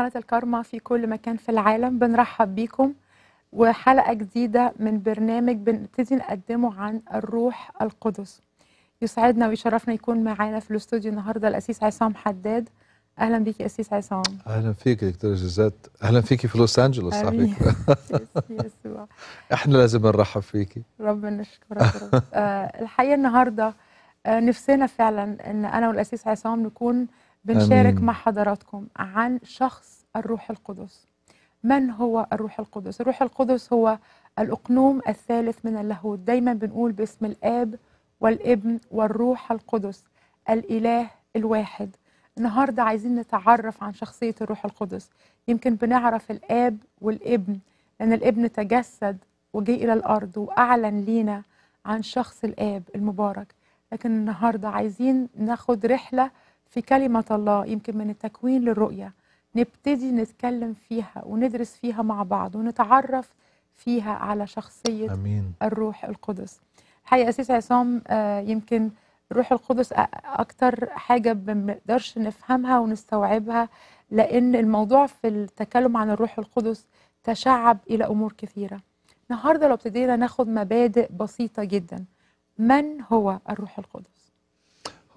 قناة الكارما في كل مكان في العالم بنرحب بيكم وحلقة جديدة من برنامج بنبتدي نقدمه عن الروح القدس يسعدنا ويشرفنا يكون معانا في الاستوديو النهاردة الأسيس عصام حداد اهلا بيك يا اسيس عصام اهلا فيك دكتوره جزات اهلا فيكي في لوس انجلوس على فكره احنا لازم نرحب فيكي ربنا نشكرك رب. آه، الحقيقه النهارده آه، نفسنا فعلا ان انا والاسيس عصام نكون بنشارك أمين. مع حضراتكم عن شخص الروح القدس من هو الروح القدس الروح القدس هو الأقنوم الثالث من اللاهوت دايما بنقول باسم الآب والابن والروح القدس الإله الواحد النهاردة عايزين نتعرف عن شخصية الروح القدس يمكن بنعرف الآب والابن لأن الابن تجسد وجي إلى الأرض وأعلن لينا عن شخص الآب المبارك لكن النهاردة عايزين ناخد رحلة في كلمة الله يمكن من التكوين للرؤية نبتدي نتكلم فيها وندرس فيها مع بعض ونتعرف فيها على شخصية أمين. الروح القدس حقيقة أسيس عصام آه، يمكن الروح القدس أكتر حاجة بنقدرش نفهمها ونستوعبها لأن الموضوع في التكلم عن الروح القدس تشعب إلى أمور كثيرة النهاردة لو ابتدينا ناخد مبادئ بسيطة جدا من هو الروح القدس؟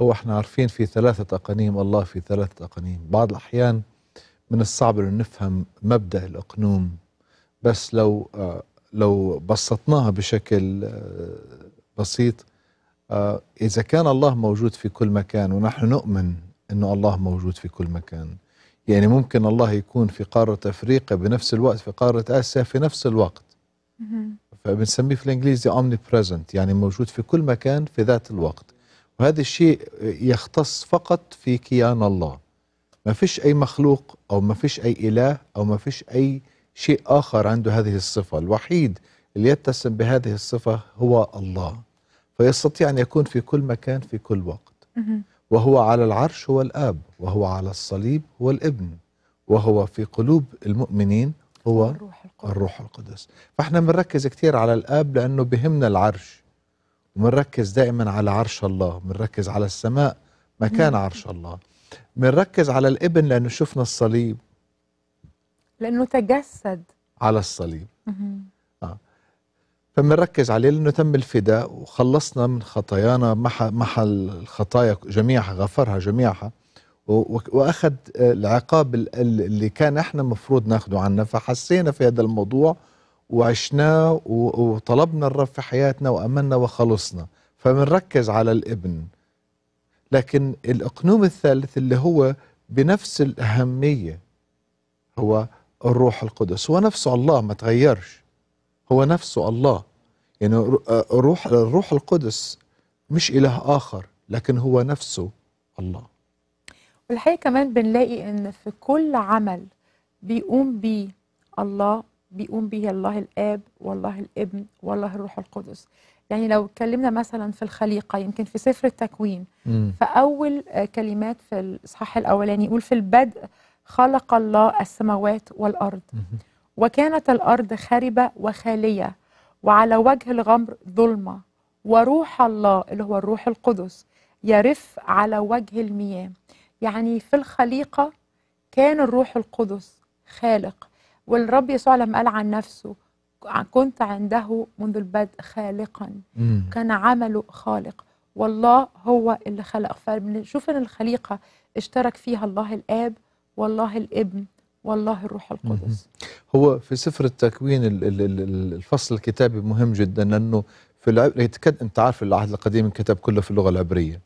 هو احنا عارفين في ثلاثة أقانيم الله في ثلاثة أقانيم بعض الأحيان من الصعب أن نفهم مبدأ الأقنوم بس لو آه، لو بسطناها بشكل آه، بسيط آه، إذا كان الله موجود في كل مكان ونحن نؤمن أنه الله موجود في كل مكان يعني ممكن الله يكون في قارة أفريقيا بنفس الوقت في قارة آسيا في نفس الوقت فبنسميه في الإنجليزي omnipresent يعني موجود في كل مكان في ذات الوقت وهذا الشيء يختص فقط في كيان الله ما فيش أي مخلوق أو ما فيش أي إله أو ما فيش أي شيء آخر عنده هذه الصفة الوحيد اللي يتسم بهذه الصفة هو الله فيستطيع أن يكون في كل مكان في كل وقت وهو على العرش هو الآب وهو على الصليب هو الابن وهو في قلوب المؤمنين هو الروح القدس, الروح القدس. فاحنا بنركز كثير على الآب لأنه بهمنا العرش ومنركز دائما على عرش الله منركز على السماء مكان عرش الله منركز على الابن لأنه شفنا الصليب لأنه تجسد على الصليب آه. فمنركز عليه لأنه تم الفداء وخلصنا من خطايانا محى الخطايا جميعها غفرها جميعها واخذ آه، العقاب اللي كان احنا مفروض ناخده عنا فحسينا في هذا الموضوع وعشناه وطلبنا الرب في حياتنا وأمنا وخلصنا فبنركز على الابن لكن الأقنوم الثالث اللي هو بنفس الأهمية هو الروح القدس هو نفسه الله ما تغيرش هو نفسه الله يعني الروح آه، الروح القدس مش إله آخر لكن هو نفسه الله والحقيقة كمان بنلاقي إن في كل عمل بيقوم بيه الله بيقوم به الله الاب والله الابن والله الروح القدس يعني لو اتكلمنا مثلا في الخليقه يمكن في سفر التكوين مم. فاول آه، كلمات في الاصحاح الاولاني يقول في البدء خلق الله السماوات والارض مم. وكانت الارض خاربه وخاليه وعلى وجه الغمر ظلمه وروح الله اللي هو الروح القدس يرف على وجه المياه يعني في الخليقه كان الروح القدس خالق والرب يسوع لما قال عن نفسه كنت عنده منذ البدء خالقا مم. كان عمله خالق والله هو اللي خلق فنشوف ان الخليقه اشترك فيها الله الاب والله الابن والله الروح القدس هو في سفر التكوين الفصل الكتابي مهم جدا لانه في العب... انت عارف العهد القديم انكتب كله في اللغه العبريه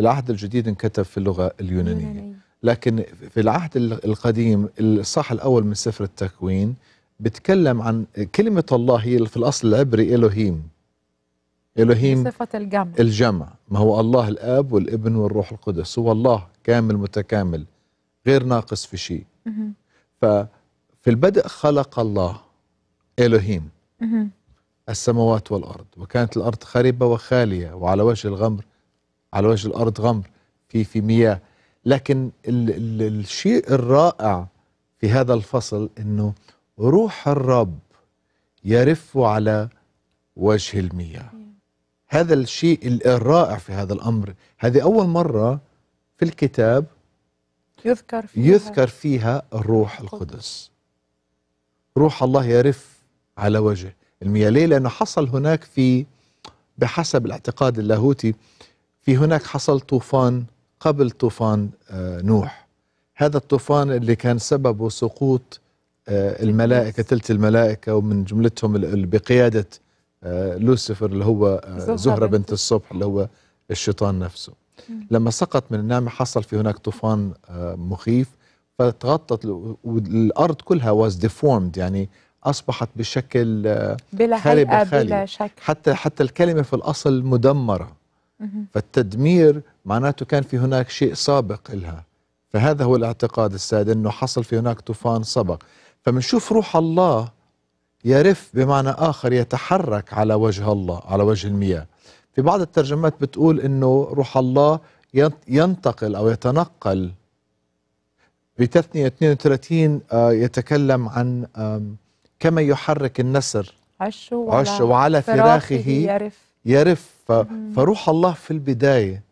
العهد الجديد انكتب في اللغه اليونانيه لكن في العهد القديم الصح الأول من سفر التكوين بتكلم عن كلمة الله هي في الأصل العبري إلهيم إلهيم صفة الجمع الجمع ما هو الله الآب والابن والروح القدس هو الله كامل متكامل غير ناقص في شيء ففي البدء خلق الله إلهيم السماوات والأرض وكانت الأرض خربة وخالية وعلى وجه الغمر على وجه الأرض غمر في في مياه لكن ال ال الشيء الرائع في هذا الفصل انه روح الرب يرف على وجه المياه هذا الشيء الرائع في هذا الامر هذه اول مره في الكتاب يذكر فيها, يذكر فيها الروح القدس روح الله يرف على وجه المياه ليه لانه حصل هناك في بحسب الاعتقاد اللاهوتي في هناك حصل طوفان قبل طوفان آه، نوح هذا الطوفان اللي كان سببه سقوط آه، الملائكة ثلث الملائكة ومن جملتهم بقيادة آه، لوسيفر اللي هو زهرة بنت الصبح اللي هو الشيطان نفسه لما سقط من النعمة حصل في هناك طوفان مخيف فتغطت والأرض كلها واز ديفورمد يعني أصبحت بشكل بلا خالي بلا شكل حتى حتى الكلمة في الأصل مدمرة فالتدمير معناته كان في هناك شيء سابق لها فهذا هو الاعتقاد السائد انه حصل في هناك طوفان سبق فبنشوف روح الله يرف بمعنى اخر يتحرك على وجه الله على وجه المياه في بعض الترجمات بتقول انه روح الله ينتقل او يتنقل بتثنية 32 آه، يتكلم عن كما يحرك النسر عشه وعلى, عشه وعلى فراخه يرف, يرف فروح الله في البداية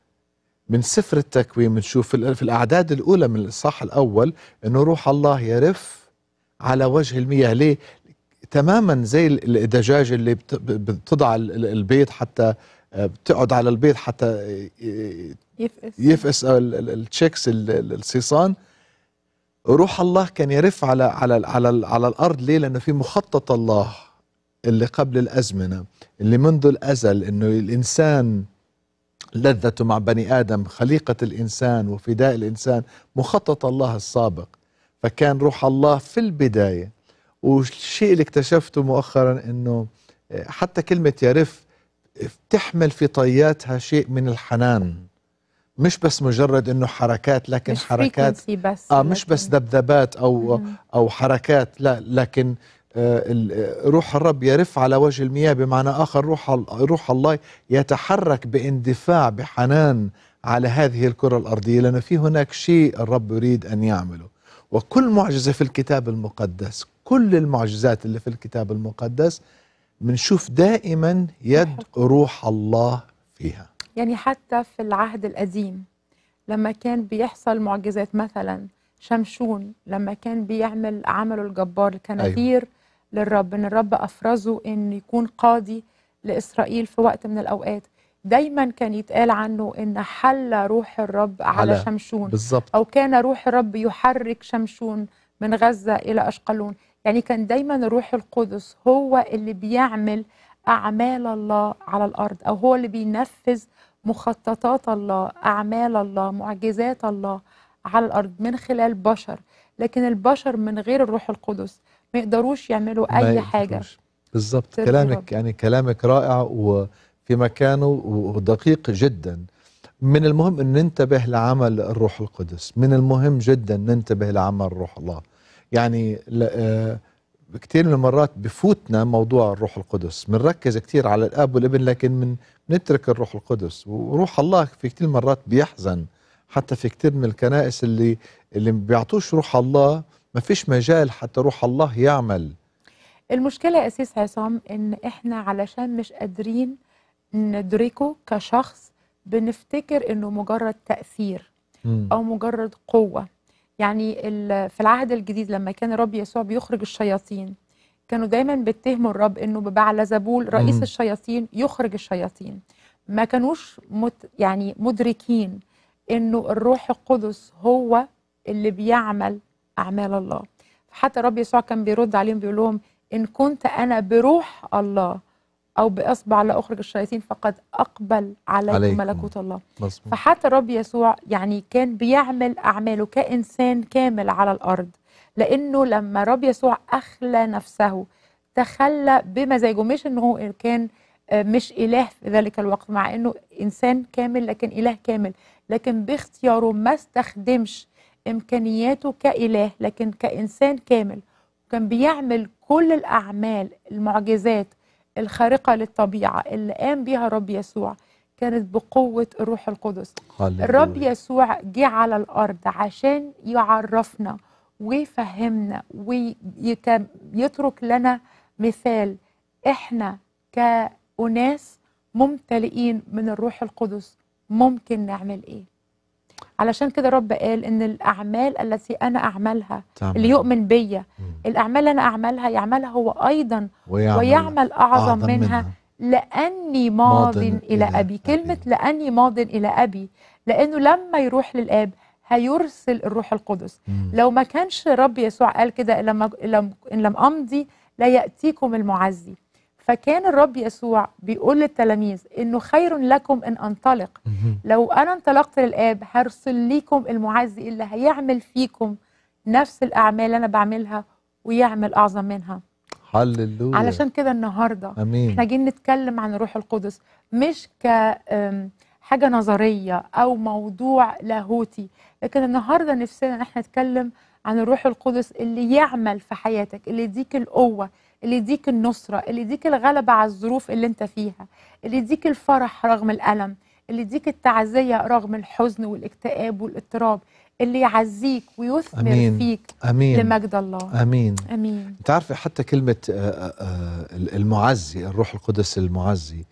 من سفر التكوين بنشوف في الأعداد الأولى من الإصحاح الأول أنه روح الله يرف على وجه المياه ليه؟ تماما زي الدجاج اللي بتضع البيض حتى آه، بتقعد على البيض حتى آه، يفقس يفقس التشيكس الصيصان روح الله كان يرف على على على على الارض ليه؟ لانه في مخطط الله اللي قبل الازمنه اللي منذ الازل انه الانسان لذته مع بني آدم خليقة الإنسان وفداء الإنسان مخطط الله السابق فكان روح الله في البداية والشيء اللي اكتشفته مؤخرا أنه آه، حتى كلمة يرف بتحمل في طياتها شيء من الحنان مش بس مجرد انه حركات لكن مش حركات بس اه مش بس ذبذبات او او حركات لا لكن آه، آه، روح الرب يرف على وجه المياه بمعنى آخر روح, روح الله يتحرك باندفاع بحنان على هذه الكرة الأرضية لأن في هناك شيء الرب يريد أن يعمله وكل معجزة في الكتاب المقدس كل المعجزات اللي في الكتاب المقدس بنشوف دائما يد روح الله فيها يعني حتى في العهد القديم لما كان بيحصل معجزات مثلا شمشون لما كان بيعمل عمله الجبار الكناثير أيوة. للرب ان الرب افرزه ان يكون قاضي لاسرائيل في وقت من الاوقات دايما كان يتقال عنه ان حل روح الرب على, على شمشون بالزبط. او كان روح الرب يحرك شمشون من غزه الى اشقلون يعني كان دايما الروح القدس هو اللي بيعمل اعمال الله على الارض او هو اللي بينفذ مخططات الله اعمال الله معجزات الله على الارض من خلال بشر لكن البشر من غير الروح القدس ما يقدروش يعملوا اي يقدروش. حاجه بالظبط كلامك يعني كلامك رائع وفي مكانه ودقيق جدا من المهم ان ننتبه لعمل الروح القدس من المهم جدا ننتبه لعمل روح الله يعني آه، كثير من المرات بفوتنا موضوع الروح القدس بنركز كثير على الاب والابن لكن من نترك الروح القدس وروح الله في كثير مرات بيحزن حتى في كثير من الكنائس اللي اللي ما بيعطوش روح الله ما فيش مجال حتى روح الله يعمل المشكلة أسيس عصام إن إحنا علشان مش قادرين ندركه كشخص بنفتكر إنه مجرد تأثير أو مجرد قوة يعني في العهد الجديد لما كان الرب يسوع بيخرج الشياطين كانوا دايما بيتهموا الرب إنه ببعلزبول رئيس مم. الشياطين يخرج الشياطين ما كانوش مت يعني مدركين إنه الروح القدس هو اللي بيعمل أعمال الله حتى رب يسوع كان بيرد عليهم بيقول لهم إن كنت أنا بروح الله أو بإصبع لا أخرج الشياطين فقد أقبل عليكم, عليكم. ملكوت الله مصبوط. فحتى رب يسوع يعني كان بيعمل أعماله كإنسان كامل على الأرض لأنه لما رب يسوع أخلى نفسه تخلى بمزاجه مش أنه كان آه، مش إله في ذلك الوقت مع أنه إنسان كامل لكن إله كامل لكن باختياره ما استخدمش إمكانياته كإله لكن كإنسان كامل كان بيعمل كل الأعمال المعجزات الخارقة للطبيعة اللي قام بيها الرب يسوع كانت بقوة الروح القدس الرب يسوع جه على الأرض عشان يعرفنا ويفهمنا ويترك لنا مثال احنا كأناس ممتلئين من الروح القدس ممكن نعمل ايه علشان كده رب قال ان الاعمال التي انا اعملها تعمل. اللي يؤمن بيا الاعمال اللي انا اعملها يعملها هو ايضا ويعمل, ويعمل اعظم, أعظم منها, منها. لاني ماض الى ابي, أبي. كلمه لاني ماض الى ابي لانه لما يروح للاب هيرسل الروح القدس مم. لو ما كانش رب يسوع قال كده ان لم امضي لا ياتيكم المعزي فكان الرب يسوع بيقول للتلاميذ انه خير لكم ان انطلق لو انا انطلقت للاب هرسل ليكم المعزي اللي هيعمل فيكم نفس الاعمال اللي انا بعملها ويعمل اعظم منها هللويا علشان كده النهارده أمين. احنا جايين نتكلم عن الروح القدس مش ك حاجه نظريه او موضوع لاهوتي لكن النهارده نفسنا احنا نتكلم عن الروح القدس اللي يعمل في حياتك اللي يديك القوه اللي يديك النصرة اللي يديك الغلبة على الظروف اللي انت فيها اللي يديك الفرح رغم الألم اللي يديك التعزية رغم الحزن والاكتئاب والاضطراب اللي يعزيك ويثمر أمين. فيك أمين. لمجد الله أمين أمين تعرف حتى كلمة آه، آه، آه، المعزي الروح القدس المعزي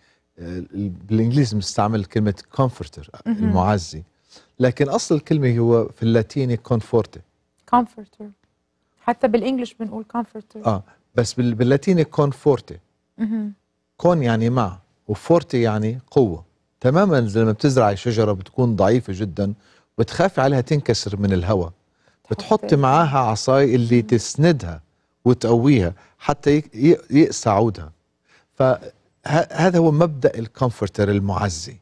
بالإنجليزي بنستعمل كلمة كومفورتر المعزي لكن أصل الكلمة هو في اللاتيني كونفورتي كومفورتر حتى بالإنجليش بنقول كومفورتر آه بس باللاتيني كون فورتي كون يعني مع وفورتي يعني قوه تماما لما بتزرعي شجره بتكون ضعيفه جدا بتخافي عليها تنكسر من الهواء بتحطي معاها عصاي اللي تسندها وتقويها حتى يقسى عودها فهذا هو مبدا الكمفورتر المعزي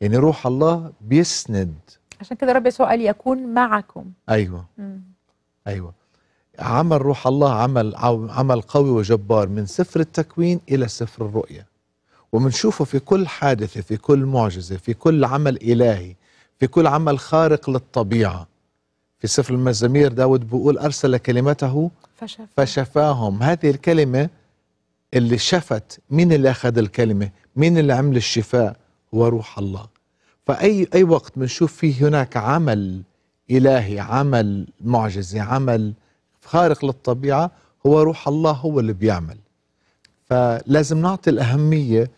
يعني روح الله بيسند عشان كده رب يسوع قال يكون معكم ايوه مم. ايوه عمل روح الله عمل عمل قوي وجبار من سفر التكوين إلى سفر الرؤية ومنشوفه في كل حادثة في كل معجزة في كل عمل إلهي في كل عمل خارق للطبيعة في سفر المزامير داود بيقول أرسل كلمته فشفا. فشفاهم هذه الكلمة اللي شفت مين اللي أخذ الكلمة مين اللي عمل الشفاء هو روح الله فأي أي وقت بنشوف فيه هناك عمل إلهي عمل معجزة عمل خارق للطبيعة هو روح الله هو اللي بيعمل فلازم نعطي الأهمية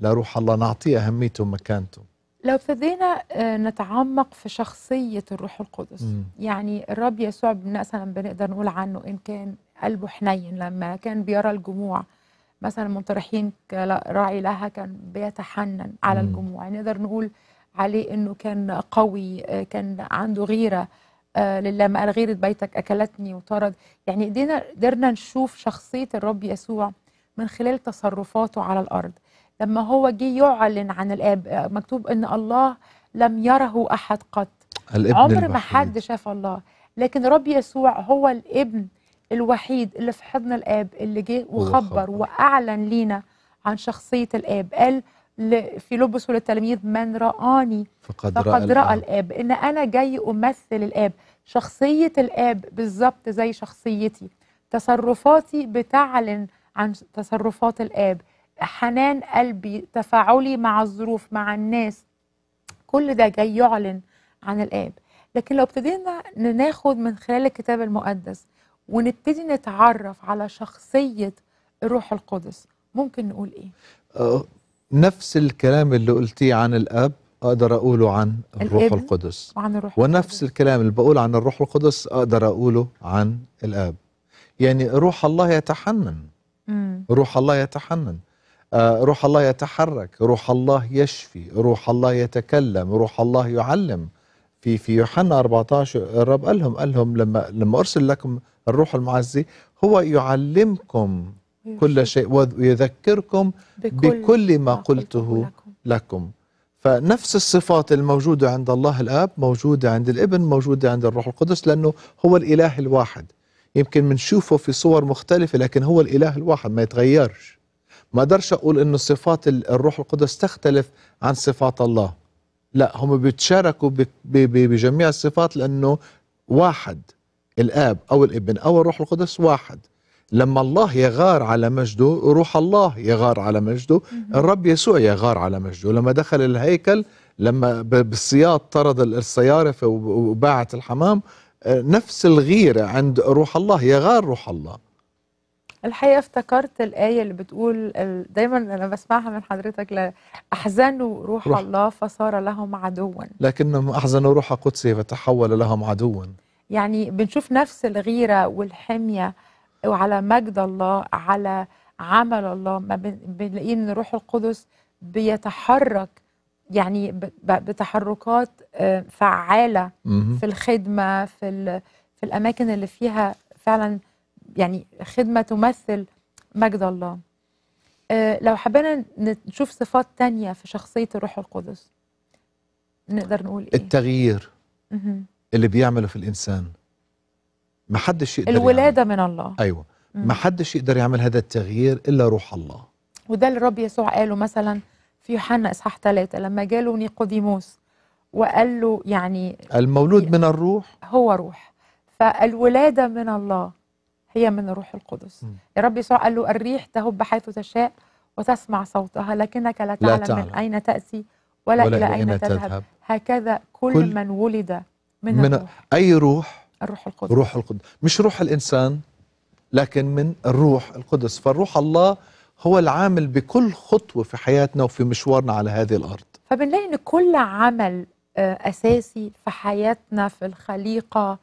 لروح الله نعطيه أهميته ومكانته لو ابتدينا آه، نتعمق في شخصية الروح القدس م. يعني الرب يسوع مثلا بنقدر نقول عنه إن كان قلبه حنين لما كان بيرى الجموع مثلا منطرحين راعي لها كان بيتحنن على الجموع الجموع يعني نقدر نقول عليه انه كان قوي آه، كان عنده غيره آه، لله ما غيرت بيتك أكلتني وطرد يعني قدرنا قدرنا نشوف شخصية الرب يسوع من خلال تصرفاته على الأرض لما هو جه يعلن عن الآب آه، مكتوب إن الله لم يره أحد قط عمر ما حد شاف الله لكن الرب يسوع هو الابن الوحيد اللي في حضن الآب اللي جه وخبر وأعلن لينا عن شخصية الآب قال في لبس وللتلاميذ من رآني فقد, فقد رأى, رأى الآب إن أنا جاي أمثل الآب شخصية الآب بالظبط زي شخصيتي تصرفاتي بتعلن عن تصرفات الآب حنان قلبي تفاعلي مع الظروف مع الناس كل ده جاي يعلن عن الآب لكن لو ابتدينا ناخد من خلال الكتاب المقدس ونبتدي نتعرف على شخصية الروح القدس ممكن نقول إيه؟ أه، نفس الكلام اللي قلتيه عن الاب اقدر اقوله عن الروح القدس وعن الروح ونفس القدس. الكلام اللي بقول عن الروح القدس اقدر اقوله عن الاب يعني روح الله يتحنن مم. روح الله يتحنن آه، روح الله يتحرك روح الله يشفي روح الله يتكلم روح الله يعلم في في يوحنا 14 الرب قال لهم قال لهم لما لما ارسل لكم الروح المعزي هو يعلمكم كل شيء ويذكركم بكل ما قلته لكم فنفس الصفات الموجودة عند الله الآب موجودة عند الابن موجودة عند الروح القدس لأنه هو الإله الواحد يمكن بنشوفه في صور مختلفة لكن هو الإله الواحد ما يتغيرش ما درش أقول أنه صفات الروح القدس تختلف عن صفات الله لا هم بيتشاركوا بجميع الصفات لأنه واحد الآب أو الابن أو الروح القدس واحد لما الله يغار على مجده روح الله يغار على مجده الرب يسوع يغار على مجده لما دخل الهيكل لما بالسياط طرد السيارة وباعت الحمام آه، نفس الغيرة عند روح الله يغار روح الله الحقيقة افتكرت الآية اللي بتقول دايما أنا بسمعها من حضرتك أحزنوا روح, روح الله فصار لهم عدوا لكنهم أحزنوا روح قدسه فتحول لهم عدوا يعني بنشوف نفس الغيرة والحمية وعلى مجد الله على عمل الله ما بنلاقيه ان الروح القدس بيتحرك يعني بتحركات آه، فعاله في الخدمه في في الاماكن اللي فيها فعلا يعني خدمه تمثل مجد الله آه، لو حبينا نشوف صفات تانية في شخصية الروح القدس نقدر نقول إيه؟ التغيير اللي بيعمله في الإنسان ما حدش يقدر الولادة يعمل. من الله أيوة ما حدش يقدر يعمل هذا التغيير إلا روح الله وده اللي الرب يسوع قاله مثلا في يوحنا إصحاح ثلاثة لما جاله نيقوديموس وقال له يعني المولود من الروح هو روح فالولادة من الله هي من الروح القدس الرب يسوع قال له الريح تهب حيث تشاء وتسمع صوتها لكنك لا تعلم, لا تعلم. من أين تأتي ولا, ولا إلى أين, أين تذهب. تذهب هكذا كل, كل من ولد من, من الروح. أي روح الروح القدس روح القدس مش روح الإنسان لكن من الروح القدس فالروح الله هو العامل بكل خطوة في حياتنا وفي مشوارنا على هذه الأرض فبنلاقي أن كل عمل آه، أساسي في حياتنا في الخليقة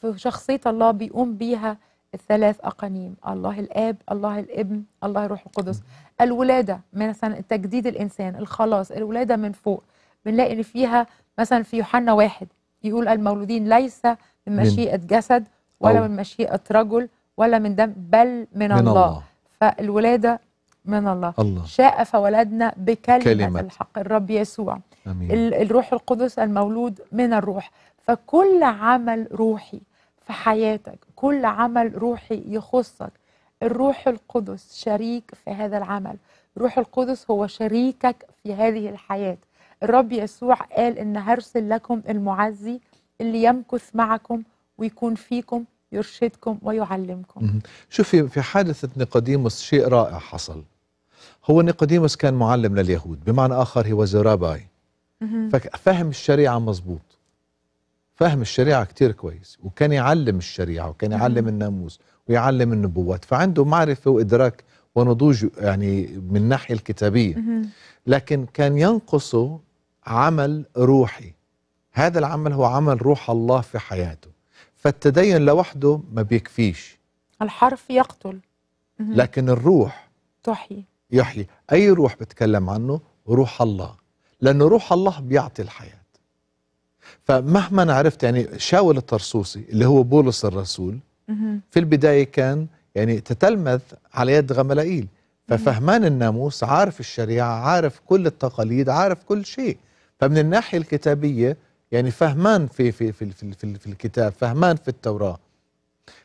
في شخصية الله بيقوم بيها الثلاث أقانيم الله الآب الله الابن الله الروح القدس الولادة مثلا تجديد الإنسان الخلاص الولادة من فوق بنلاقي إن فيها مثلا في يوحنا واحد يقول المولودين ليس من مشيئة جسد ولا من مشيئة رجل ولا من دم بل من, من الله. الله فالولادة من الله, الله. شاء فولدنا بكلمة كلمة. الحق الرب يسوع أمين. الروح القدس المولود من الروح فكل عمل روحي في حياتك كل عمل روحي يخصك الروح القدس شريك في هذا العمل روح القدس هو شريكك في هذه الحياة الرب يسوع قال إن هرسل لكم المعزي اللي يمكث معكم ويكون فيكم يرشدكم ويعلمكم شوفي في حادثة نيقوديموس شيء رائع حصل هو نيقوديموس كان معلم لليهود بمعنى آخر هو زراباي فهم الشريعة مظبوط فهم الشريعة كتير كويس وكان يعلم الشريعة وكان يعلم الناموس ويعلم النبوات فعنده معرفة وإدراك ونضوج يعني من الناحية الكتابية لكن كان ينقصه عمل روحي هذا العمل هو عمل روح الله في حياته فالتدين لوحده ما بيكفيش الحرف يقتل لكن الروح تحيي يحيي أي روح بتكلم عنه روح الله لأن روح الله بيعطي الحياة فمهما عرفت يعني شاول الطرسوسي اللي هو بولس الرسول في البداية كان يعني تتلمذ على يد غملائيل ففهمان الناموس عارف الشريعة عارف كل التقاليد عارف كل شيء فمن الناحية الكتابية يعني فهمان في في في في, في, في الكتاب فهمان في التوراه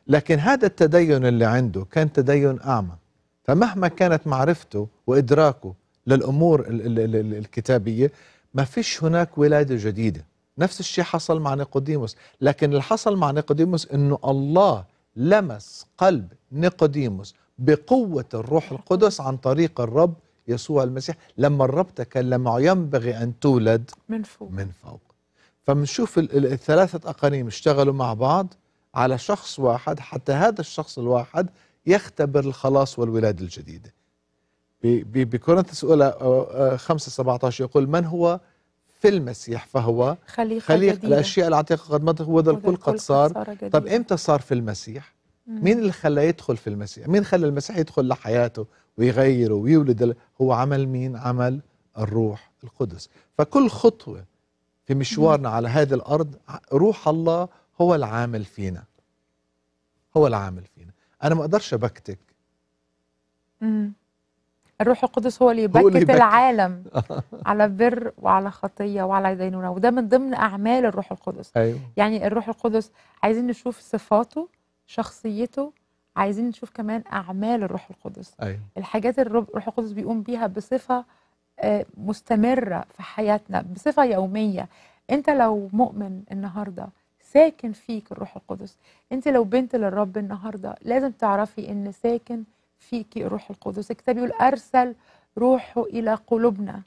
لكن هذا التدين اللي عنده كان تدين اعمى فمهما كانت معرفته وادراكه للامور الكتابيه ما فيش هناك ولاده جديده نفس الشيء حصل مع نيقوديموس لكن اللي حصل مع نيقوديموس انه الله لمس قلب نيقوديموس بقوه الروح القدس عن طريق الرب يسوع المسيح لما الرب تكلم ينبغي ان تولد من فوق من فوق فبنشوف الثلاثة أقانيم اشتغلوا مع بعض على شخص واحد حتى هذا الشخص الواحد يختبر الخلاص والولادة الجديدة بكورنثس أولى 5 17 يقول من هو في المسيح فهو خليقة, خليقة جديدة. الأشياء العتيقة قد مضت وذا الكل قد صار, صار طب إمتى صار في المسيح مم. مين اللي خلى يدخل في المسيح مين خلى المسيح يدخل لحياته ويغيره ويولد هو عمل مين عمل الروح القدس فكل خطوة في مشوارنا على هذه الأرض روح الله هو العامل فينا هو العامل فينا أنا ما أقدرش أبكتك الروح القدس هو اللي يبكت العالم على بر وعلى خطيه وعلى دينونه وده من ضمن اعمال الروح القدس أيوة. يعني الروح القدس عايزين نشوف صفاته شخصيته عايزين نشوف كمان اعمال الروح القدس أيوة. الحاجات اللي الروح القدس بيقوم بيها بصفه آه، مستمرة في حياتنا بصفة يومية انت لو مؤمن النهاردة ساكن فيك الروح القدس انت لو بنت للرب النهاردة لازم تعرفي ان ساكن فيك الروح القدس الكتاب يقول ارسل روحه الى قلوبنا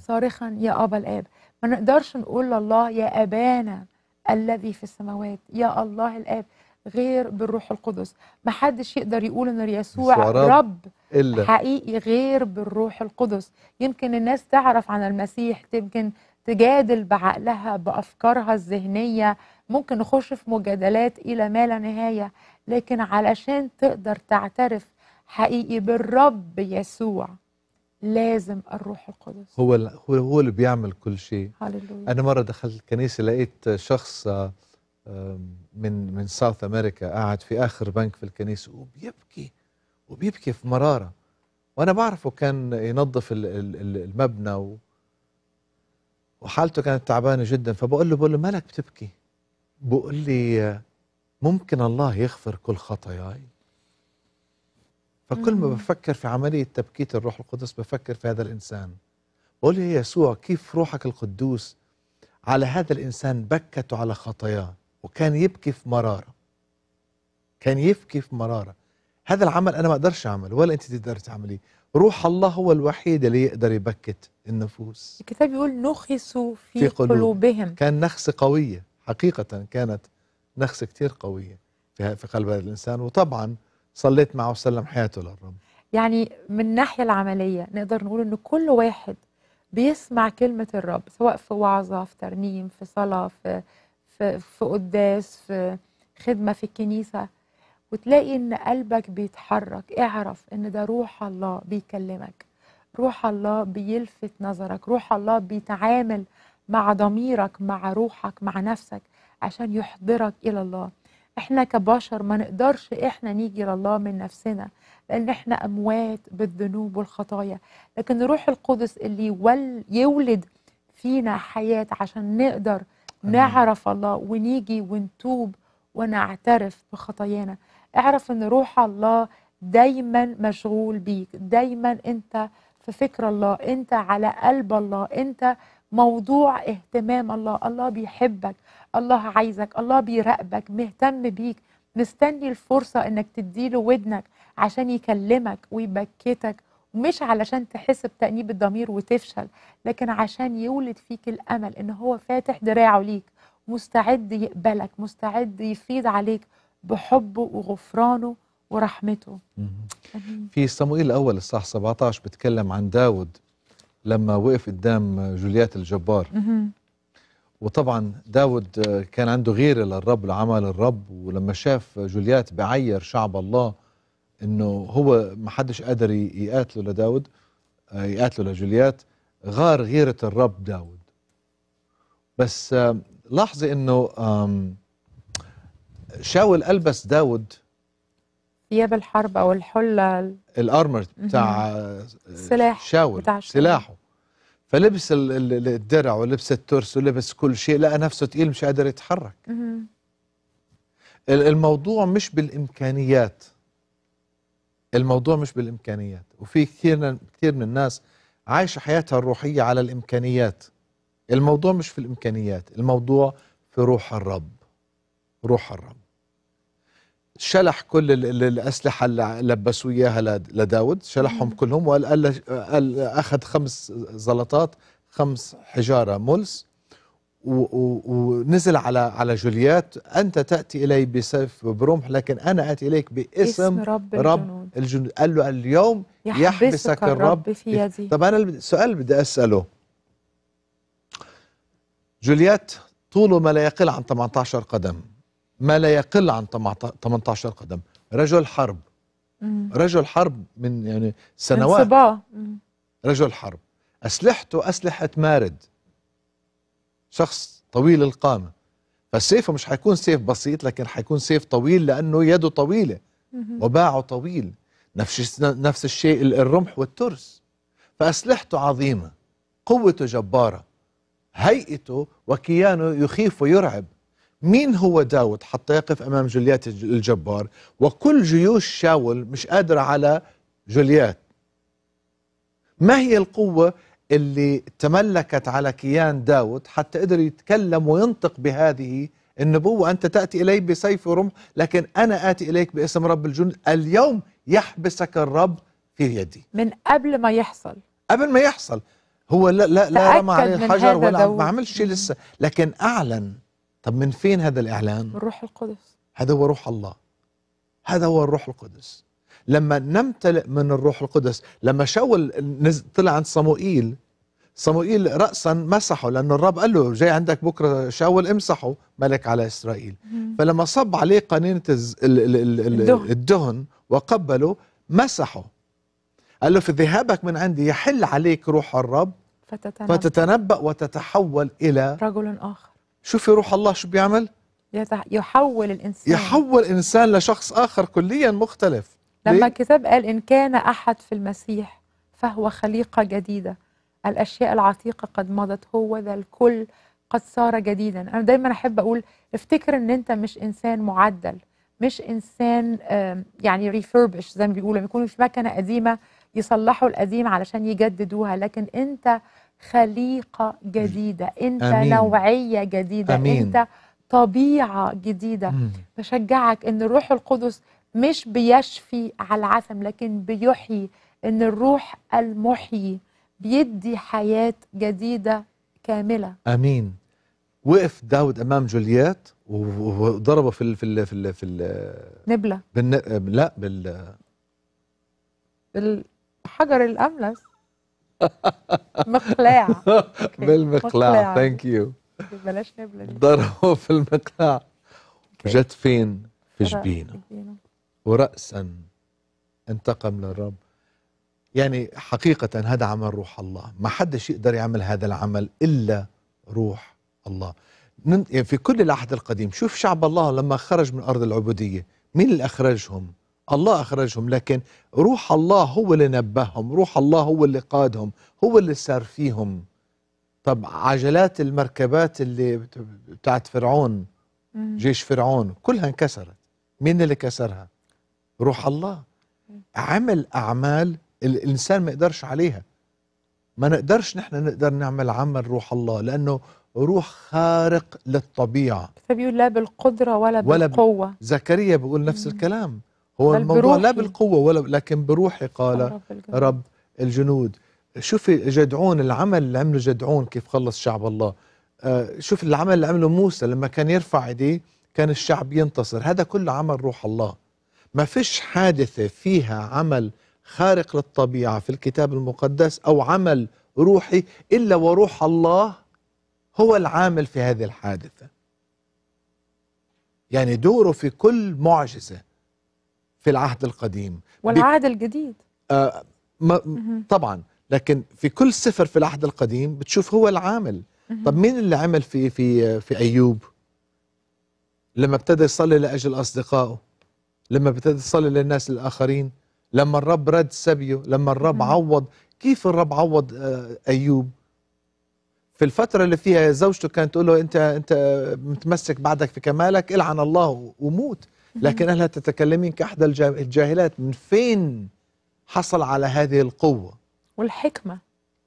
صارخا يا ابا الاب ما نقدرش نقول لله يا ابانا الذي في السماوات يا الله الاب غير بالروح القدس ما حدش يقدر يقول ان يسوع رب إلا. حقيقي غير بالروح القدس يمكن الناس تعرف عن المسيح يمكن تجادل بعقلها بافكارها الذهنيه ممكن نخش في مجادلات الى ما لا نهايه لكن علشان تقدر تعترف حقيقي بالرب يسوع لازم الروح القدس هو هو اللي بيعمل كل شيء هللويا. انا مره دخلت الكنيسه لقيت شخص من من ساوث امريكا قاعد في اخر بنك في الكنيسه وبيبكي وبيبكي في مراره وانا بعرفه كان ينظف المبنى وحالته كانت تعبانه جدا فبقول له بقول له مالك بتبكي؟ بقول لي ممكن الله يغفر كل خطاياي؟ فكل ما بفكر في عمليه تبكيت الروح القدس بفكر في هذا الانسان بقول له يا يسوع كيف روحك القدوس على هذا الانسان بكته على خطاياه وكان يبكي في مرارة كان يبكي في مرارة هذا العمل أنا ما أقدرش أعمله ولا أنت تقدر تعمليه روح الله هو الوحيد اللي يقدر يبكت النفوس الكتاب يقول نخسوا في, في قلوب. قلوبهم كان نخس قوية حقيقة كانت نخس كتير قوية في قلب هذا الإنسان وطبعا صليت معه وسلم حياته للرب يعني من الناحية العملية نقدر نقول أن كل واحد بيسمع كلمة الرب سواء في وعظة في ترنيم في صلاة في في, في قداس في خدمة في الكنيسة وتلاقي ان قلبك بيتحرك اعرف ان ده روح الله بيكلمك روح الله بيلفت نظرك روح الله بيتعامل مع ضميرك مع روحك مع نفسك عشان يحضرك الى الله احنا كبشر ما نقدرش احنا نيجي لله من نفسنا لان احنا اموات بالذنوب والخطايا لكن روح القدس اللي يولد فينا حياه عشان نقدر نعرف الله ونيجي ونتوب ونعترف بخطايانا اعرف ان روح الله دايما مشغول بيك دايما انت في فكر الله انت على قلب الله انت موضوع اهتمام الله الله بيحبك الله عايزك الله بيراقبك مهتم بيك مستني الفرصة انك تديله ودنك عشان يكلمك ويبكتك مش علشان تحس بتأنيب الضمير وتفشل لكن عشان يولد فيك الأمل إن هو فاتح دراعه ليك مستعد يقبلك مستعد يفيض عليك بحبه وغفرانه ورحمته في صموئيل الأول الصح 17 بتكلم عن داود لما وقف قدام جوليات الجبار وطبعا داود كان عنده غيرة للرب لعمل الرب ولما شاف جوليات بعير شعب الله انه هو ما حدش قادر يقاتله لداود آه، يقاتله لجوليات غار غيرة الرب داود بس آه، لاحظي انه شاول البس داود ثياب الحرب او الحله الارمر بتاع آه، سلاح شاول بتاع سلاحه فلبس الدرع ولبس الترس ولبس كل شيء لقى نفسه تقيل مش قادر يتحرك الموضوع مش بالامكانيات الموضوع مش بالامكانيات وفي كثير كثير من الناس عايشه حياتها الروحيه على الامكانيات الموضوع مش في الامكانيات الموضوع في روح الرب روح الرب شلح كل الأسلحة اللي لبسوا إياها لداود شلحهم كلهم وقال أخذ خمس زلطات خمس حجارة ملس ونزل على على جوليات انت تاتي الي بسيف برمح لكن انا اتي اليك باسم رب, رب الجنود. الجنود قال له اليوم يحبسك, يحبسك الرب في يدي طب انا السؤال بدي اساله جوليات طوله ما لا يقل عن 18 قدم ما لا يقل عن 18 قدم رجل حرب رجل حرب من يعني سنوات من رجل حرب اسلحته اسلحه مارد شخص طويل القامة فسيفه مش حيكون سيف بسيط لكن حيكون سيف طويل لأنه يده طويلة وباعه طويل نفس نفس الشيء الرمح والترس فأسلحته عظيمة قوته جبارة هيئته وكيانه يخيف ويرعب مين هو داود حتى يقف أمام جوليات الجبار وكل جيوش شاول مش قادرة على جوليات ما هي القوة اللي تملكت على كيان داود حتى قدر يتكلم وينطق بهذه النبوة أنت تأتي إلي بسيف ورمح لكن أنا آتي إليك باسم رب الجند اليوم يحبسك الرب في يدي من قبل ما يحصل قبل ما يحصل هو لا لا لا رمى عليه الحجر ولا ما عملش شيء لسه لكن أعلن طب من فين هذا الإعلان؟ من روح القدس هذا هو روح الله هذا هو الروح القدس لما نمتلئ من الروح القدس لما شاول طلع عند صموئيل صموئيل رأسا مسحه لأن الرب قال له جاي عندك بكرة شاول امسحه ملك على إسرائيل فلما صب عليه قنينة الدهن وقبله مسحه قال له في ذهابك من عندي يحل عليك روح الرب فتتنبأ, فتتنبأ وتتحول إلى رجل آخر شوفي روح الله شو بيعمل يحول الإنسان يحول الإنسان لشخص آخر كليا مختلف لما الكتاب قال إن كان أحد في المسيح فهو خليقة جديدة الأشياء العتيقة قد مضت هو ذا الكل قد صار جديدا أنا دايما أحب أقول افتكر أن أنت مش إنسان معدل مش إنسان يعني ريفربش زي ما بيقولوا بيكون في مكنة قديمة يصلحوا القديم علشان يجددوها لكن أنت خليقة جديدة أنت أمين. نوعية جديدة أمين. أنت طبيعة جديدة مم. بشجعك أن الروح القدس مش بيشفي على العثم لكن بيحيي ان الروح المحيي بيدي حياه جديده كامله امين وقف داود امام جوليات وضربه في ال في ال في ال في ال نبله بالن... لا بال بالحجر الاملس مقلاع بالمقلاع ثانك يو بلاش نبله ضربه في المقلاع جت فين في جبينه ورأسا انتقم للرب يعني حقيقة هذا عمل روح الله ما حدش يقدر يعمل هذا العمل إلا روح الله يعني في كل العهد القديم شوف شعب الله لما خرج من أرض العبودية مين اللي أخرجهم الله أخرجهم لكن روح الله هو اللي نبههم روح الله هو اللي قادهم هو اللي سار فيهم طب عجلات المركبات اللي بتاعت فرعون جيش فرعون كلها انكسرت مين اللي كسرها روح الله عمل أعمال الإنسان ما يقدرش عليها ما نقدرش نحن نقدر نعمل عمل روح الله لأنه روح خارق للطبيعة فبيقول لا بالقدرة ولا بالقوة ولا ب... زكريا بيقول نفس الكلام هو الموضوع بروحي. لا بالقوة ولا لكن بروحي قال رب الجنود, شوفي جدعون العمل اللي عمله جدعون كيف خلص شعب الله آه، شوف العمل اللي عمله موسى لما كان يرفع ايديه كان الشعب ينتصر هذا كله عمل روح الله ما فيش حادثة فيها عمل خارق للطبيعة في الكتاب المقدس أو عمل روحي إلا وروح الله هو العامل في هذه الحادثة يعني دوره في كل معجزة في العهد القديم والعهد الجديد آه ما طبعا لكن في كل سفر في العهد القديم بتشوف هو العامل طب مين اللي عمل في في في أيوب لما ابتدى يصلي لأجل أصدقائه لما بتصلي للناس الآخرين لما الرب رد سبيه لما الرب عوض كيف الرب عوض آه، أيوب في الفترة اللي فيها زوجته كانت تقول له أنت أنت متمسك بعدك في كمالك العن الله وموت لكن قالها تتكلمين كأحدى الجاهلات من فين حصل على هذه القوة والحكمة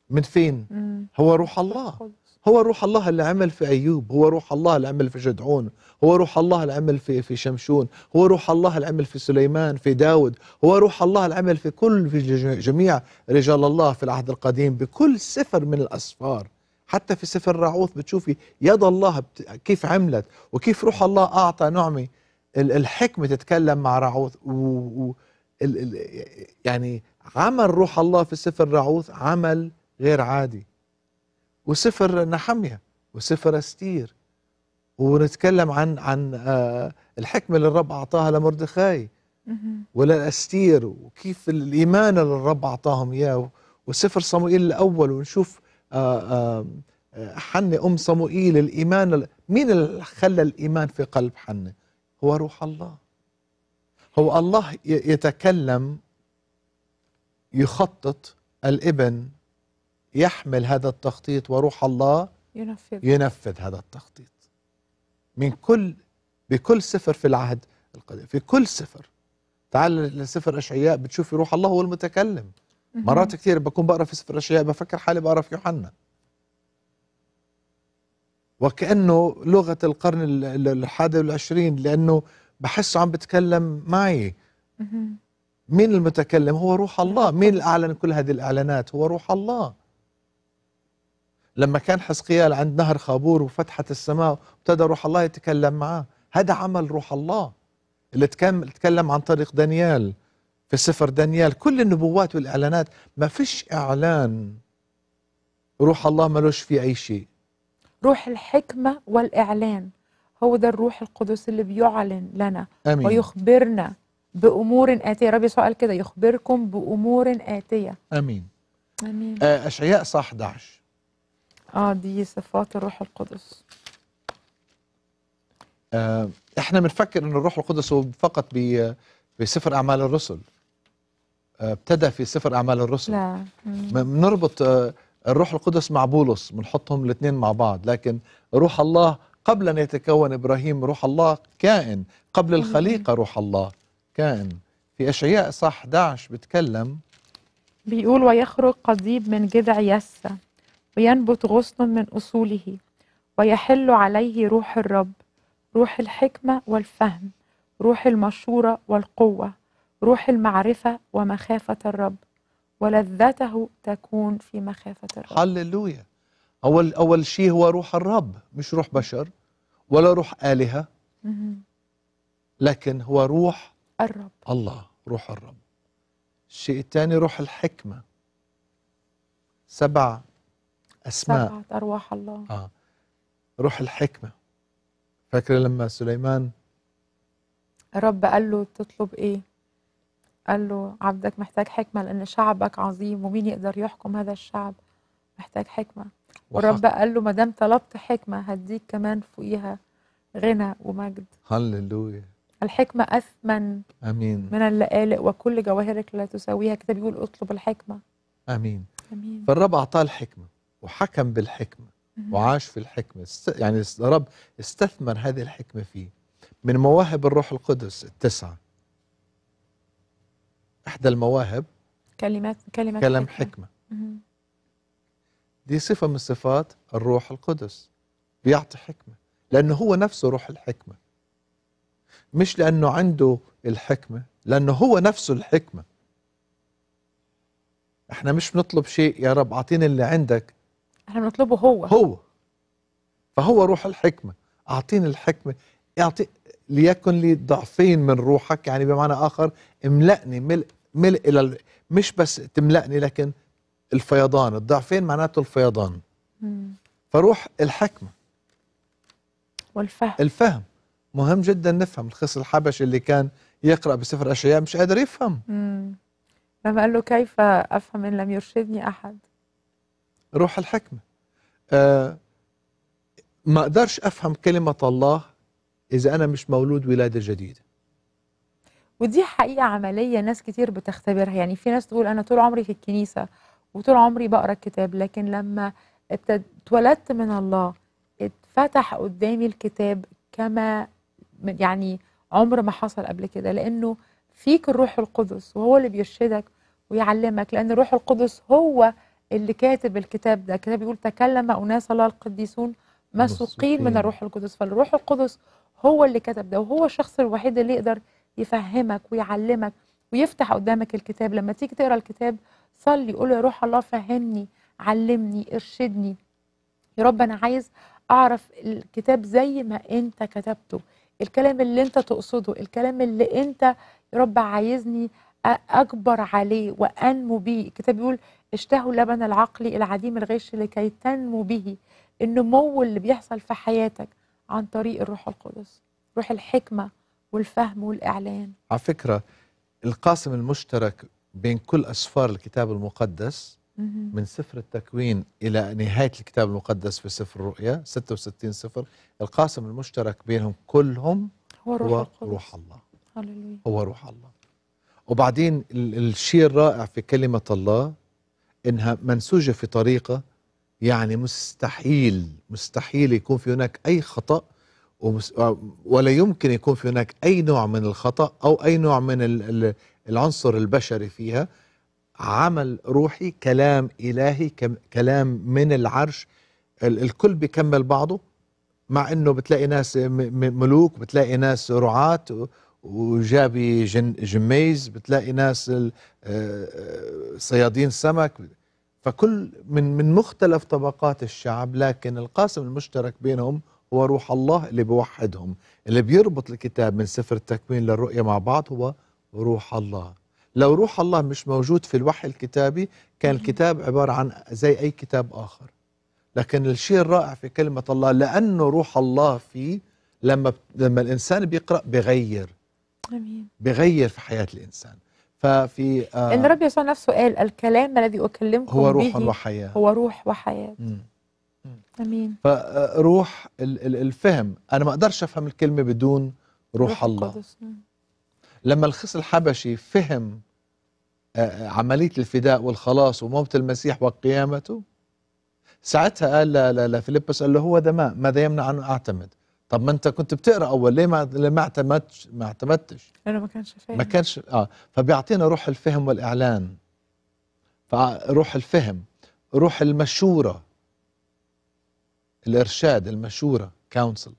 من فين؟ مم. هو روح الله هو روح الله اللي عمل في أيوب هو روح الله اللي عمل في جدعون هو روح الله اللي عمل في في شمشون هو روح الله اللي عمل في سليمان في داود هو روح الله اللي عمل في كل في جميع رجال الله في العهد القديم بكل سفر من الأسفار حتى في سفر راعوث بتشوفي يد الله كيف عملت وكيف روح الله أعطى نعمي الحكمة تتكلم مع راعوث و يعني عمل روح الله في سفر راعوث عمل غير عادي وسفر نحمية وسفر أستير ونتكلم عن عن آه، الحكمة اللي الرب أعطاها لمردخاي استير وكيف الإيمان اللي الرب أعطاهم إياه وسفر صموئيل الأول ونشوف آه، آه، حنة أم صموئيل الإيمان مين اللي خلى الإيمان في قلب حنة هو روح الله هو الله يتكلم يخطط الابن يحمل هذا التخطيط وروح الله ينفذ ينفذ هذا التخطيط من كل بكل سفر في العهد القديم في كل سفر تعال لسفر اشعياء بتشوفي روح الله هو المتكلم مرات كثير بكون بقرا في سفر اشعياء بفكر حالي بقرا في يوحنا وكانه لغه القرن الحادي والعشرين لانه بحسه عم بتكلم معي مين المتكلم هو روح الله مين اللي اعلن كل هذه الاعلانات هو روح الله لما كان حزقيال عند نهر خابور وفتحت السماء وابتدى روح الله يتكلم معاه هذا عمل روح الله اللي تكلم عن طريق دانيال في سفر دانيال كل النبوات والإعلانات ما فيش إعلان روح الله ملوش في أي شيء روح الحكمة والإعلان هو ده الروح القدس اللي بيعلن لنا أمين. ويخبرنا بأمور آتية ربي سؤال كده يخبركم بأمور آتية أمين أمين آه، أشعياء صح 11 اه دي صفات الروح القدس آه احنا بنفكر ان الروح القدس هو فقط بسفر اعمال الرسل آه، ابتدى في سفر اعمال الرسل لا بنربط آه الروح القدس مع بولس بنحطهم الاثنين مع بعض لكن روح الله قبل ان يتكون ابراهيم روح الله كائن قبل الخليقه روح الله كائن في اشعياء صح 11 بتكلم بيقول ويخرج قضيب من جذع يسّى وينبت غصن من أصوله ويحل عليه روح الرب روح الحكمة والفهم روح المشورة والقوة روح المعرفة ومخافة الرب ولذته تكون في مخافة الرب هللويا أول, أول شيء هو روح الرب مش روح بشر ولا روح آلهة لكن هو روح الرب الله روح الرب الشيء الثاني روح الحكمة سبع أسماء سبعة أرواح الله آه. روح الحكمة فاكرة لما سليمان الرب قال له تطلب إيه قال له عبدك محتاج حكمة لأن شعبك عظيم ومين يقدر يحكم هذا الشعب محتاج حكمة والرب قال له ما دام طلبت حكمة هديك كمان فوقيها غنى ومجد هللويا الحكمة أثمن أمين من اللآلئ وكل جواهرك لا تساويها كده بيقول اطلب الحكمة أمين أمين فالرب أعطاه الحكمة وحكم بالحكمة وعاش في الحكمة يعني رب استثمر هذه الحكمة فيه من مواهب الروح القدس التسعة إحدى المواهب كلمات كلمات كلام حكمة, حكمة. دي صفة من صفات الروح القدس بيعطي حكمة لأنه هو نفسه روح الحكمة مش لأنه عنده الحكمة لأنه هو نفسه الحكمة احنا مش بنطلب شيء يا رب أعطيني اللي عندك احنا بنطلبه هو هو فهو روح الحكمة أعطيني الحكمة أعطي ليكن لي ضعفين من روحك يعني بمعنى آخر املأني ملء ملء إلى مش بس تملأني لكن الفيضان الضعفين معناته الفيضان فروح الحكمة والفهم الفهم مهم جدا نفهم الخص الحبشي اللي كان يقرأ بسفر اشياء مش قادر يفهم امم لما قال له كيف أفهم إن لم يرشدني أحد روح الحكمة آه ما أقدرش أفهم كلمة الله إذا أنا مش مولود ولادة جديدة ودي حقيقة عملية ناس كتير بتختبرها يعني في ناس تقول أنا طول عمري في الكنيسة وطول عمري بقرا الكتاب لكن لما اتولدت من الله اتفتح قدامي الكتاب كما يعني عمر ما حصل قبل كده لأنه فيك الروح القدس وهو اللي بيرشدك ويعلمك لأن الروح القدس هو اللي كاتب الكتاب ده الكتاب بيقول تكلم أناس الله القديسون مسوقين من الروح القدس فالروح القدس هو اللي كتب ده وهو الشخص الوحيد اللي يقدر يفهمك ويعلمك ويفتح قدامك الكتاب لما تيجي تقرا الكتاب صلي قول يا روح الله فهمني علمني ارشدني يا رب انا عايز اعرف الكتاب زي ما انت كتبته الكلام اللي انت تقصده الكلام اللي انت يا رب عايزني اكبر عليه وانمو بيه الكتاب بيقول اشتهوا اللبن العقلي العديم الغش لكي تنمو به النمو اللي بيحصل في حياتك عن طريق الروح القدس روح الحكمة والفهم والإعلان على فكرة القاسم المشترك بين كل أسفار الكتاب المقدس من سفر التكوين إلى نهاية الكتاب المقدس في سفر الرؤيا 66 سفر القاسم المشترك بينهم كلهم هو روح, هو روح الله هللويا. هو روح الله وبعدين الشيء الرائع في كلمة الله انها منسوجه في طريقه يعني مستحيل مستحيل يكون في هناك اي خطا ولا يمكن يكون في هناك اي نوع من الخطا او اي نوع من العنصر البشري فيها عمل روحي كلام الهي كلام من العرش الكل بيكمل بعضه مع انه بتلاقي ناس ملوك بتلاقي ناس رعاة وجابي جميز بتلاقي ناس آه، آه، صيادين سمك فكل من من مختلف طبقات الشعب لكن القاسم المشترك بينهم هو روح الله اللي بيوحدهم اللي بيربط الكتاب من سفر التكوين للرؤية مع بعض هو روح الله لو روح الله مش موجود في الوحي الكتابي كان الكتاب عبارة عن زي أي كتاب آخر لكن الشيء الرائع في كلمة الله لأنه روح الله فيه لما لما الإنسان بيقرأ بغير بغير في حياة الإنسان ففي آه إن الرب يسوع نفسه قال الكلام الذي أكلمكم هو روح به وحياة هو روح وحياة مم. امين فروح آه، الفهم انا ما اقدرش افهم الكلمه بدون روح, روح الله لما الخص الحبشي فهم آه، آه، عمليه الفداء والخلاص وموت المسيح وقيامته ساعتها قال لفيلبس قال له هو ده ما ماذا يمنع ان اعتمد طب ما انت كنت بتقرا اول ليه ما ليه ما اعتمدتش ما اعتمدتش انا ما كانش فاهم ما كانش اه فبيعطينا روح الفهم والاعلان فروح الفهم روح المشوره الارشاد المشوره كونسل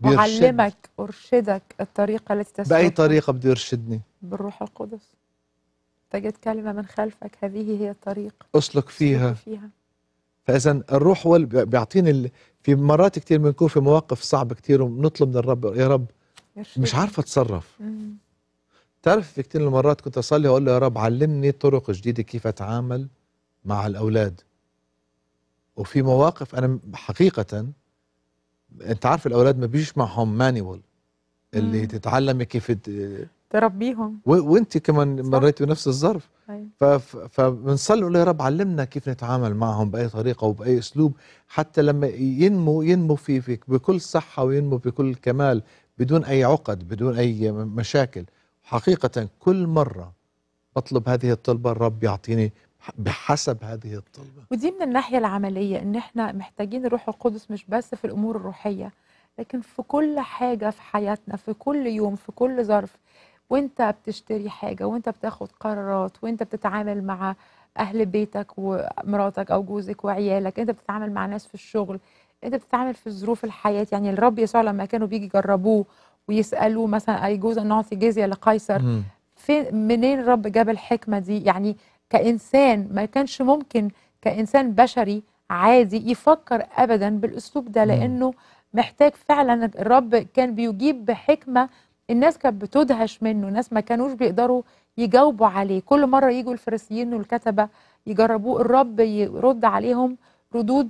معلمك أرشدك الطريقة التي تسلكها بأي طريقة بده يرشدني؟ بالروح القدس تجد كلمة من خلفك هذه هي الطريق أسلك فيها, أسلك فيها. فإذا الروح هو بيعطيني في مرات كثير بنكون في مواقف صعبة كثير وبنطلب من الرب يا رب مش عارفة أتصرف تعرف في كثير من المرات كنت أصلي وأقول له يا رب علمني طرق جديدة كيف أتعامل مع الأولاد وفي مواقف أنا حقيقة أنت عارف الأولاد ما بيجيش معهم مانيوال اللي تتعلمي كيف تربيهم وانت كمان مريت بنفس الظرف أيوة. فبنصلي له يا رب علمنا كيف نتعامل معهم باي طريقه وباي اسلوب حتى لما ينمو ينمو في فيك بكل صحه وينمو بكل كمال بدون اي عقد بدون اي مشاكل حقيقه كل مره بطلب هذه الطلبه الرب يعطيني بحسب هذه الطلبه ودي من الناحيه العمليه ان احنا محتاجين الروح القدس مش بس في الامور الروحيه لكن في كل حاجه في حياتنا في كل يوم في كل ظرف وانت بتشتري حاجه وانت بتاخد قرارات وانت بتتعامل مع اهل بيتك ومراتك او جوزك وعيالك انت بتتعامل مع ناس في الشغل انت بتتعامل في ظروف الحياه يعني الرب يسوع لما كانوا بيجي يجربوه ويسالوه مثلا ايجوز ان نعطي جزيه لقيصر فين منين الرب جاب الحكمه دي يعني كانسان ما كانش ممكن كانسان بشري عادي يفكر ابدا بالاسلوب ده لانه محتاج فعلا الرب كان بيجيب بحكمه الناس كانت بتدهش منه ناس ما كانوش بيقدروا يجاوبوا عليه كل مرة يجوا الفريسيين والكتبة يجربوه الرب يرد عليهم ردود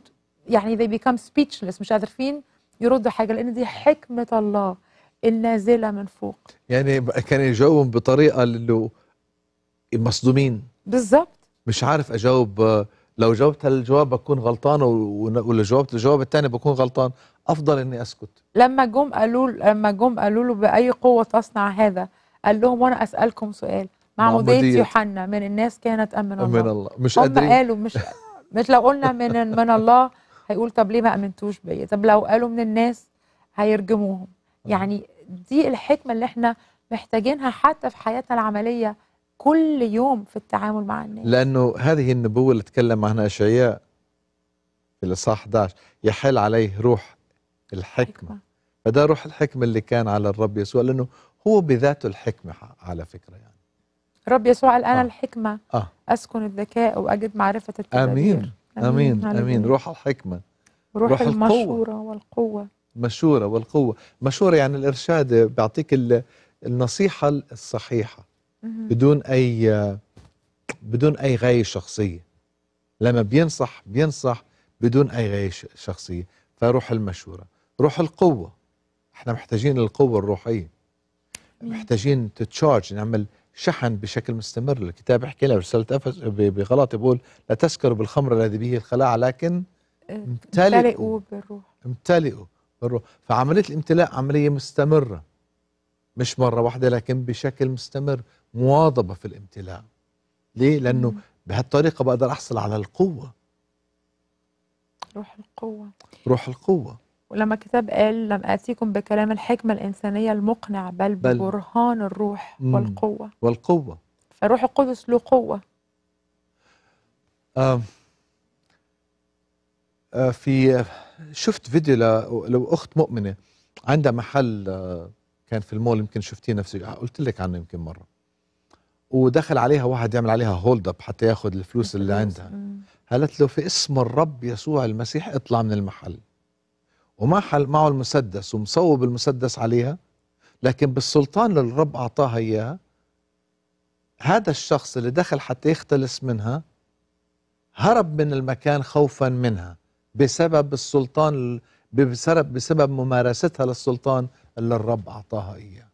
يعني they become speechless مش عارفين يردوا حاجة لأن دي حكمة الله النازلة من فوق يعني كان يجاوبهم بطريقة اللي مصدومين بالظبط مش عارف أجاوب لو جاوبت الجواب بكون غلطان ولو جاوبت الجواب الثاني بكون غلطان افضل اني اسكت لما جم قالوا لما جم قالوا له باي قوه تصنع هذا قال لهم وانا اسالكم سؤال معموديه يوحنا من الناس كانت ام من الله, من الله. مش هم قادرين. قالوا مش مش لو قلنا من من الله هيقول طب ليه ما امنتوش بيا طب لو قالوا من الناس هيرجموهم أمم. يعني دي الحكمه اللي احنا محتاجينها حتى في حياتنا العمليه كل يوم في التعامل مع الناس لانه هذه النبوه اللي اتكلم عنها اشعياء في الاصحاح 11 يحل عليه روح الحكمة فده روح الحكمة اللي كان على الرب يسوع لأنه هو بذاته الحكمة على فكرة يعني رب يسوع الآن آه. الحكمة آه. أسكن الذكاء وأجد معرفة التدبير أمين أمين أمين, أمين. روح الحكمة روح, روح المشورة والقوة المشورة والقوة مشورة يعني الإرشاد بيعطيك النصيحة الصحيحة مم. بدون أي بدون أي غاية شخصية لما بينصح بينصح بدون أي غاية شخصية فروح المشورة روح القوة احنا محتاجين القوة الروحية محتاجين تتشارج نعمل شحن بشكل مستمر الكتاب يحكي لنا برسالة أفس بغلط يقول لا تسكروا بالخمر الذي به الخلاعة لكن آه، امتلئوا بالروح امتلئوا بالروح فعملية الامتلاء عملية مستمرة مش مرة واحدة لكن بشكل مستمر مواظبة في الامتلاء ليه؟ لأنه مم. بهالطريقة بقدر أحصل على القوة روح القوة روح القوة ولما الكتاب قال لم آتيكم بكلام الحكمة الإنسانية المقنع بل, بل. ببرهان الروح مم. والقوة والقوة فالروح القدس له قوة آه. آه في شفت فيديو لأخت مؤمنة عندها محل آه كان في المول يمكن شفتيه نفسك آه، قلت لك عنه يمكن مرة ودخل عليها واحد يعمل عليها هولد اب حتى ياخذ الفلوس اللي عندها قالت له في اسم الرب يسوع المسيح اطلع من المحل معه المسدس ومصوب المسدس عليها لكن بالسلطان اللي الرب أعطاها إياها هذا الشخص اللي دخل حتى يختلس منها هرب من المكان خوفا منها بسبب السلطان بسبب, بسبب ممارستها للسلطان اللي الرب أعطاها إياه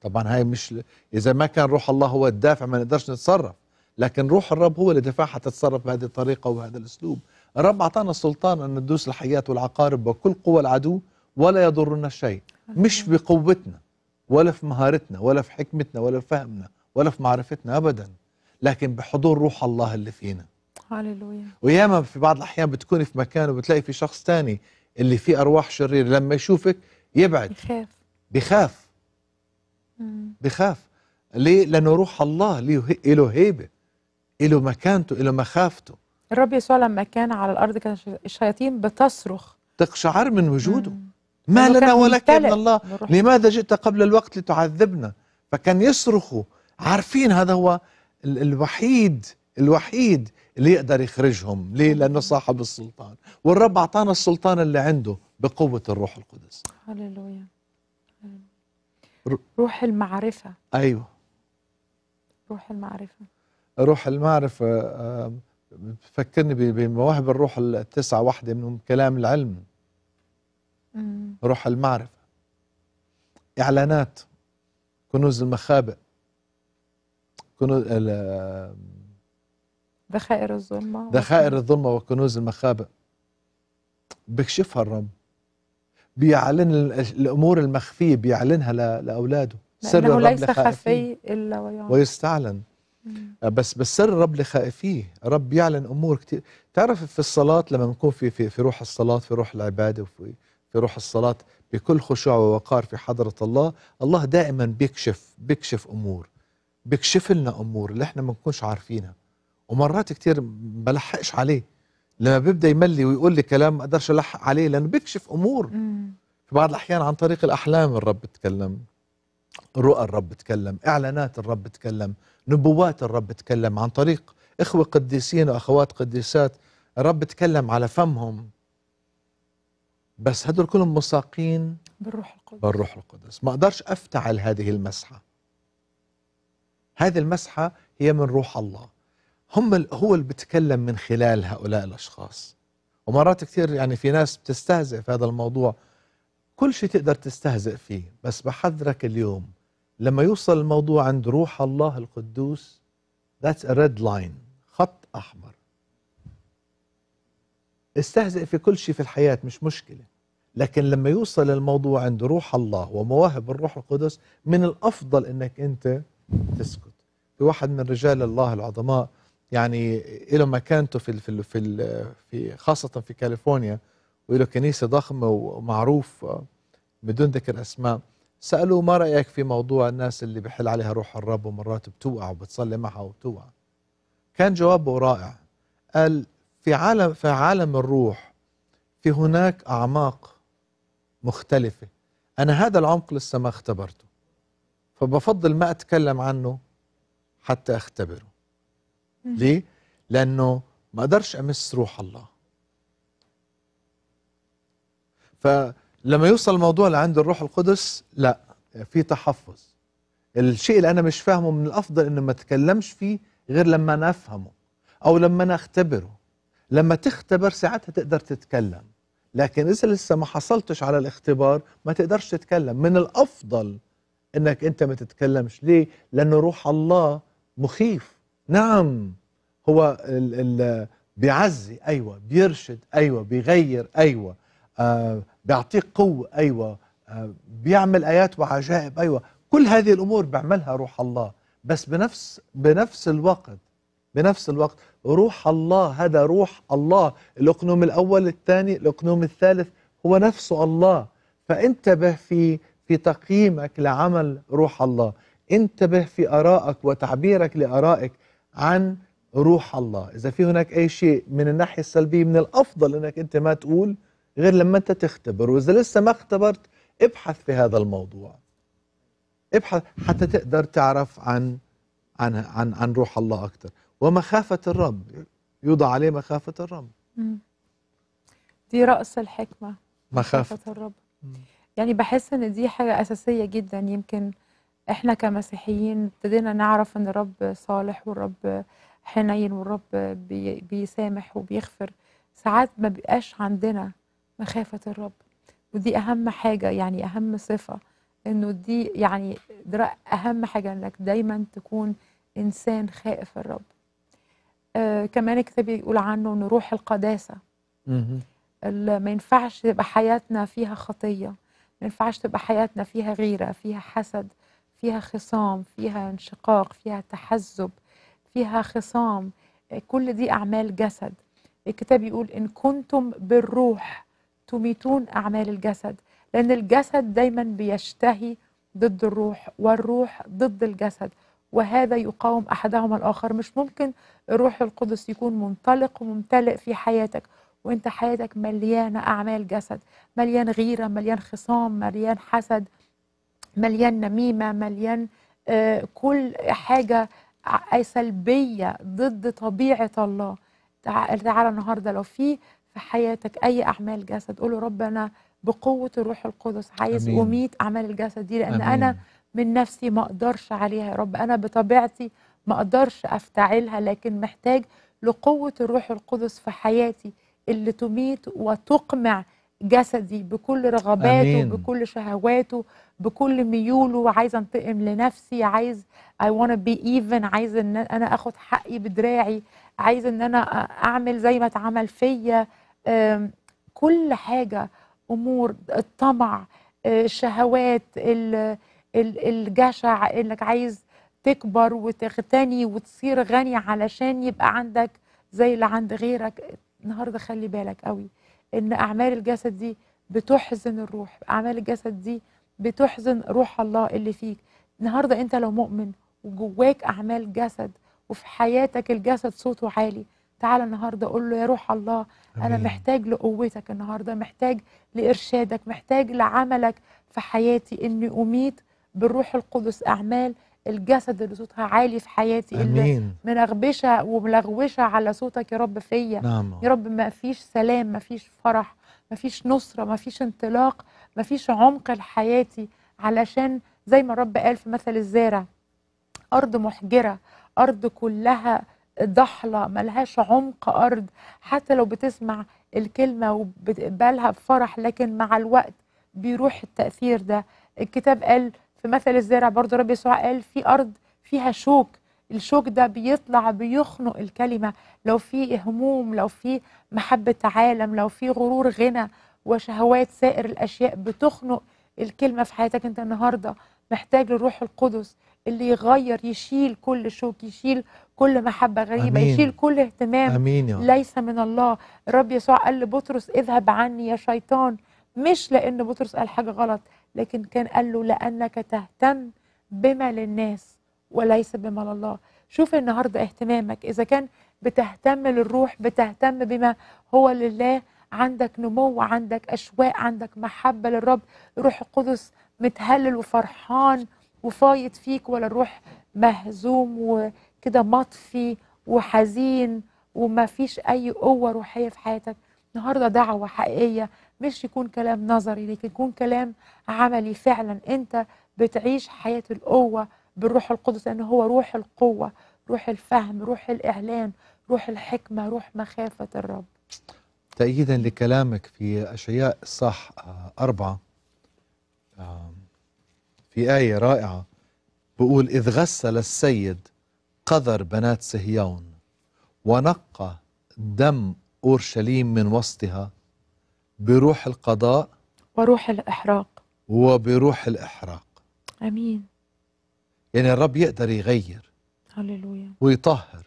طبعا هاي مش إذا ما كان روح الله هو الدافع ما نقدرش نتصرف لكن روح الرب هو اللي دفعها تتصرف بهذه الطريقة وبهذا الأسلوب الرب أعطانا السلطان أن ندوس الحيات والعقارب وكل قوى العدو ولا يضرنا شيء مش بقوتنا ولا في مهارتنا ولا في حكمتنا ولا في فهمنا ولا في معرفتنا أبدا لكن بحضور روح الله اللي فينا هللويا وياما في بعض الأحيان بتكوني في مكان وبتلاقي في شخص ثاني اللي فيه أرواح شرير لما يشوفك يبعد يخاف بخاف أمم. بخاف ليه؟ لأنه روح الله له هيبة له مكانته له مخافته الرب يسوع لما كان على الارض كان الشياطين بتصرخ تقشعر من وجوده ما لنا ولك ابن الله لماذا جئت قبل الوقت لتعذبنا فكان يصرخوا عارفين هذا هو الوحيد الوحيد اللي يقدر يخرجهم ليه لانه صاحب السلطان والرب اعطانا السلطان اللي عنده بقوه الروح القدس هللويا روح المعرفه ايوه روح المعرفه روح المعرفه بتفكرني بمواهب الروح التسعة واحدة منهم كلام العلم مم. روح المعرفة إعلانات كنوز المخابئ كنوز ذخائر الظلمة ذخائر الظلمة وكنوز المخابئ بيكشفها الرب بيعلن الأمور المخفية بيعلنها لأولاده سر الرب ليس خفي إلا ويعلن ويستعلن آه، بس بس سر الرب لخائفيه رب يعلن امور كثير تعرف في الصلاه لما بنكون في في في روح الصلاه في روح العباده وفي في روح الصلاه بكل خشوع ووقار في حضره الله الله دائما بيكشف بيكشف امور بيكشف لنا امور اللي احنا ما بنكونش عارفينها ومرات كثير بلحقش عليه لما بيبدا يملي ويقول لي كلام ما اقدرش الحق عليه لانه بيكشف امور في بعض الاحيان عن طريق الاحلام الرب تكلم رؤى الرب تكلم اعلانات الرب تكلم نبوات الرب تكلم عن طريق إخوة قديسين وأخوات قديسات الرب تكلم على فمهم بس هدول كلهم مساقين بالروح القدس بالروح القدس ما أقدرش أفتعل هذه المسحة هذه المسحة هي من روح الله هم هو اللي بتكلم من خلال هؤلاء الأشخاص ومرات كثير يعني في ناس بتستهزئ في هذا الموضوع كل شيء تقدر تستهزئ فيه بس بحذرك اليوم لما يوصل الموضوع عند روح الله القدوس that's a red line خط أحمر استهزئ في كل شيء في الحياة مش مشكلة لكن لما يوصل الموضوع عند روح الله ومواهب الروح القدس من الأفضل أنك أنت تسكت في واحد من رجال الله العظماء يعني له مكانته في في في, في خاصة في كاليفورنيا وله كنيسة ضخمة ومعروف بدون ذكر أسماء سألوه ما رأيك في موضوع الناس اللي بحل عليها روح الرب ومرات بتوقع وبتصلي معها وبتوقع كان جوابه رائع قال في عالم في عالم الروح في هناك أعماق مختلفة أنا هذا العمق لسه ما اختبرته فبفضل ما أتكلم عنه حتى أختبره ليه؟ لأنه ما أقدرش أمس روح الله ف لما يوصل الموضوع لعند الروح القدس لا في تحفظ الشيء اللي انا مش فاهمه من الافضل ان ما اتكلمش فيه غير لما انا افهمه او لما انا اختبره لما تختبر ساعتها تقدر تتكلم لكن اذا لسه ما حصلتش على الاختبار ما تقدرش تتكلم من الافضل انك انت ما تتكلمش ليه لانه روح الله مخيف نعم هو ال ال بيعزي ايوه بيرشد ايوه بيغير ايوه آه بيعطيك قوة أيوة آه، بيعمل آيات وعجائب أيوة كل هذه الأمور بيعملها روح الله بس بنفس بنفس الوقت بنفس الوقت روح الله هذا روح الله الأقنوم الأول الثاني الأقنوم الثالث هو نفسه الله فانتبه في في تقييمك لعمل روح الله انتبه في آرائك وتعبيرك لآرائك عن روح الله إذا في هناك أي شيء من الناحية السلبية من الأفضل أنك أنت ما تقول غير لما انت تختبر واذا لسه ما اختبرت ابحث في هذا الموضوع ابحث حتى تقدر تعرف عن عن عن, عن روح الله اكثر ومخافه الرب يوضع عليه مخافه الرب دي راس الحكمه مخافه, مخافة الرب مم. يعني بحس ان دي حاجه اساسيه جدا يمكن احنا كمسيحيين ابتدينا نعرف ان الرب صالح والرب حنين والرب بيسامح وبيغفر ساعات ما بيبقاش عندنا مخافه الرب ودي اهم حاجه يعني اهم صفه انه دي يعني اهم حاجه انك دايما تكون انسان خائف الرب آه كمان الكتاب يقول عنه انه روح القداسه ما ينفعش تبقى حياتنا فيها خطيه ما ينفعش تبقى حياتنا فيها غيره فيها حسد فيها خصام فيها انشقاق فيها تحزب فيها خصام آه، كل دي اعمال جسد الكتاب يقول ان كنتم بالروح تميتون أعمال الجسد لأن الجسد دايما بيشتهي ضد الروح والروح ضد الجسد وهذا يقاوم أحدهما الآخر مش ممكن الروح القدس يكون منطلق وممتلئ في حياتك وانت حياتك مليانة أعمال جسد مليان غيرة مليان خصام مليان حسد مليان نميمة مليان آه، كل حاجة سلبية ضد طبيعة الله تعالى النهاردة لو في في حياتك اي اعمال جسد قول له رب انا بقوه الروح القدس عايز اميت اعمال الجسد دي لان أمين. انا من نفسي ما اقدرش عليها يا رب انا بطبيعتي ما اقدرش افتعلها لكن محتاج لقوه الروح القدس في حياتي اللي تميت وتقمع جسدي بكل رغباته أمين. بكل شهواته بكل ميوله عايز انتقم لنفسي عايز اي wanna بي ايفن عايز ان انا اخد حقي بدراعي عايز ان انا اعمل زي ما اتعمل فيا كل حاجه امور الطمع آه، الشهوات الجشع انك عايز تكبر وتغتني وتصير غني علشان يبقى عندك زي اللي عند غيرك النهارده خلي بالك قوي ان اعمال الجسد دي بتحزن الروح اعمال الجسد دي بتحزن روح الله اللي فيك النهارده انت لو مؤمن وجواك اعمال جسد وفي حياتك الجسد صوته عالي تعالى النهارده قول له يا روح الله أمين. انا محتاج لقوتك النهارده محتاج لارشادك محتاج لعملك في حياتي اني اميت بالروح القدس اعمال الجسد اللي صوتها عالي في حياتي أمين. اللي منغبشه وملغوشه على صوتك يا رب فيا نعم. يا رب ما فيش سلام ما فيش فرح ما فيش نصره ما فيش انطلاق ما فيش عمق لحياتي علشان زي ما الرب قال في مثل الزارع ارض محجره ارض كلها ضحله ملهاش عمق ارض حتى لو بتسمع الكلمه وبتقبلها بفرح لكن مع الوقت بيروح التاثير ده الكتاب قال في مثل الزرع برضو رب يسوع قال في ارض فيها شوك الشوك ده بيطلع بيخنق الكلمه لو في هموم لو في محبه عالم لو في غرور غنى وشهوات سائر الاشياء بتخنق الكلمه في حياتك انت النهارده محتاج للروح القدس اللي يغير يشيل كل شوك يشيل كل محبة غريبة أمين. يشيل كل اهتمام أمين يا. ليس من الله الرب يسوع قال لبطرس اذهب عني يا شيطان مش لأن بطرس قال حاجة غلط لكن كان قال له لأنك تهتم بما للناس وليس بما لله شوف النهاردة اهتمامك إذا كان بتهتم للروح بتهتم بما هو لله عندك نمو عندك أشواق عندك محبة للرب روح القدس متهلل وفرحان وفايض فيك ولا الروح مهزوم وكده مطفي وحزين وما فيش أي قوة روحية في حياتك النهاردة دعوة حقيقية مش يكون كلام نظري لكن يكون كلام عملي فعلا أنت بتعيش حياة القوة بالروح القدس لأن هو روح القوة روح الفهم روح الإعلان روح الحكمة روح مخافة الرب تأييدا لكلامك في أشياء صح آه، أربعة في آية رائعة بقول إذ غسل السيد قذر بنات سهيون ونقى دم أورشليم من وسطها بروح القضاء وروح الإحراق وبروح الإحراق أمين يعني الرب يقدر يغير هللويا ويطهر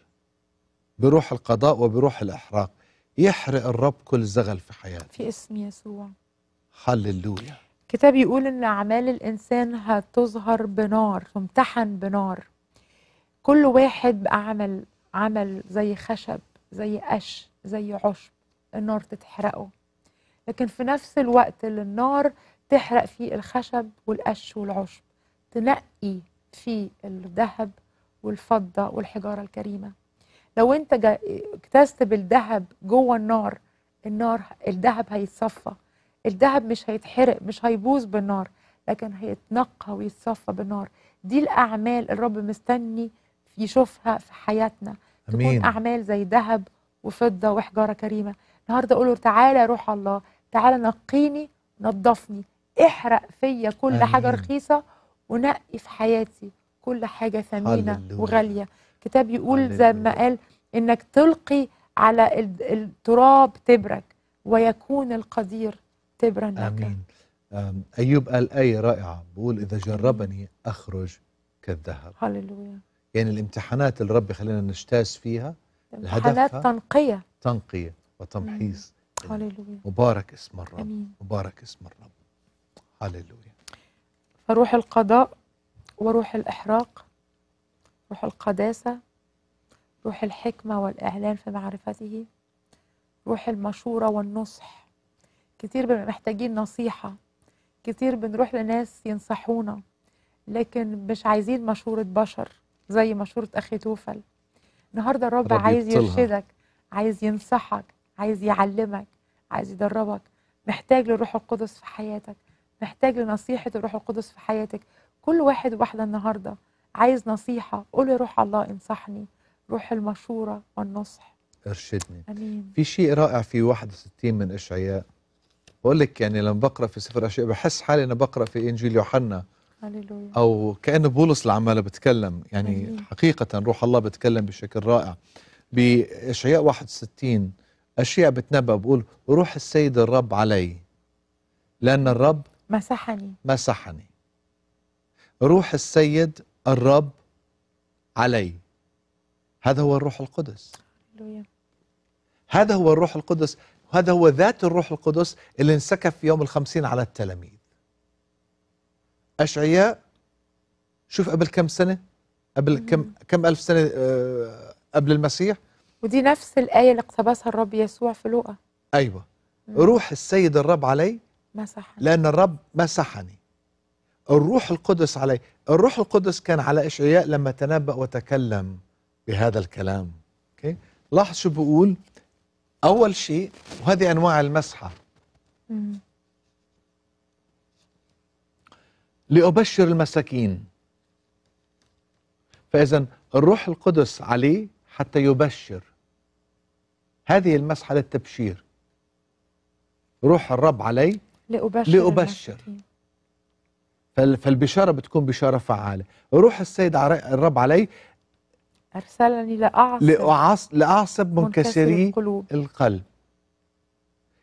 بروح القضاء وبروح الإحراق يحرق الرب كل زغل في حياته في اسم يسوع هللويا الكتاب يقول ان اعمال الانسان هتظهر بنار تمتحن بنار كل واحد بعمل عمل زي خشب زي قش زي عشب النار تتحرقه لكن في نفس الوقت اللي النار تحرق فيه الخشب والقش والعشب تنقي فيه الذهب والفضة والحجارة الكريمة لو انت اكتست بالذهب جوه النار النار الذهب هيتصفى الذهب مش هيتحرق مش هيبوظ بالنار لكن هيتنقى ويتصفى بالنار دي الأعمال الرب مستني يشوفها في حياتنا أمين. تكون أعمال زي ذهب وفضة وحجارة كريمة النهاردة أقول له تعالى يا روح الله تعالى نقيني نظفني احرق فيا كل أمين. حاجة رخيصة ونقي في حياتي كل حاجة ثمينة هللويا. وغالية كتاب يقول زي ما قال إنك تلقي على التراب تبرك ويكون القدير لك آمين أيوب قال آية رائعة بقول إذا جربني أخرج كالذهب هللويا يعني الامتحانات اللي رب خلينا نجتاز فيها امتحانات تنقية تنقية وتمحيص هللويا مبارك اسم الرب أمين. مبارك اسم الرب هللويا فروح القضاء وروح الإحراق روح القداسة روح الحكمة والإعلان في معرفته روح المشورة والنصح كتير بنبقى محتاجين نصيحة كتير بنروح لناس ينصحونا لكن مش عايزين مشورة بشر زي مشورة أخي توفل النهاردة الرب عايز يرشدك عايز ينصحك عايز يعلمك عايز يدربك محتاج للروح القدس في حياتك محتاج لنصيحة الروح القدس في حياتك كل واحد وواحدة النهاردة عايز نصيحة قول يا روح الله انصحني روح المشورة والنصح ارشدني أمين. في شيء رائع في 61 من إشعياء بقول لك يعني لما بقرا في سفر اشياء بحس حالي انا بقرا في انجيل يوحنا هللويا او كانه بولس اللي عماله بتكلم يعني هللويا. حقيقه روح الله بتكلم بشكل رائع باشعياء 61 اشياء بتنبأ بقول روح السيد الرب علي لان الرب مسحني مسحني روح السيد الرب علي هذا هو الروح القدس هللويا. هذا هو الروح القدس هذا هو ذات الروح القدس اللي انسكب في يوم الخمسين على التلاميذ أشعياء شوف قبل كم سنة قبل كم كم ألف سنة آه، قبل المسيح ودي نفس الآية اللي اقتبسها الرب يسوع في لوقا أيوة مم. روح السيد الرب علي مسحني لأن الرب مسحني الروح القدس علي الروح القدس كان على إشعياء لما تنبأ وتكلم بهذا الكلام أوكي لاحظ شو بيقول أول شيء وهذه أنواع المسحة لأبشر المساكين فإذا الروح القدس عليه حتى يبشر هذه المسحة للتبشير روح الرب علي لأبشر, لأبشر. فالبشارة بتكون بشارة فعالة روح السيد الرب علي أرسلني لأعصب لأعصب, لأعصب منكسري القلوب. القلب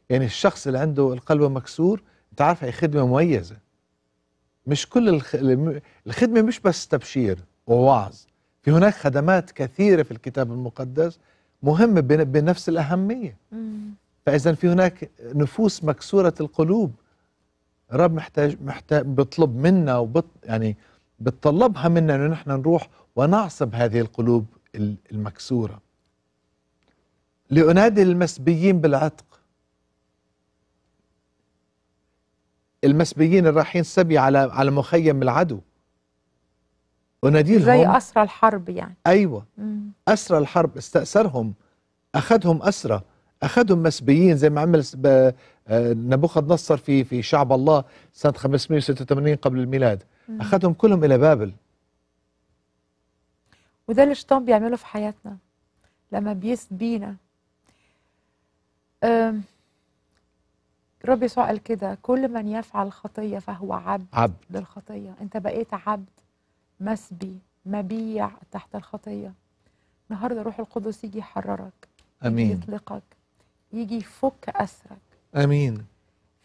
يعني الشخص اللي عنده القلب مكسور أنت عارف هي خدمة مميزة مش كل الخدمة مش بس تبشير ووعظ في هناك خدمات كثيرة في الكتاب المقدس مهمة بنفس الأهمية فإذا في هناك نفوس مكسورة القلوب رب محتاج محتاج بيطلب منا وبط يعني بتطلبها منا أنه نحن نروح ونعصب هذه القلوب المكسورة لأنادي المسبيين بالعتق المسبيين رايحين سبي على على مخيم العدو وناديلهم زي أسرى الحرب يعني أيوة مم. أسرى الحرب استأسرهم أخذهم أسرى أخذهم مسبيين زي ما عمل آه، نبوخذ نصر في في شعب الله سنة 586 قبل الميلاد أخذهم كلهم إلى بابل وده اللي الشيطان بيعمله في حياتنا لما بيسبينا ربي يسوع كده كل من يفعل خطيه فهو عبد, عبد للخطيه انت بقيت عبد مسبي مبيع تحت الخطيه النهارده روح القدس يجي يحررك امين يطلقك يجي يفك اسرك امين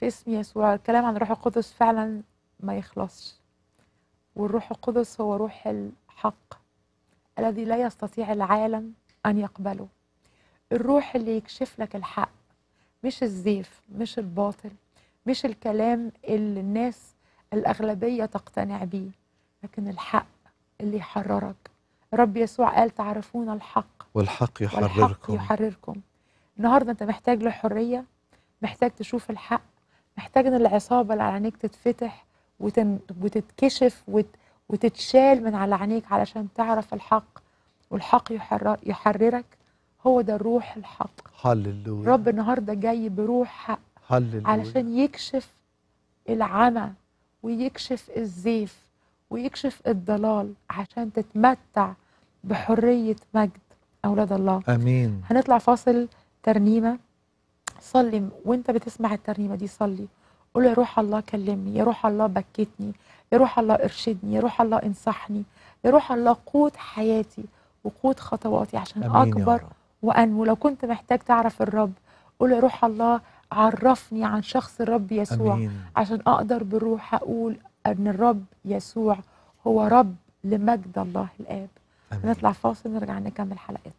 في اسم يسوع الكلام عن روح القدس فعلا ما يخلصش والروح القدس هو روح الحق الذي لا يستطيع العالم أن يقبله الروح اللي يكشف لك الحق مش الزيف مش الباطل مش الكلام اللي الناس الأغلبية تقتنع بيه لكن الحق اللي يحررك رب يسوع قال تعرفون الحق والحق يحرركم والحق يحرركم النهارده انت محتاج لحريه محتاج تشوف الحق محتاج ان العصابه اللي على عينيك تتفتح وتتكشف وتتشال من على عينيك علشان تعرف الحق والحق يحر... يحررك هو ده الروح الحق هللويا رب النهارده جاي بروح حق هللويا علشان يكشف العمى ويكشف الزيف ويكشف الضلال عشان تتمتع بحرية مجد أولاد الله أمين هنطلع فاصل ترنيمة صلي وانت بتسمع الترنيمة دي صلي قول يا روح الله كلمني يا روح الله بكتني يا روح الله ارشدني يا روح الله انصحني يا روح الله قود حياتي وقود خطواتي عشان اكبر وانمو لو كنت محتاج تعرف الرب قول يا روح الله عرفني عن شخص الرب يسوع أمين. عشان اقدر بالروح اقول ان الرب يسوع هو رب لمجد الله الاب أمين. نطلع فاصل نرجع نكمل حلقتنا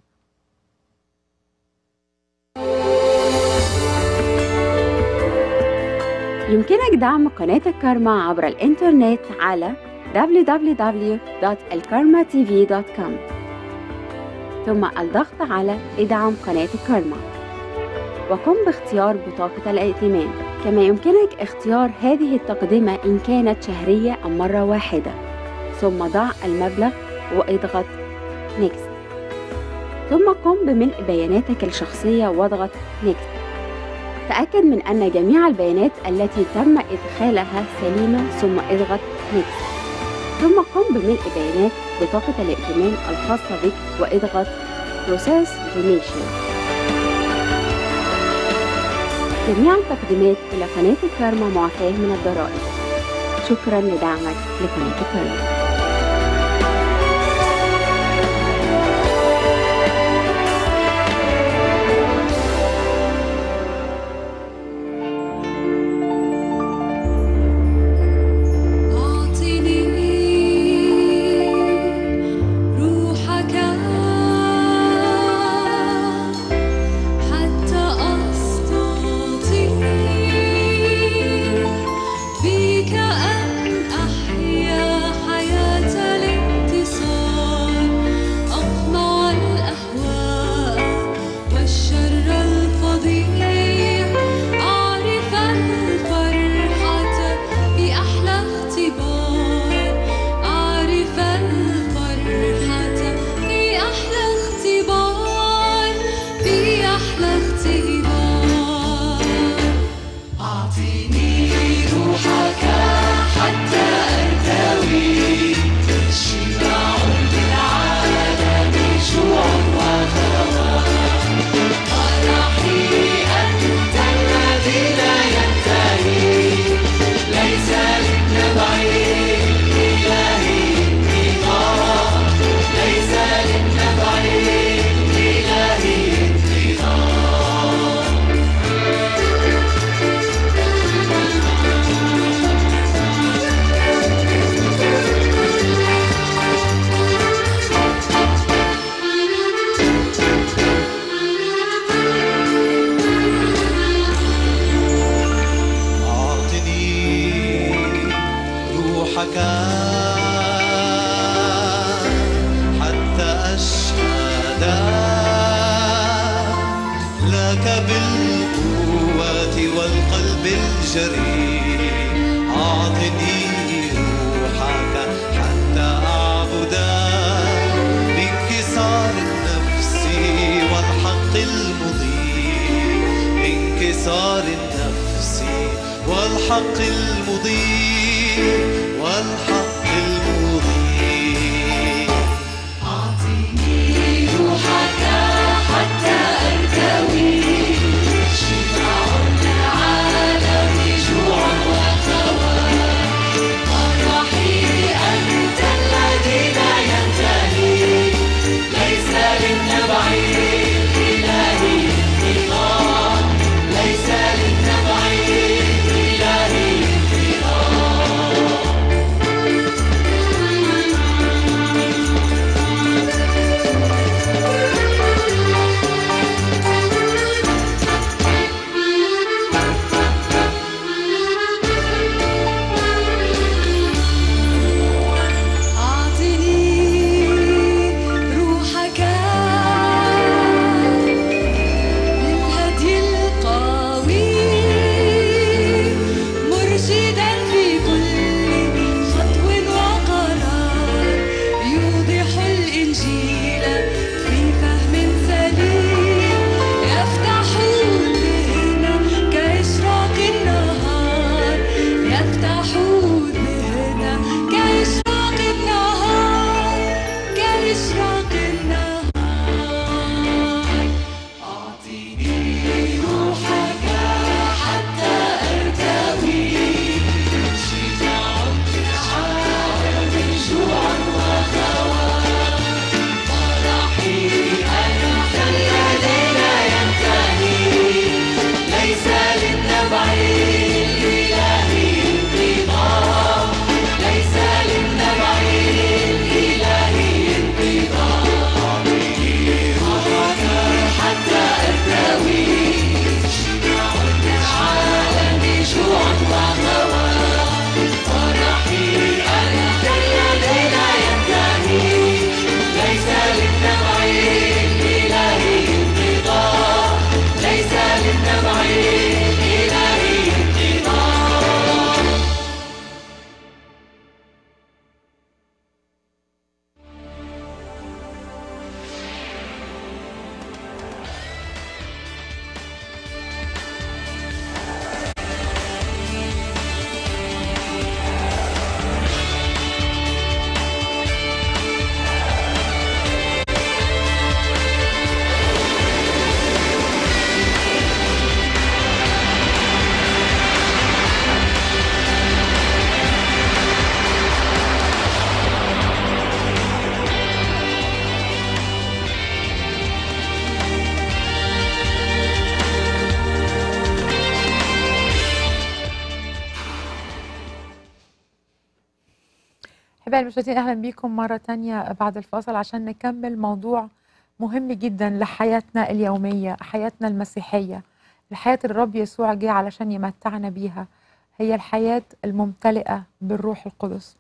يمكنك دعم قناة الكارما عبر الإنترنت على www.alkarmatv.com ثم الضغط على ادعم قناة الكارما وقم باختيار بطاقة الائتمان كما يمكنك اختيار هذه التقدمة إن كانت شهرية أم مرة واحدة ثم ضع المبلغ واضغط Next ثم قم بملء بياناتك الشخصية واضغط Next تأكد من أن جميع البيانات التي تم إدخالها سليمة ثم اضغط نيكس ثم قم بملء بيانات بطاقة الائتمان الخاصة بك واضغط بروسيس دونيشن جميع التقديمات إلى قناة الكارما معفاة من الضرائب شكرا لدعمك لقناة الكارما متابعي المشاهدين أهلا بكم مرة ثانيه بعد الفاصل عشان نكمل موضوع مهم جدا لحياتنا اليومية حياتنا المسيحية الحياة الرب يسوع جه علشان يمتعنا بيها هي الحياة الممتلئة بالروح القدس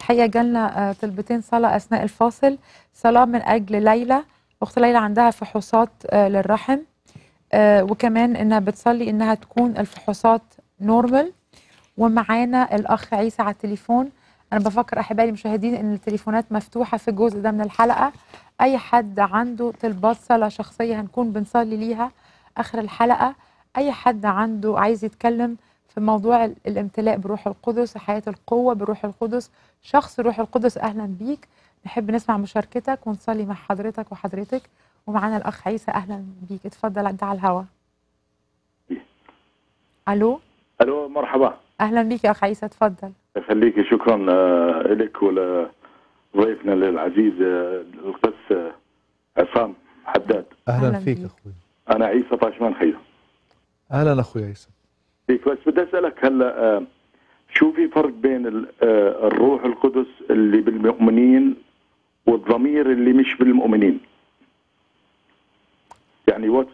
الحقيقة جالنا آه، طلبتين صلاة أثناء الفاصل صلاة من أجل ليلى أخت ليلى عندها فحوصات آه، للرحم آه، وكمان إنها بتصلي إنها تكون الفحوصات نورمال ومعانا الأخ عيسى على التليفون انا بفكر احبائي المشاهدين ان التليفونات مفتوحه في الجزء ده من الحلقه اي حد عنده طلبات صلاه شخصيه هنكون بنصلي ليها اخر الحلقه اي حد عنده عايز يتكلم في موضوع الامتلاء بروح القدس حياه القوه بروح القدس شخص روح القدس اهلا بيك نحب نسمع مشاركتك ونصلي مع حضرتك وحضرتك ومعانا الاخ عيسى اهلا بيك اتفضل انت على الهوا الو الو مرحبا اهلا بيك يا اخ عيسى اتفضل خليك شكرا آه، لك ولضيفنا العزيز آه، القس آه، عصام حداد اهلا, أهلاً فيك اخوي انا عيسى طاشمان خير اهلا اخوي عيسى فيك بس بدي اسالك هلا شو في فرق بين الروح القدس اللي بالمؤمنين والضمير اللي مش بالمؤمنين يعني وات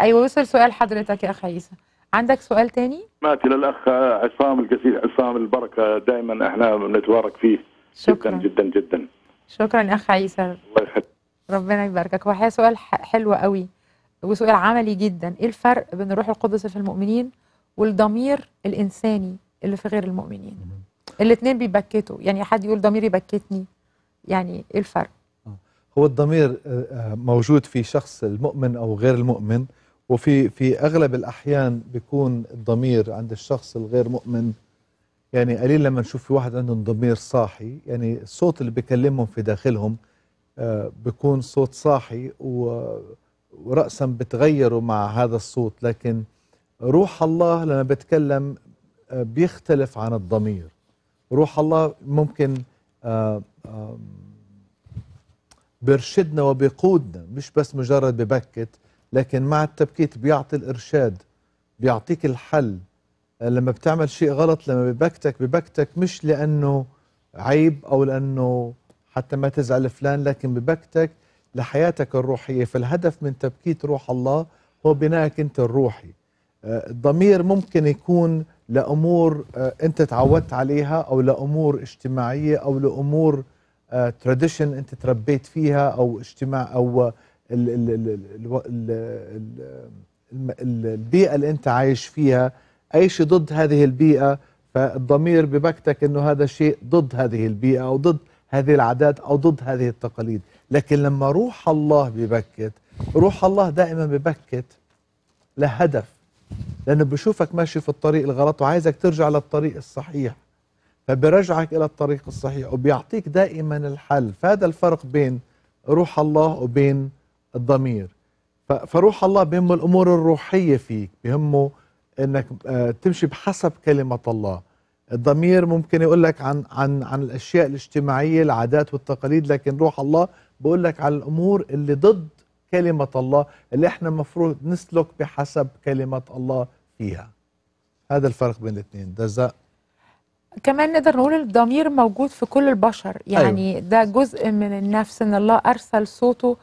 ايوه وصل سؤال حضرتك يا اخ عيسى عندك سؤال تاني؟ ماتي للاخ عصام القصير عصام البركه دائما احنا بنتبارك فيه شكرا جدا جدا جدا شكرا اخ عيسى الله يخليك ربنا يباركك وحياه سؤال حلو قوي وسؤال عملي جدا ايه الفرق بين الروح القدس في المؤمنين والضمير الانساني اللي في غير المؤمنين الاثنين بيبكتوا يعني حد يقول ضميري بكتني يعني ايه الفرق آه. هو الضمير آه، آه، موجود في شخص المؤمن او غير المؤمن وفي في اغلب الاحيان بيكون الضمير عند الشخص الغير مؤمن يعني قليل لما نشوف في واحد عندهم ضمير صاحي يعني الصوت اللي بيكلمهم في داخلهم آه، بيكون صوت صاحي ورأسا بتغيروا مع هذا الصوت لكن روح الله لما بتكلم آه، بيختلف عن الضمير روح الله ممكن آه، بيرشدنا وبيقودنا مش بس مجرد ببكت لكن مع التبكيت بيعطي الإرشاد بيعطيك الحل آه، لما بتعمل شيء غلط لما ببكتك ببكتك مش لأنه عيب أو لأنه حتى ما تزعل فلان لكن ببكتك لحياتك الروحية فالهدف من تبكيت روح الله هو بنائك أنت الروحي آه، الضمير ممكن يكون لأمور آه، أنت تعودت عليها أو لأمور اجتماعية أو لأمور تراديشن أنت تربيت فيها أو اجتماع أو البيئة اللي أنت عايش فيها أي شيء ضد هذه البيئة فالضمير ببكتك أنه هذا شيء ضد هذه البيئة أو ضد هذه العادات أو ضد هذه التقاليد لكن لما روح الله ببكت روح الله دائما ببكت لهدف لأنه بشوفك ماشي في الطريق الغلط وعايزك ترجع للطريق الصحيح فبرجعك إلى الطريق الصحيح وبيعطيك دائما الحل فهذا الفرق بين روح الله وبين الضمير فروح الله بهمه الامور الروحيه فيك بهمه انك آه، تمشي بحسب كلمه الله الضمير ممكن يقول لك عن عن عن الاشياء الاجتماعيه العادات والتقاليد لكن روح الله بيقول لك عن الامور اللي ضد كلمه الله اللي احنا المفروض نسلك بحسب كلمه الله فيها هذا الفرق بين الاثنين ده كمان نقدر نقول الضمير موجود في كل البشر يعني أيوة. ده جزء من النفس ان الله ارسل صوته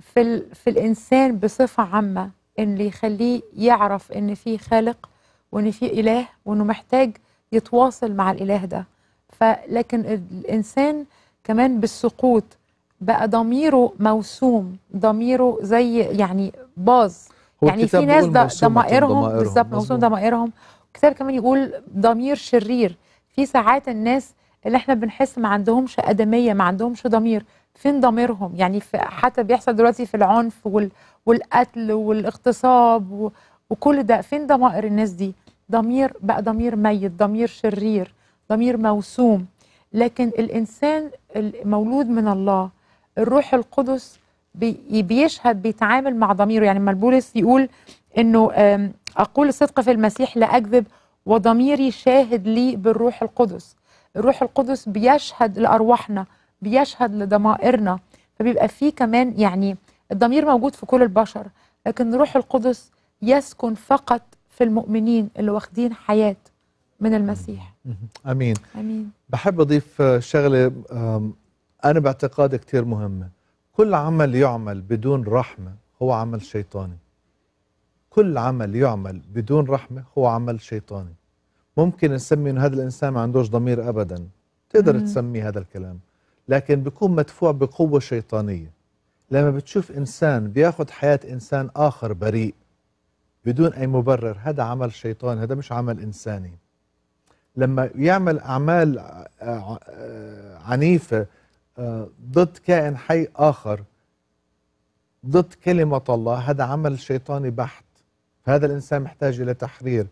في, في الإنسان بصفة عامة اللي يخليه يعرف إن في خالق وإن في إله وإنه محتاج يتواصل مع الإله ده فلكن الإنسان كمان بالسقوط بقى ضميره موسوم ضميره زي يعني باظ يعني في ناس ضمائرهم بالظبط موسوم ضمائرهم الكتاب كمان يقول ضمير شرير في ساعات الناس اللي احنا بنحس ما عندهمش ادميه ما عندهمش ضمير فين ضميرهم يعني في حتى بيحصل دلوقتي في العنف وال والقتل والاغتصاب و... وكل ده فين ضمائر الناس دي ضمير بقى ضمير ميت ضمير شرير ضمير موسوم لكن الانسان المولود من الله الروح القدس بي... بيشهد بيتعامل مع ضميره يعني لما بولس يقول انه اقول الصدق في المسيح لا اكذب وضميري شاهد لي بالروح القدس الروح القدس بيشهد لارواحنا بيشهد لضمائرنا فبيبقى فيه كمان يعني الضمير موجود في كل البشر لكن روح القدس يسكن فقط في المؤمنين اللي واخدين حياه من المسيح امين امين بحب اضيف شغله انا باعتقادي كثير مهمه كل عمل يعمل بدون رحمه هو عمل شيطاني كل عمل يعمل بدون رحمه هو عمل شيطاني ممكن نسمي انه هذا الانسان ما عندوش ضمير ابدا تقدر تسميه هذا الكلام لكن بيكون مدفوع بقوة شيطانية لما بتشوف إنسان بياخد حياة إنسان آخر بريء بدون أي مبرر هذا عمل شيطاني هذا مش عمل إنساني لما يعمل أعمال آه، آه، عنيفة آه، ضد كائن حي آخر ضد كلمة الله هذا عمل شيطاني بحت فهذا الإنسان محتاج إلى تحرير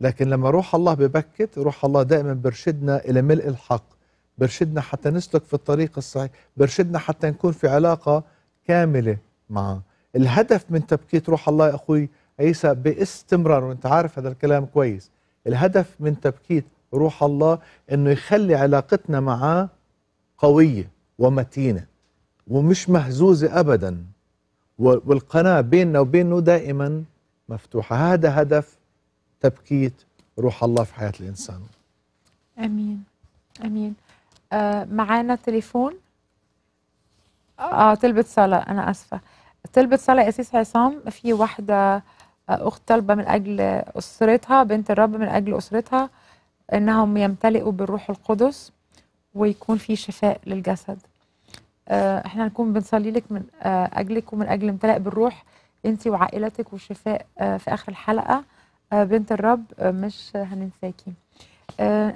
لكن لما روح الله ببكت روح الله دائما برشدنا إلى ملء الحق برشدنا حتى نسلك في الطريق الصحيح برشدنا حتى نكون في علاقة كاملة معه الهدف من تبكيت روح الله يا أخوي عيسى باستمرار وانت عارف هذا الكلام كويس الهدف من تبكيت روح الله انه يخلي علاقتنا معه قوية ومتينة ومش مهزوزة أبدا والقناة بيننا وبينه دائما مفتوحة هذا هدف تبكيت روح الله في حياة الإنسان أمين أمين آه، معانا تليفون اه طلبة صلاة أنا آسفة طلبة صلاة يا سيس عصام في واحدة آه، أخت طالبة من أجل أسرتها بنت الرب من أجل أسرتها إنهم يمتلئوا بالروح القدس ويكون في شفاء للجسد آه، احنا هنكون بنصلي لك من أجلك ومن أجل امتلاء بالروح أنت وعائلتك والشفاء في آخر الحلقة بنت الرب مش هننساكي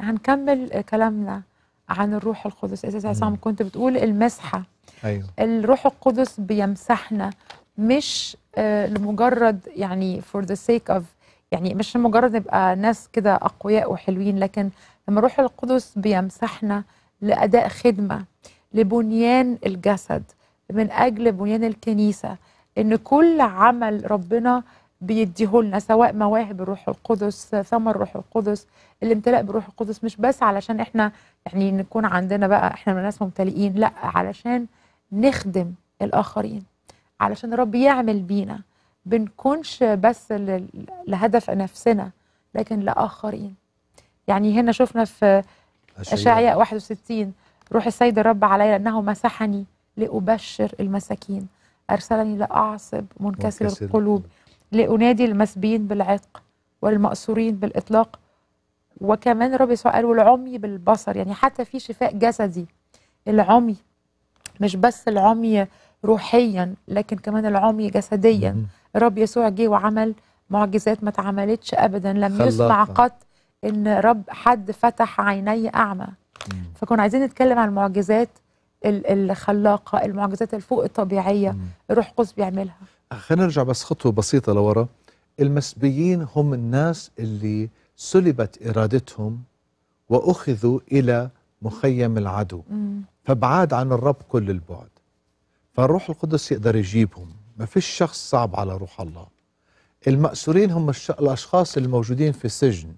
هنكمل كلامنا عن الروح القدس اساسا عصام كنت بتقول المسحه ايوه الروح القدس بيمسحنا مش آه لمجرد يعني فور ذا سيك اوف يعني مش لمجرد نبقى ناس كده اقوياء وحلوين لكن لما الروح القدس بيمسحنا لاداء خدمه لبنيان الجسد من اجل بنيان الكنيسه ان كل عمل ربنا بيديهولنا سواء مواهب الروح القدس ثمر الروح القدس الامتلاء بالروح القدس مش بس علشان احنا يعني نكون عندنا بقى احنا ناس ممتلئين لا علشان نخدم الاخرين علشان الرب يعمل بينا بنكونش بس لهدف نفسنا لكن لاخرين يعني هنا شفنا في اشعياء 61 روح السيد الرب علي لانه مسحني لابشر المساكين ارسلني لاعصب منكسر, منكسر القلوب لأنادي المسبيين بالعتق والمأسورين بالإطلاق وكمان ربي يسوع قال والعمي بالبصر يعني حتى في شفاء جسدي العمي مش بس العمي روحيا لكن كمان العمي جسديا رب يسوع جه وعمل معجزات ما اتعملتش ابدا لم يسمع قط ان رب حد فتح عيني اعمى فكنا عايزين نتكلم عن المعجزات الخلاقه المعجزات الفوق الطبيعيه الروح القدس بيعملها خلينا نرجع بس خطوة بسيطة لورا المسبيين هم الناس اللي سلبت إرادتهم وأخذوا إلى مخيم العدو مم. فبعاد عن الرب كل البعد فالروح القدس يقدر يجيبهم ما فيش شخص صعب على روح الله المأسورين هم الش... الأشخاص الموجودين في السجن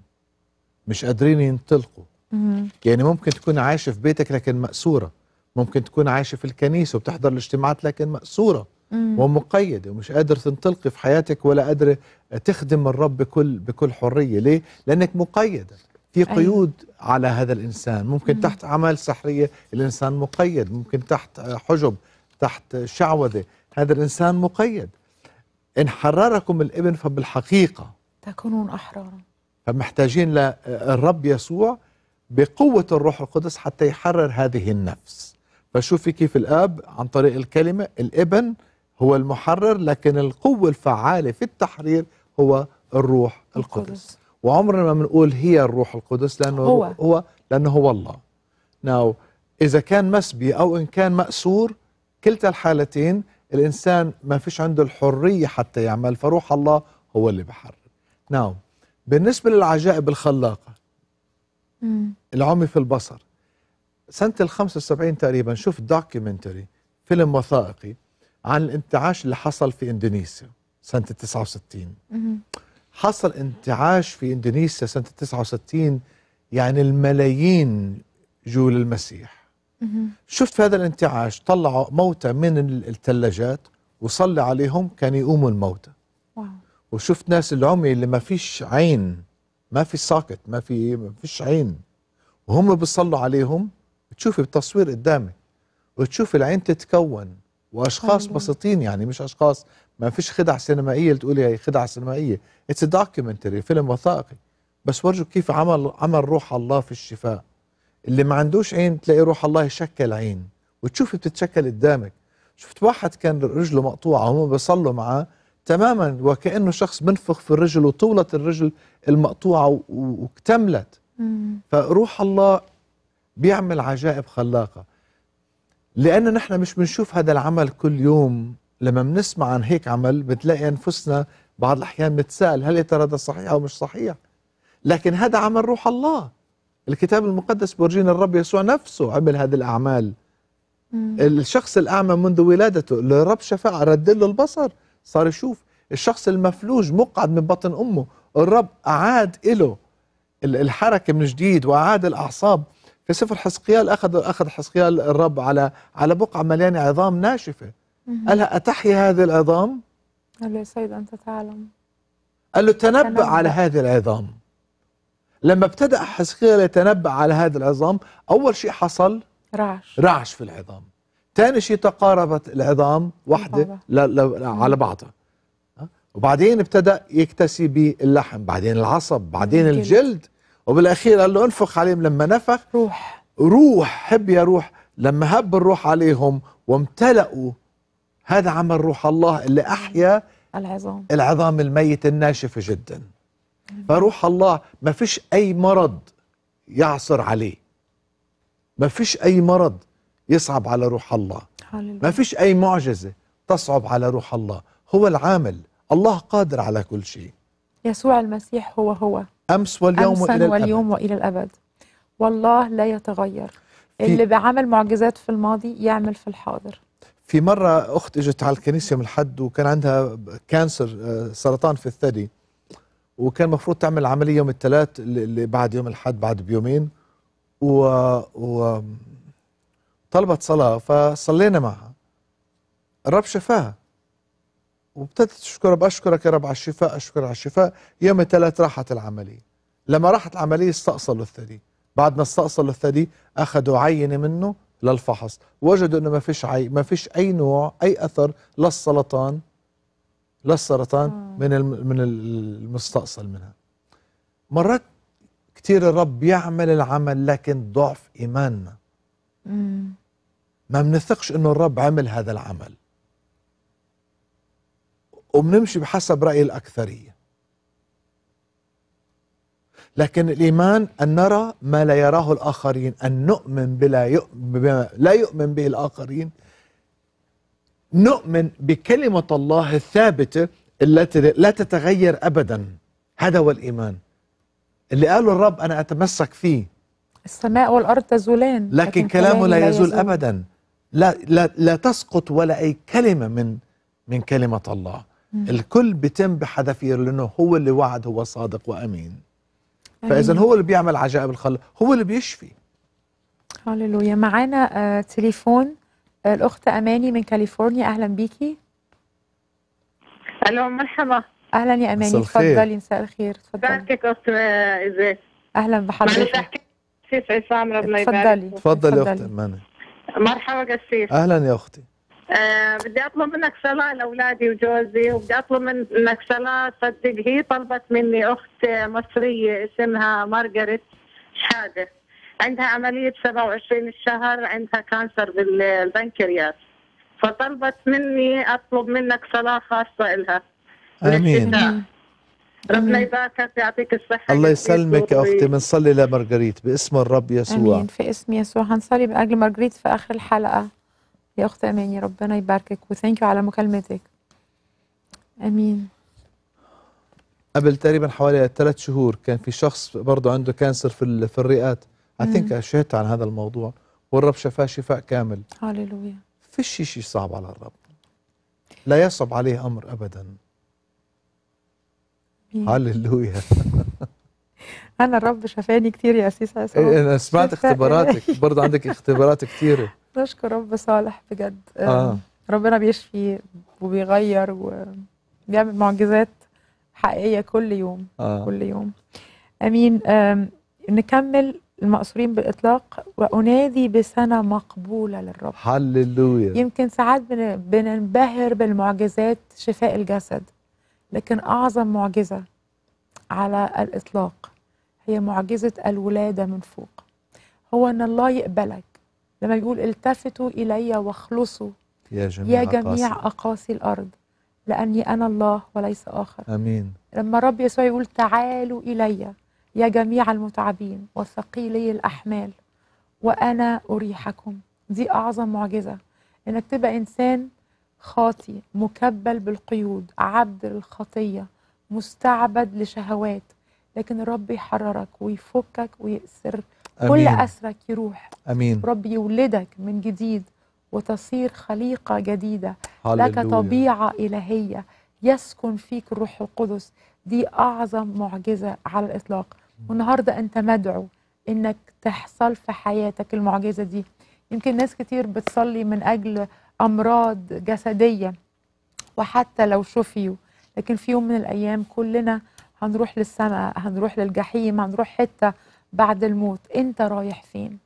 مش قادرين ينطلقوا مم. يعني ممكن تكون عايشة في بيتك لكن مأسورة ممكن تكون عايشة في الكنيسة وبتحضر الاجتماعات لكن مأسورة ومقيده ومش قادر تنطلقي في حياتك ولا قادره تخدم الرب بكل بكل حريه ليه لانك مقيده في أيوة. قيود أيوة. على هذا الانسان ممكن مم. تحت اعمال سحريه الانسان مقيد ممكن تحت حجب تحت شعوذه هذا الانسان مقيد ان حرركم الابن فبالحقيقه تكونون احرارا فمحتاجين للرب يسوع بقوه الروح القدس حتى يحرر هذه النفس فشوفي كيف الاب عن طريق الكلمه الابن هو المحرر لكن القوة الفعالة في التحرير هو الروح القدس, القدس. وعمرنا ما بنقول هي الروح القدس لأنه هو, هو لأنه هو الله ناو إذا كان مسبي أو إن كان مأسور كلتا الحالتين الإنسان ما فيش عنده الحرية حتى يعمل فروح الله هو اللي بحرر ناو بالنسبة للعجائب الخلاقة مم. العمي في البصر سنة الخمسة وسبعين تقريبا شفت دوكيومنتري فيلم وثائقي عن الانتعاش اللي حصل في اندونيسيا سنه 69 حصل انتعاش في اندونيسيا سنه 69 يعني الملايين جو للمسيح شفت في هذا الانتعاش طلعوا موتى من الثلاجات وصلي عليهم كان يقوموا الموتى وشفت ناس العمي اللي ما فيش عين ما في ساقط ما في ما فيش عين وهم بيصلوا عليهم تشوفي بالتصوير قدامك وتشوفي العين تتكون واشخاص طيب. بسيطين يعني مش اشخاص ما فيش خدع سينمائيه تقولي هي خدعه سينمائيه اتس دوكيومنتري فيلم وثائقي بس ورجوا كيف عمل عمل روح الله في الشفاء اللي ما عندوش عين تلاقي روح الله يشكل عين وتشوفي بتتشكل قدامك شفت واحد كان رجله مقطوعه وهم بيصلوا معاه تماما وكانه شخص بنفخ في الرجل وطولت الرجل المقطوعه واكتملت فروح الله بيعمل عجائب خلاقه لأن نحن مش بنشوف هذا العمل كل يوم لما بنسمع عن هيك عمل بتلاقي أنفسنا بعض الأحيان بتسأل هل ترى هذا صحيح أو مش صحيح لكن هذا عمل روح الله الكتاب المقدس بورجينا الرب يسوع نفسه عمل هذه الأعمال مم. الشخص الأعمى منذ ولادته الرب شفاعة رد له البصر صار يشوف الشخص المفلوج مقعد من بطن أمه الرب أعاد له الحركة من جديد وأعاد الأعصاب في سفر حسقيال اخذ اخذ حسقيال الرب على على بقعه مليانه عظام ناشفه قال لها اتحيا هذه العظام؟ قال له يا سيد انت تعلم قال له تنبأ, تنبأ على هذه العظام لما ابتدأ حسقيال يتنبأ على هذه العظام أول شيء حصل رعش رعش في العظام ثاني شيء تقاربت العظام واحدة لا لا على بعضها وبعدين ابتدأ يكتسي باللحم بعدين العصب بعدين الجلد وبالاخير قال له انفخ عليهم لما نفخ روح روح هب يا روح لما هب الروح عليهم وامتلأوا هذا عمل روح الله اللي احيا العظام العظام الميت الناشفه جدا فروح الله ما فيش اي مرض يعصر عليه ما فيش اي مرض يصعب على روح الله ما فيش اي معجزه تصعب على روح الله هو العامل الله قادر على كل شيء يسوع المسيح هو هو أمس واليوم أمساً وإلى الأبد واليوم وإلى الأبد والله لا يتغير اللي بعمل معجزات في الماضي يعمل في الحاضر في مرة أخت إجت على الكنيسة من الحد وكان عندها كانسر آه، سرطان في الثدي وكان المفروض تعمل عملية يوم الثلاث اللي بعد يوم الحد بعد بيومين و, و... طلبت صلاة فصلينا معها الرب شفاها وابتدت تشكر بأشكرك يا رب على الشفاء أشكر على الشفاء يوم الثلاث راحت العملية لما راحت العملية استأصلوا الثدي بعد ما استأصلوا الثدي أخذوا عينة منه للفحص وجدوا أنه ما فيش عي... ما فيش أي نوع أي أثر للسرطان للسرطان من الم... من المستأصل منها مرات كثير الرب يعمل العمل لكن ضعف إيماننا ما بنثقش أنه الرب عمل هذا العمل وبنمشي بحسب رأي الأكثرية لكن الإيمان أن نرى ما لا يراه الآخرين أن نؤمن بلا يؤمن بما لا يؤمن به الآخرين نؤمن بكلمة الله الثابتة التي لا تتغير أبدا هذا هو الإيمان اللي قاله الرب أنا أتمسك فيه السماء والأرض تزولان لكن, لكن كلامه لا يزول, يزول أبدا لا, لا, لا تسقط ولا أي كلمة من من كلمة الله الكل بيتم بحذافير لانه هو اللي وعد هو صادق وامين فاذا هو اللي بيعمل عجائب الخلق هو اللي بيشفي هللويا معانا آه، تليفون آه، الاخت اماني من كاليفورنيا اهلا بيكي الو مرحبا اهلا يا اماني تفضلي مساء الخير تفضلي ازيك اخت ازاي اهلا بحضرتك كيف عصام ربنا يبارك تفضلي تفضلي يا اخت اماني مرحبا قسيس اهلا يا اختي آه، بدي اطلب منك صلاه لاولادي وجوزي وبدي اطلب منك صلاه صدق هي طلبت مني اخت مصريه اسمها مارغريت شاده عندها عمليه 27 الشهر عندها كانسر بالبنكرياس فطلبت مني اطلب منك صلاه خاصه لها امين ربنا يباركك ويعطيك الصحة الله يسلمك يا أختي بنصلي لمارغريت باسم الرب يسوع آمين في اسم يسوع هنصلي بأجل مارغريت في آخر الحلقة يا أخت أماني ربنا يباركك وثانك يو على مكالمتك أمين قبل تقريبا حوالي ثلاث شهور كان في شخص برضه عنده كانسر في في الرئات اي ثينك شهدت عن هذا الموضوع والرب شفاه شفاء كامل هاليلويا فيش شيء صعب على الرب لا يصعب عليه امر ابدا هاليلويا انا الرب شفاني كثير يا اسيس إيه، انا سمعت اختباراتك برضه عندك اختبارات كثيره نشكر رب صالح بجد آه. ربنا بيشفي وبيغير وبيعمل معجزات حقيقيه كل يوم آه. كل يوم امين آم نكمل المقصورين بالاطلاق وانادي بسنه مقبوله للرب هللويا يمكن ساعات بننبهر بالمعجزات شفاء الجسد لكن اعظم معجزه على الاطلاق هي معجزه الولاده من فوق هو ان الله يقبلك لما يقول بيقول التفتوا إلي واخلصوا يا جميع, يا جميع أقاصي. أقاصي الأرض لأني أنا الله وليس آخر أمين لما رب يسوع يقول تعالوا إلي يا جميع المتعبين وثقيلي الأحمال وأنا أريحكم دي أعظم معجزة إنك تبقى إنسان خاطي مكبل بالقيود عبد للخطية مستعبد لشهوات لكن الرب يحررك ويفكك ويأسر أمين. كل أسرك يروح أمين ربي يولدك من جديد وتصير خليقة جديدة هللويا. لك طبيعة إلهية يسكن فيك الروح القدس دي أعظم معجزة على الإطلاق والنهاردة أنت مدعو إنك تحصل في حياتك المعجزة دي يمكن ناس كتير بتصلي من أجل أمراض جسدية وحتى لو شفيوا لكن في يوم من الأيام كلنا هنروح للسماء هنروح للجحيم هنروح حتة بعد الموت أنت رايح فين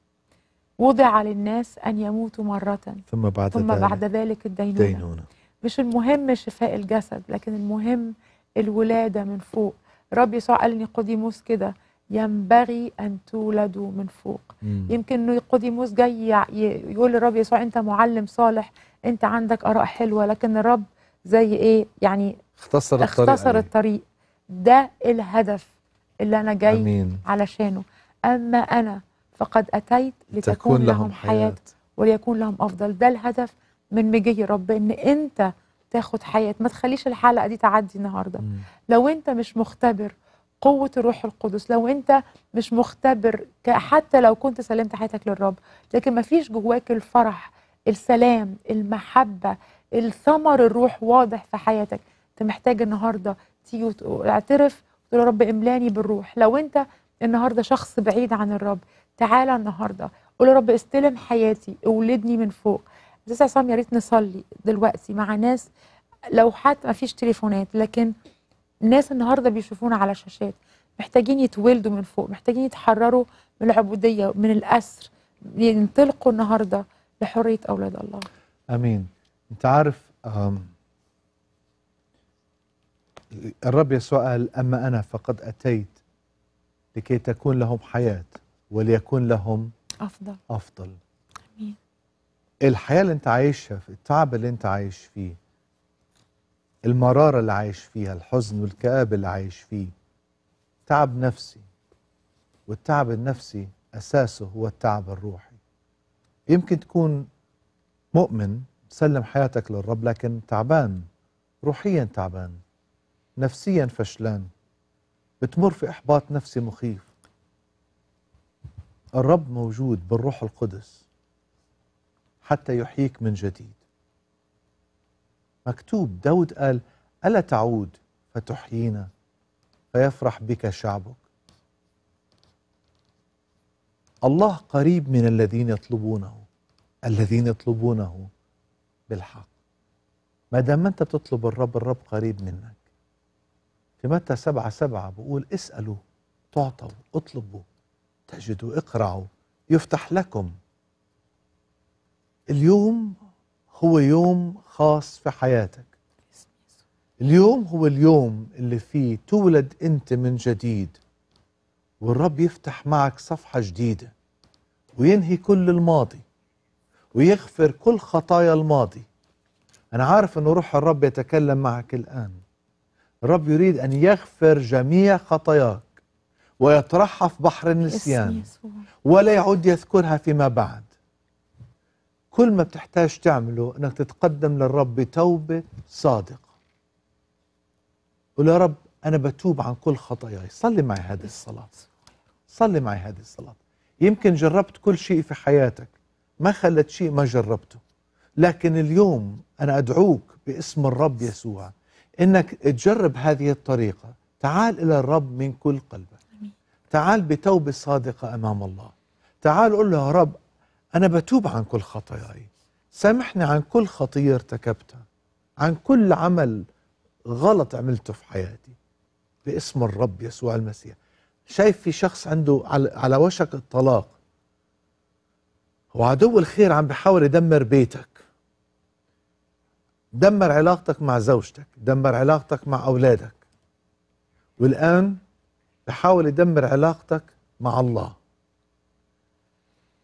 وضع للناس أن يموتوا مرة ثم بعد, ثم بعد ذلك الدينونة. الدينونة مش المهم شفاء الجسد لكن المهم الولادة من فوق رب يسوع قال نيقوديموس كده ينبغي أن تولدوا من فوق مم. يمكن نيقوديموس جاي يقول للرب يسوع أنت معلم صالح أنت عندك آراء حلوة لكن الرب زي إيه يعني اختصر الطريق, اختصر الطريق. الطريق. ده الهدف اللي أنا جاي أمين. علشانه أما أنا فقد أتيت لتكون لهم, حياة, وليكون لهم أفضل ده الهدف من مجي رب إن أنت تاخد حياة ما تخليش الحلقة دي تعدي النهاردة مم. لو أنت مش مختبر قوة الروح القدس لو أنت مش مختبر حتى لو كنت سلمت حياتك للرب لكن ما فيش جواك الفرح السلام المحبة الثمر الروح واضح في حياتك أنت محتاج النهاردة تيجي وتعترف تقول يا رب إملاني بالروح لو أنت النهارده شخص بعيد عن الرب تعالى النهارده قول يا رب استلم حياتي اولدني من فوق استاذ عصام يا ريت نصلي دلوقتي مع ناس لو حتى ما فيش تليفونات لكن ناس النهارده بيشوفونا على شاشات محتاجين يتولدوا من فوق محتاجين يتحرروا من العبوديه من الاسر ينطلقوا النهارده لحريه اولاد الله امين انت عارف الرب يسوع قال اما انا فقد اتيت لكي تكون لهم حياة وليكون لهم أفضل أفضل أمين. الحياة اللي أنت عايشها التعب اللي أنت عايش فيه المرارة اللي عايش فيها الحزن والكآب اللي عايش فيه تعب نفسي والتعب النفسي أساسه هو التعب الروحي يمكن تكون مؤمن سلم حياتك للرب لكن تعبان روحيا تعبان نفسيا فشلان بتمر في إحباط نفسي مخيف الرب موجود بالروح القدس حتى يحييك من جديد مكتوب داود قال ألا تعود فتحيينا فيفرح بك شعبك الله قريب من الذين يطلبونه الذين يطلبونه بالحق ما دام انت بتطلب الرب الرب قريب منك في متى سبعة سبعة بقول اسألوا تعطوا اطلبوا تجدوا اقرعوا يفتح لكم اليوم هو يوم خاص في حياتك اليوم هو اليوم اللي فيه تولد انت من جديد والرب يفتح معك صفحة جديدة وينهي كل الماضي ويغفر كل خطايا الماضي أنا عارف أن روح الرب يتكلم معك الآن الرب يريد أن يغفر جميع خطاياك ويطرحها في بحر النسيان ولا يعود يذكرها فيما بعد كل ما بتحتاج تعمله أنك تتقدم للرب بتوبة صادقة قول يا رب أنا بتوب عن كل خطاياي صلي معي هذه الصلاة صلي معي هذه الصلاة يمكن جربت كل شيء في حياتك ما خلت شيء ما جربته لكن اليوم أنا أدعوك باسم الرب يسوع انك تجرب هذه الطريقه تعال الى الرب من كل قلبك تعال بتوبه صادقه امام الله تعال قول له يا رب انا بتوب عن كل خطاياي سامحني عن كل خطيه ارتكبتها عن كل عمل غلط عملته في حياتي باسم الرب يسوع المسيح شايف في شخص عنده على وشك الطلاق وعدو الخير عم بيحاول يدمر بيتك دمر علاقتك مع زوجتك دمر علاقتك مع أولادك والآن بحاول يدمر علاقتك مع الله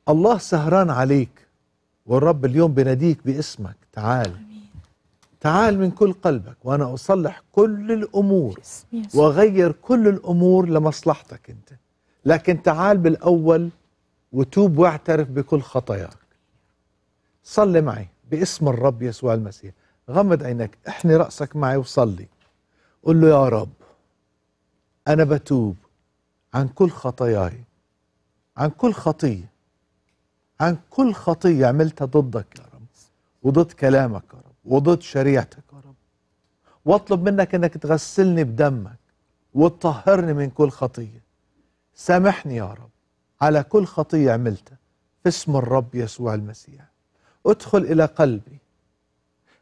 الله سهران عليك والرب اليوم بناديك باسمك تعال تعال من كل قلبك وأنا أصلح كل الأمور وأغير كل الأمور لمصلحتك أنت لكن تعال بالأول وتوب واعترف بكل خطاياك صلي معي باسم الرب يسوع المسيح غمض عينك احني رأسك معي وصلي قل له يا رب أنا بتوب عن كل خطاياي عن كل خطية عن كل خطية عملتها ضدك يا رب وضد كلامك يا رب وضد شريعتك يا رب واطلب منك انك تغسلني بدمك وتطهرني من كل خطية سامحني يا رب على كل خطية عملتها في اسم الرب يسوع المسيح ادخل إلى قلبي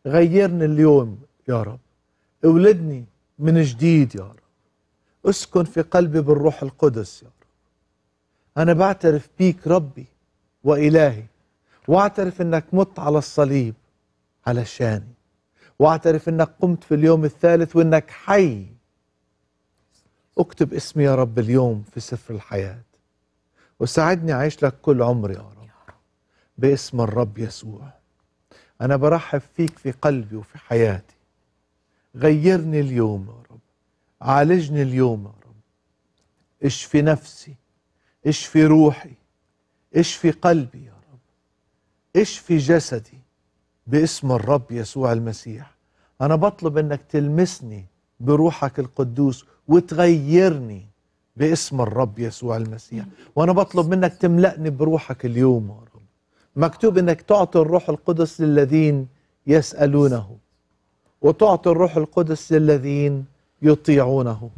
غيرني اليوم يا رب اولدني من جديد يا رب اسكن في قلبي بالروح القدس يا رب أنا بعترف بيك ربي وإلهي واعترف أنك مت على الصليب علشاني واعترف أنك قمت في اليوم الثالث وأنك حي اكتب اسمي يا رب اليوم في سفر الحياة وساعدني أعيش لك كل عمري يا رب باسم الرب يسوع أنا برحب فيك في قلبي وفي حياتي غيرني اليوم يا رب عالجني اليوم يا رب اشفي نفسي اشفي روحي اشفي قلبي يا رب اشفي جسدي باسم الرب يسوع المسيح أنا بطلب أنك تلمسني بروحك القدوس وتغيرني باسم الرب يسوع المسيح وأنا بطلب منك تملأني بروحك اليوم يا رب مكتوب انك تعطي الروح القدس للذين يسالونه وتعطي الروح القدس للذين يطيعونه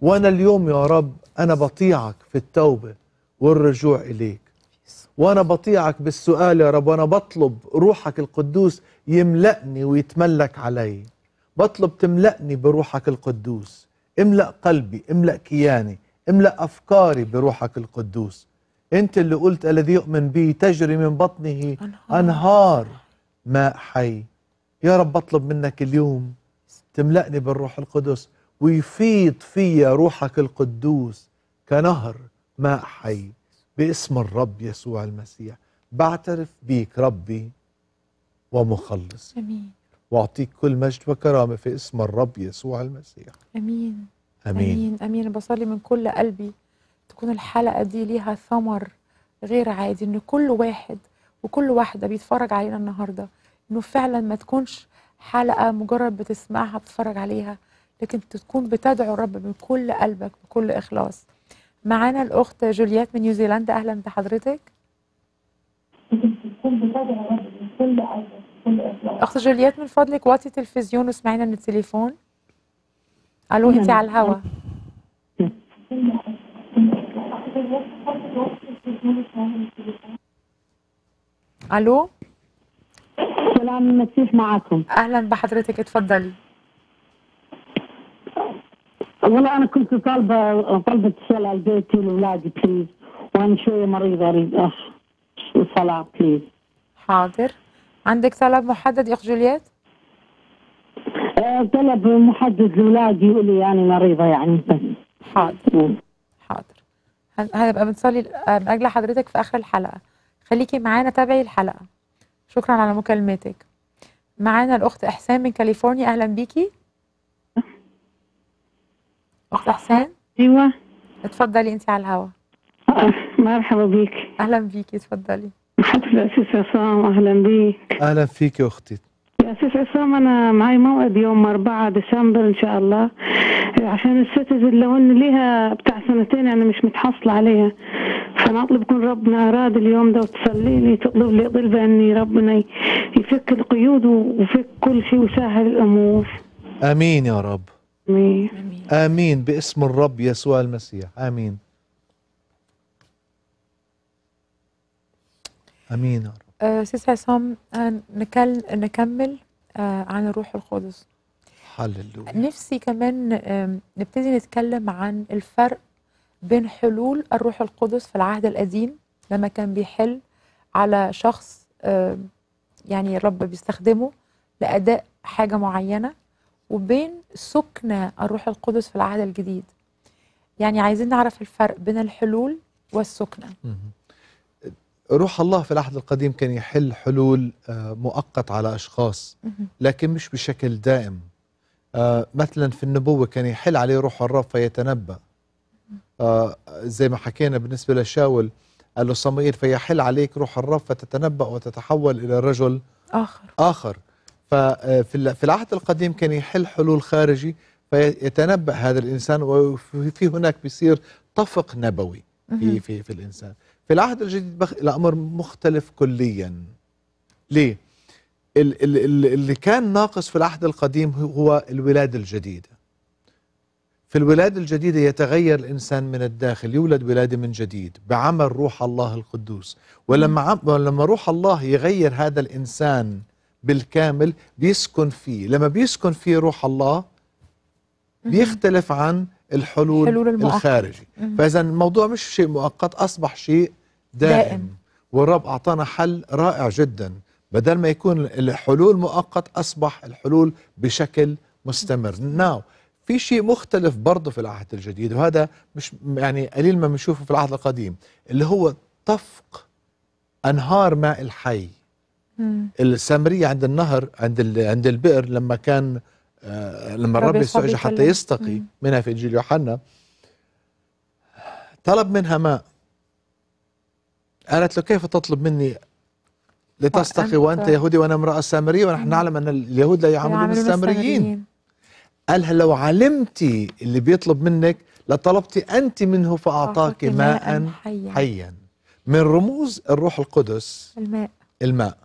وانا اليوم يا رب انا بطيعك في التوبه والرجوع اليك وانا بطيعك بالسؤال يا رب وانا بطلب روحك القدوس يملأني ويتملك علي بطلب تملأني بروحك القدوس املأ قلبي املأ كياني املأ افكاري بروحك القدوس انت اللي قلت الذي يؤمن بي تجري من بطنه أنهار, أنهار ماء حي يا رب بطلب منك اليوم تملأني بالروح القدس ويفيض فيا روحك القدوس كنهر ماء حي باسم الرب يسوع المسيح بعترف بيك ربي ومخلص أمين وأعطيك كل مجد وكرامة في اسم الرب يسوع المسيح أمين أمين أمين, أمين. بصلي من كل قلبي تكون الحلقه دي ليها ثمر غير عادي ان كل واحد وكل واحده بيتفرج علينا النهارده انه فعلا ما تكونش حلقه مجرد بتسمعها بتتفرج عليها لكن تكون بتدعو الرب من كل قلبك بكل اخلاص معانا الاخت جوليات من نيوزيلندا اهلا بحضرتك اخت جوليات من فضلك وطي تلفزيون واسمعينا من التليفون الو انت نعم. على الهوا الو سلام مسيح معاكم اهلا بحضرتك اتفضلي والله انا كنت طالبه طالبه تسال على بيتي لاولادي بليز وانا شويه مريضه اريد صلاه بليز حاضر عندك طلب محدد يا اخ جولييت؟ آه، طلب محدد لاولادي ولي انا يعني مريضه يعني بس حاضر هنبقى بنصلي آه، من اجل حضرتك في اخر الحلقه خليكي معانا تابعي الحلقه شكرا على مكالمتك معانا الاخت احسان من كاليفورنيا اهلا بيكي اخت احسان ايوه اتفضلي انت على الهوا آه، مرحبا بيك اهلا بيكي اتفضلي محافظ الاسيس عصام اهلا بيك اهلا فيك يا اختي أستاذ عصام أنا معي موعد يوم 4 ديسمبر إن شاء الله إيه، عشان السيتيزن لو ان ليها بتاع سنتين أنا يعني مش متحصلة عليها فأنا أطلب من ربنا أراد اليوم ده وتصلي لي تطلب لي طلبة أني ربنا يفك القيود ويفك كل شيء ويسهل الأمور آمين يا رب آمين آمين باسم الرب يسوع المسيح آمين آمين يا رب أستاذ آه، عصام آه، نكمل آه، عن الروح القدس هللويا نفسي كمان نبتدي نتكلم عن الفرق بين حلول الروح القدس في العهد القديم لما كان بيحل على شخص يعني الرب بيستخدمه لأداء حاجة معينة وبين سكنة الروح القدس في العهد الجديد يعني عايزين نعرف الفرق بين الحلول والسكنة روح الله في العهد القديم كان يحل حلول آه، مؤقت على أشخاص لكن مش بشكل دائم آه، مثلا في النبوة كان يحل عليه روح الرب فيتنبأ آه، زي ما حكينا بالنسبة لشاول قال له صموئيل فيحل عليك روح الرب فتتنبأ وتتحول إلى رجل آخر آخر ففي العهد القديم كان يحل حلول خارجي فيتنبأ هذا الإنسان وفي هناك بيصير طفق نبوي في في في الإنسان في العهد الجديد بخ... الأمر مختلف كليا ليه؟ ال... ال... اللي كان ناقص في العهد القديم هو الولادة الجديدة في الولادة الجديدة يتغير الإنسان من الداخل يولد ولادة من جديد بعمل روح الله القدوس ولما, عم... ولما روح الله يغير هذا الإنسان بالكامل بيسكن فيه لما بيسكن فيه روح الله بيختلف عن الحلول, الحلول المؤقت. الخارجي فاذا الموضوع مش شيء مؤقت اصبح شيء دائم, دائم. والرب اعطانا حل رائع جدا بدل ما يكون الحلول مؤقت اصبح الحلول بشكل مستمر ناو في شيء مختلف برضه في العهد الجديد وهذا مش يعني قليل ما بنشوفه في العهد القديم اللي هو طفق انهار ماء الحي السامريه عند النهر عند عند البئر لما كان آه، لما الرب يسوع اجى حتى يستقي منها في انجيل يوحنا طلب منها ماء قالت له كيف تطلب مني لتستقي طيب، وانت يهودي وانا امراه سامريه ونحن نعلم ان اليهود لا يعاملون السامريين قالها لو علمتي اللي بيطلب منك لطلبتي انت منه فاعطاك ماء حيا. حيا من رموز الروح القدس الماء الماء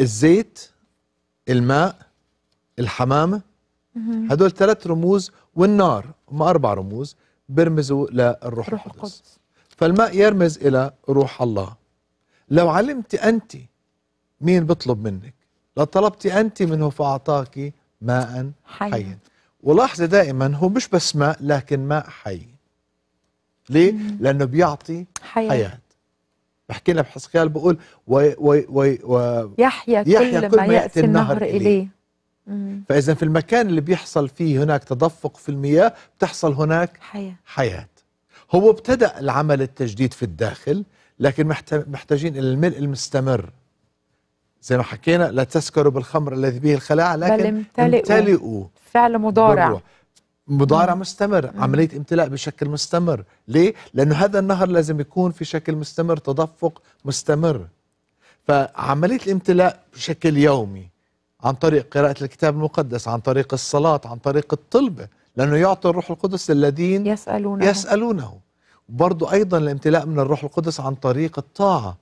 الزيت الماء الحمامة هدول ثلاث رموز والنار هم أربع رموز بيرمزوا للروح القدس القدس فالماء يرمز إلى روح الله لو علمت أنت مين بطلب منك لو طلبتي أنت منه فأعطاك ماء حي. حي. ولاحظي دائما هو مش بس ماء لكن ماء حي ليه؟ مم. لأنه بيعطي حياة, حياة. بحكي لنا بحسقيال بقول وي وي وي و يحيا, يحيا كل, كل ما يأتي النهر إليه, إليه. فاذا في المكان اللي بيحصل فيه هناك تدفق في المياه بتحصل هناك حياه حياه هو ابتدا العمل التجديد في الداخل لكن محتاجين الى الملء المستمر زي ما حكينا لا تسكروا بالخمر الذي به الخلاعة لكن امتلئوا فعل مضارع مضارع مم. مستمر مم. عملية امتلاء بشكل مستمر ليه؟ لأنه هذا النهر لازم يكون في شكل مستمر تدفق مستمر فعملية الامتلاء بشكل يومي عن طريق قراءة الكتاب المقدس عن طريق الصلاة عن طريق الطلبة لأنه يعطي الروح القدس للذين يسألونه يسألونه برضو أيضا الامتلاء من الروح القدس عن طريق الطاعة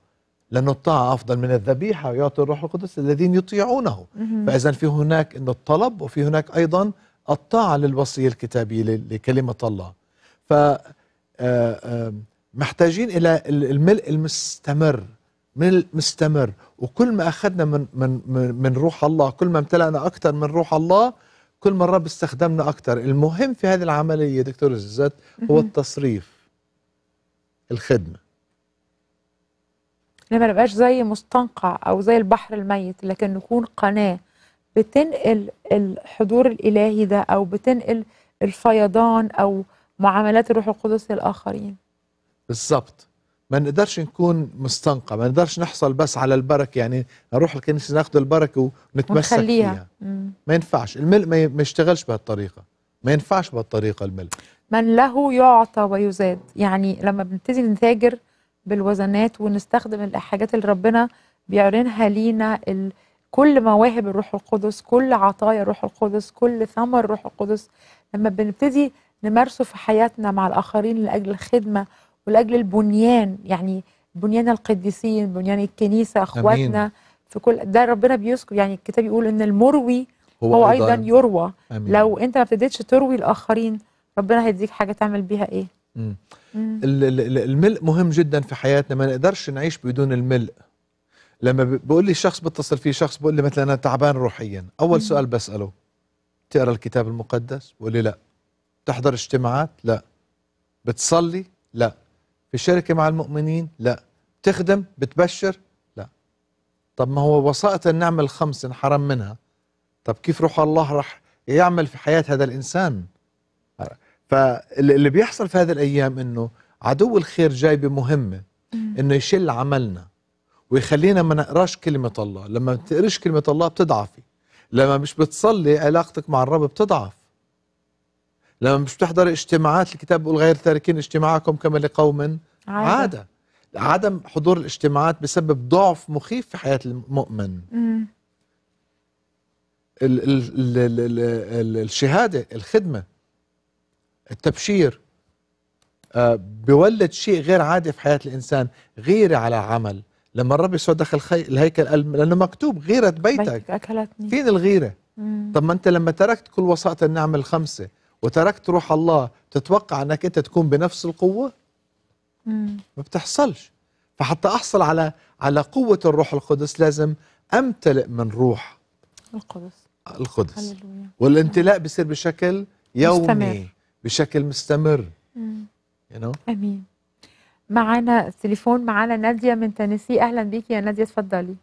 لأن الطاعة أفضل من الذبيحة ويعطي الروح القدس للذين يطيعونه فإذا في هناك إن الطلب وفي هناك أيضا الطاعة للوصية الكتابية لكلمة الله ف آه، آه، محتاجين إلى الملء المستمر من المستمر وكل ما أخذنا من, من, من روح الله كل ما امتلأنا أكثر من روح الله كل ما الرب استخدمنا أكثر المهم في هذه العملية دكتور الزات هو التصريف الخدمة لما نبقاش زي مستنقع أو زي البحر الميت لكن نكون قناة بتنقل الحضور الإلهي ده أو بتنقل الفيضان أو معاملات الروح القدس للآخرين بالظبط ما نقدرش نكون مستنقع ما نقدرش نحصل بس على البركه يعني نروح الكنيسه ناخذ البركه ونتمسك ونخليها. فيها ما ينفعش الملء ما يشتغلش بهالطريقه ما ينفعش بهالطريقه الملء من له يعطى ويزاد يعني لما بنبتدي نتاجر بالوزنات ونستخدم الحاجات اللي ربنا بيعلنها لينا كل مواهب الروح القدس كل عطايا الروح القدس كل ثمر الروح القدس لما بنبتدي نمارسه في حياتنا مع الآخرين لأجل الخدمة ولاجل البنيان يعني بنيان القديسين بنيان الكنيسه اخواتنا أمين. في كل ده ربنا بيذكر يعني الكتاب يقول ان المروي هو, هو ايضا يروى أمين. لو انت ما ابتديتش تروي الاخرين ربنا هيديك حاجه تعمل بيها ايه الملء مهم جدا في حياتنا ما نقدرش نعيش بدون الملء لما بقول لي شخص بتصل فيه شخص بقول لي مثلا انا تعبان روحيا اول مم. سؤال بساله تقرا الكتاب المقدس بقول لي لا تحضر اجتماعات لا بتصلي لا بالشركة مع المؤمنين لا تخدم بتبشر لا طب ما هو وسائط النعمة الخمس انحرم منها طب كيف روح الله رح يعمل في حياة هذا الإنسان فاللي بيحصل في هذه الأيام أنه عدو الخير جاي بمهمة أنه يشل عملنا ويخلينا ما نقراش كلمة الله لما بتقرش كلمة الله بتضعفي لما مش بتصلي علاقتك مع الرب بتضعف لما مش بتحضر اجتماعات الكتاب بيقول غير تاركين اجتماعكم كما لقوم عادة. عادة عدم حضور الاجتماعات بسبب ضعف مخيف في حياة المؤمن ال ال ال ال ال ال الشهادة الخدمة التبشير آه بيولد شيء غير عادي في حياة الإنسان غيرة على عمل لما الرب يسوع دخل خي... الهيكل قال لانه مكتوب غيرة بيتك, بيتك أكلتني. فين الغيرة مم. طب ما أنت لما تركت كل وساطة النعم الخمسة وتركت روح الله تتوقع انك انت تكون بنفس القوه ما بتحصلش فحتى احصل على على قوه الروح القدس لازم امتلئ من روح القدس القدس هللويا. والامتلاء بيصير بشكل يومي مستمر. بشكل مستمر امم you know? امين معانا التليفون معانا ناديه من تنسي اهلا بيكي يا ناديه تفضلي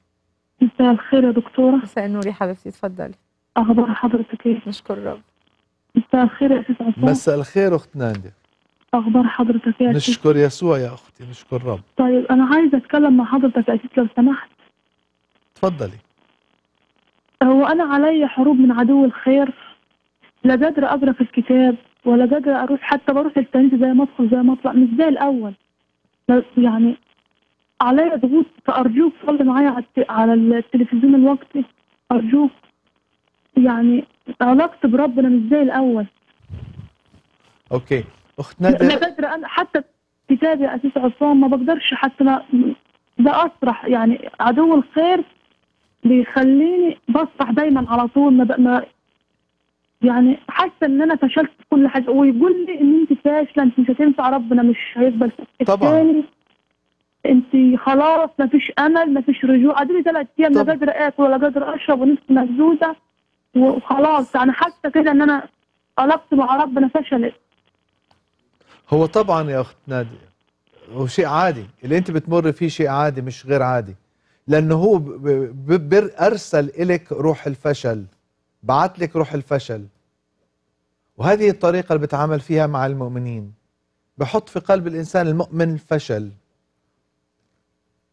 مساء الخير يا دكتوره مساء النور يا حبيبتي تفضلي اخبار حضرتك ايه نشكر رب مساء الخير يا أستاذ عصام مساء الخير أخت نادية أخبار حضرتك إيه يا أستاذ نشكر يسوع يا أختي نشكر رب طيب أنا عايزة أتكلم مع حضرتك يا لو سمحت تفضلي هو أنا علي حروب من عدو الخير لا قادرة أقرأ في الكتاب ولا قادرة أروح حتى بروح التنزي زي ما أدخل زي ما أطلع مش زي الأول يعني علي ضغوط فأرجوك صلي معايا على التلفزيون الوقتي أرجوك يعني علاقتي بربنا مش زي الاول اوكي اخت نادر انا بقدر انا حتى كتابي يا اساس عصام ما بقدرش حتى ما ده اسرح يعني عدو الخير بيخليني بسرح دايما على طول ما, ما يعني حاسه ان انا فشلت في كل حاجه ويقول لي ان انت فاشله انت مش هتنفع ربنا مش هيقبل طبعا انت خلاص ما فيش امل ما فيش رجوع لي ثلاث ايام لا قادره اكل ولا قادره اشرب ونفسي مهزوزه وخلاص انا حاسه كده ان انا قلبت مع ربنا فشلت هو طبعا يا اخت ناديه هو شيء عادي اللي انت بتمر فيه شيء عادي مش غير عادي لانه هو ارسل لك روح الفشل بعت لك روح الفشل وهذه الطريقه اللي بتعامل فيها مع المؤمنين بحط في قلب الانسان المؤمن الفشل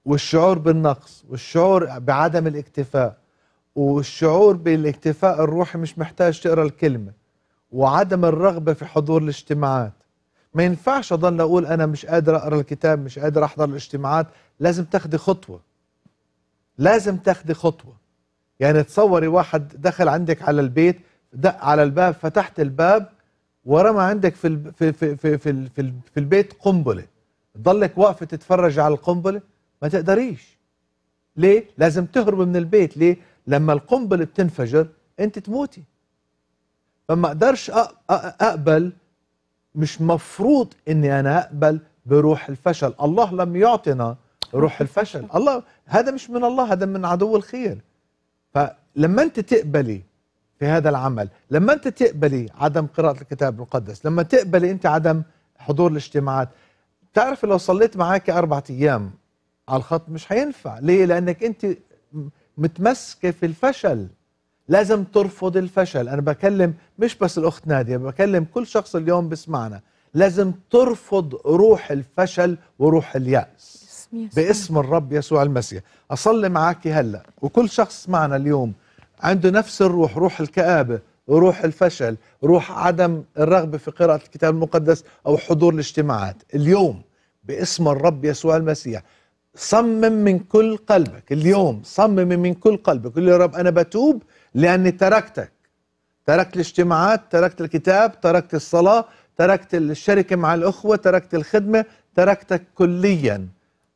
والشعور بالنقص والشعور بعدم الاكتفاء والشعور بالاكتفاء الروحي مش محتاج تقرا الكلمه وعدم الرغبه في حضور الاجتماعات ما ينفعش اضل اقول انا مش قادر اقرا الكتاب مش قادر احضر الاجتماعات لازم تاخدي خطوه لازم تاخدي خطوه يعني تصوري واحد دخل عندك على البيت دق على الباب فتحت الباب ورمى عندك في في في في في, في, في البيت قنبله ضلك واقفه تتفرج على القنبله ما تقدريش ليه لازم تهرب من البيت ليه لما القنبله بتنفجر انت تموتي فما اقدرش اقبل مش مفروض اني انا اقبل بروح الفشل الله لم يعطنا روح الفشل الله هذا مش من الله هذا من عدو الخير فلما انت تقبلي في هذا العمل لما انت تقبلي عدم قراءه الكتاب المقدس لما تقبلي انت عدم حضور الاجتماعات تعرف لو صليت معاك اربعة ايام على الخط مش هينفع ليه لانك انت متمسكه في الفشل لازم ترفض الفشل انا بكلم مش بس الاخت ناديه بكلم كل شخص اليوم بسمعنا لازم ترفض روح الفشل وروح الياس باسم الرب يسوع المسيح اصلي معك هلا وكل شخص معنا اليوم عنده نفس الروح روح الكآبه روح الفشل روح عدم الرغبه في قراءه الكتاب المقدس او حضور الاجتماعات اليوم باسم الرب يسوع المسيح صمم من كل قلبك اليوم صمم من كل قلبك قل يا رب أنا بتوب لأني تركتك تركت الاجتماعات تركت الكتاب تركت الصلاة تركت الشركة مع الأخوة تركت الخدمة تركتك كليا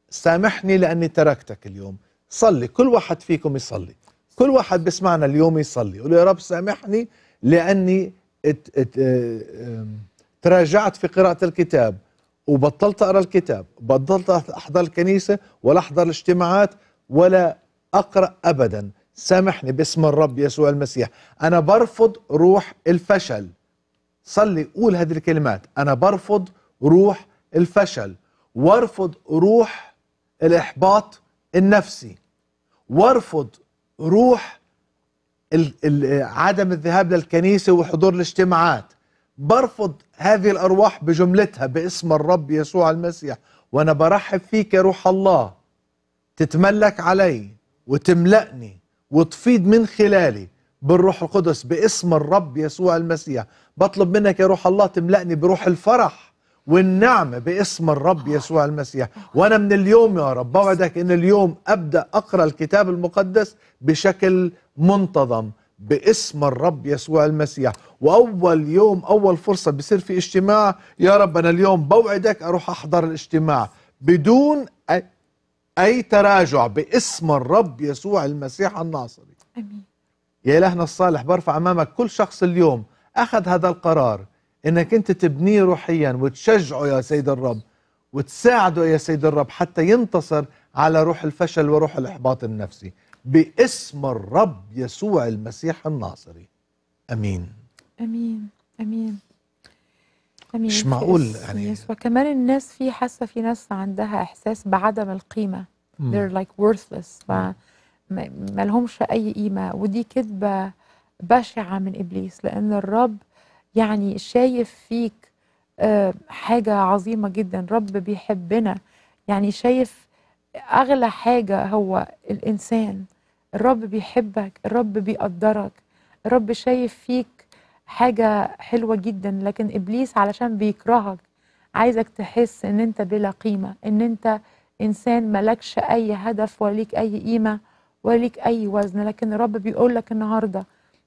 سامحني لأني تركتك اليوم صلي كل واحد فيكم يصلي كل واحد بسمعنا اليوم يصلي قل يا رب سامحني لأني آه، تراجعت في قراءة الكتاب وبطلت اقرا الكتاب بطلت احضر الكنيسه ولا احضر الاجتماعات ولا اقرا ابدا سامحني باسم الرب يسوع المسيح انا برفض روح الفشل صلي قول هذه الكلمات انا برفض روح الفشل وارفض روح الاحباط النفسي وارفض روح عدم الذهاب للكنيسه وحضور الاجتماعات برفض هذه الأرواح بجملتها باسم الرب يسوع المسيح وأنا برحب فيك يا روح الله تتملك علي وتملأني وتفيض من خلالي بالروح القدس باسم الرب يسوع المسيح بطلب منك يا روح الله تملأني بروح الفرح والنعمة باسم الرب يسوع المسيح وأنا من اليوم يا رب بوعدك أن اليوم أبدأ أقرأ الكتاب المقدس بشكل منتظم باسم الرب يسوع المسيح واول يوم اول فرصه بصير في اجتماع يا رب انا اليوم بوعدك اروح احضر الاجتماع بدون اي, تراجع باسم الرب يسوع المسيح الناصري امين يا الهنا الصالح برفع امامك كل شخص اليوم اخذ هذا القرار انك انت تبنيه روحيا وتشجعه يا سيد الرب وتساعده يا سيد الرب حتى ينتصر على روح الفشل وروح الاحباط النفسي باسم الرب يسوع المسيح الناصري امين امين امين امين مش معقول يعني يسوع كمان الناس في حاسه في ناس عندها احساس بعدم القيمه مم. they're like worthless ما ما لهمش اي قيمه ودي كذبه بشعه من ابليس لان الرب يعني شايف فيك آه، حاجه عظيمه جدا رب بيحبنا يعني شايف اغلى حاجه هو الانسان الرب بيحبك الرب بيقدرك الرب شايف فيك حاجه حلوه جدا لكن ابليس علشان بيكرهك عايزك تحس ان انت بلا قيمه ان انت انسان ملكش اي هدف وليك اي قيمه وليك اي وزن لكن الرب بيقول لك النهارده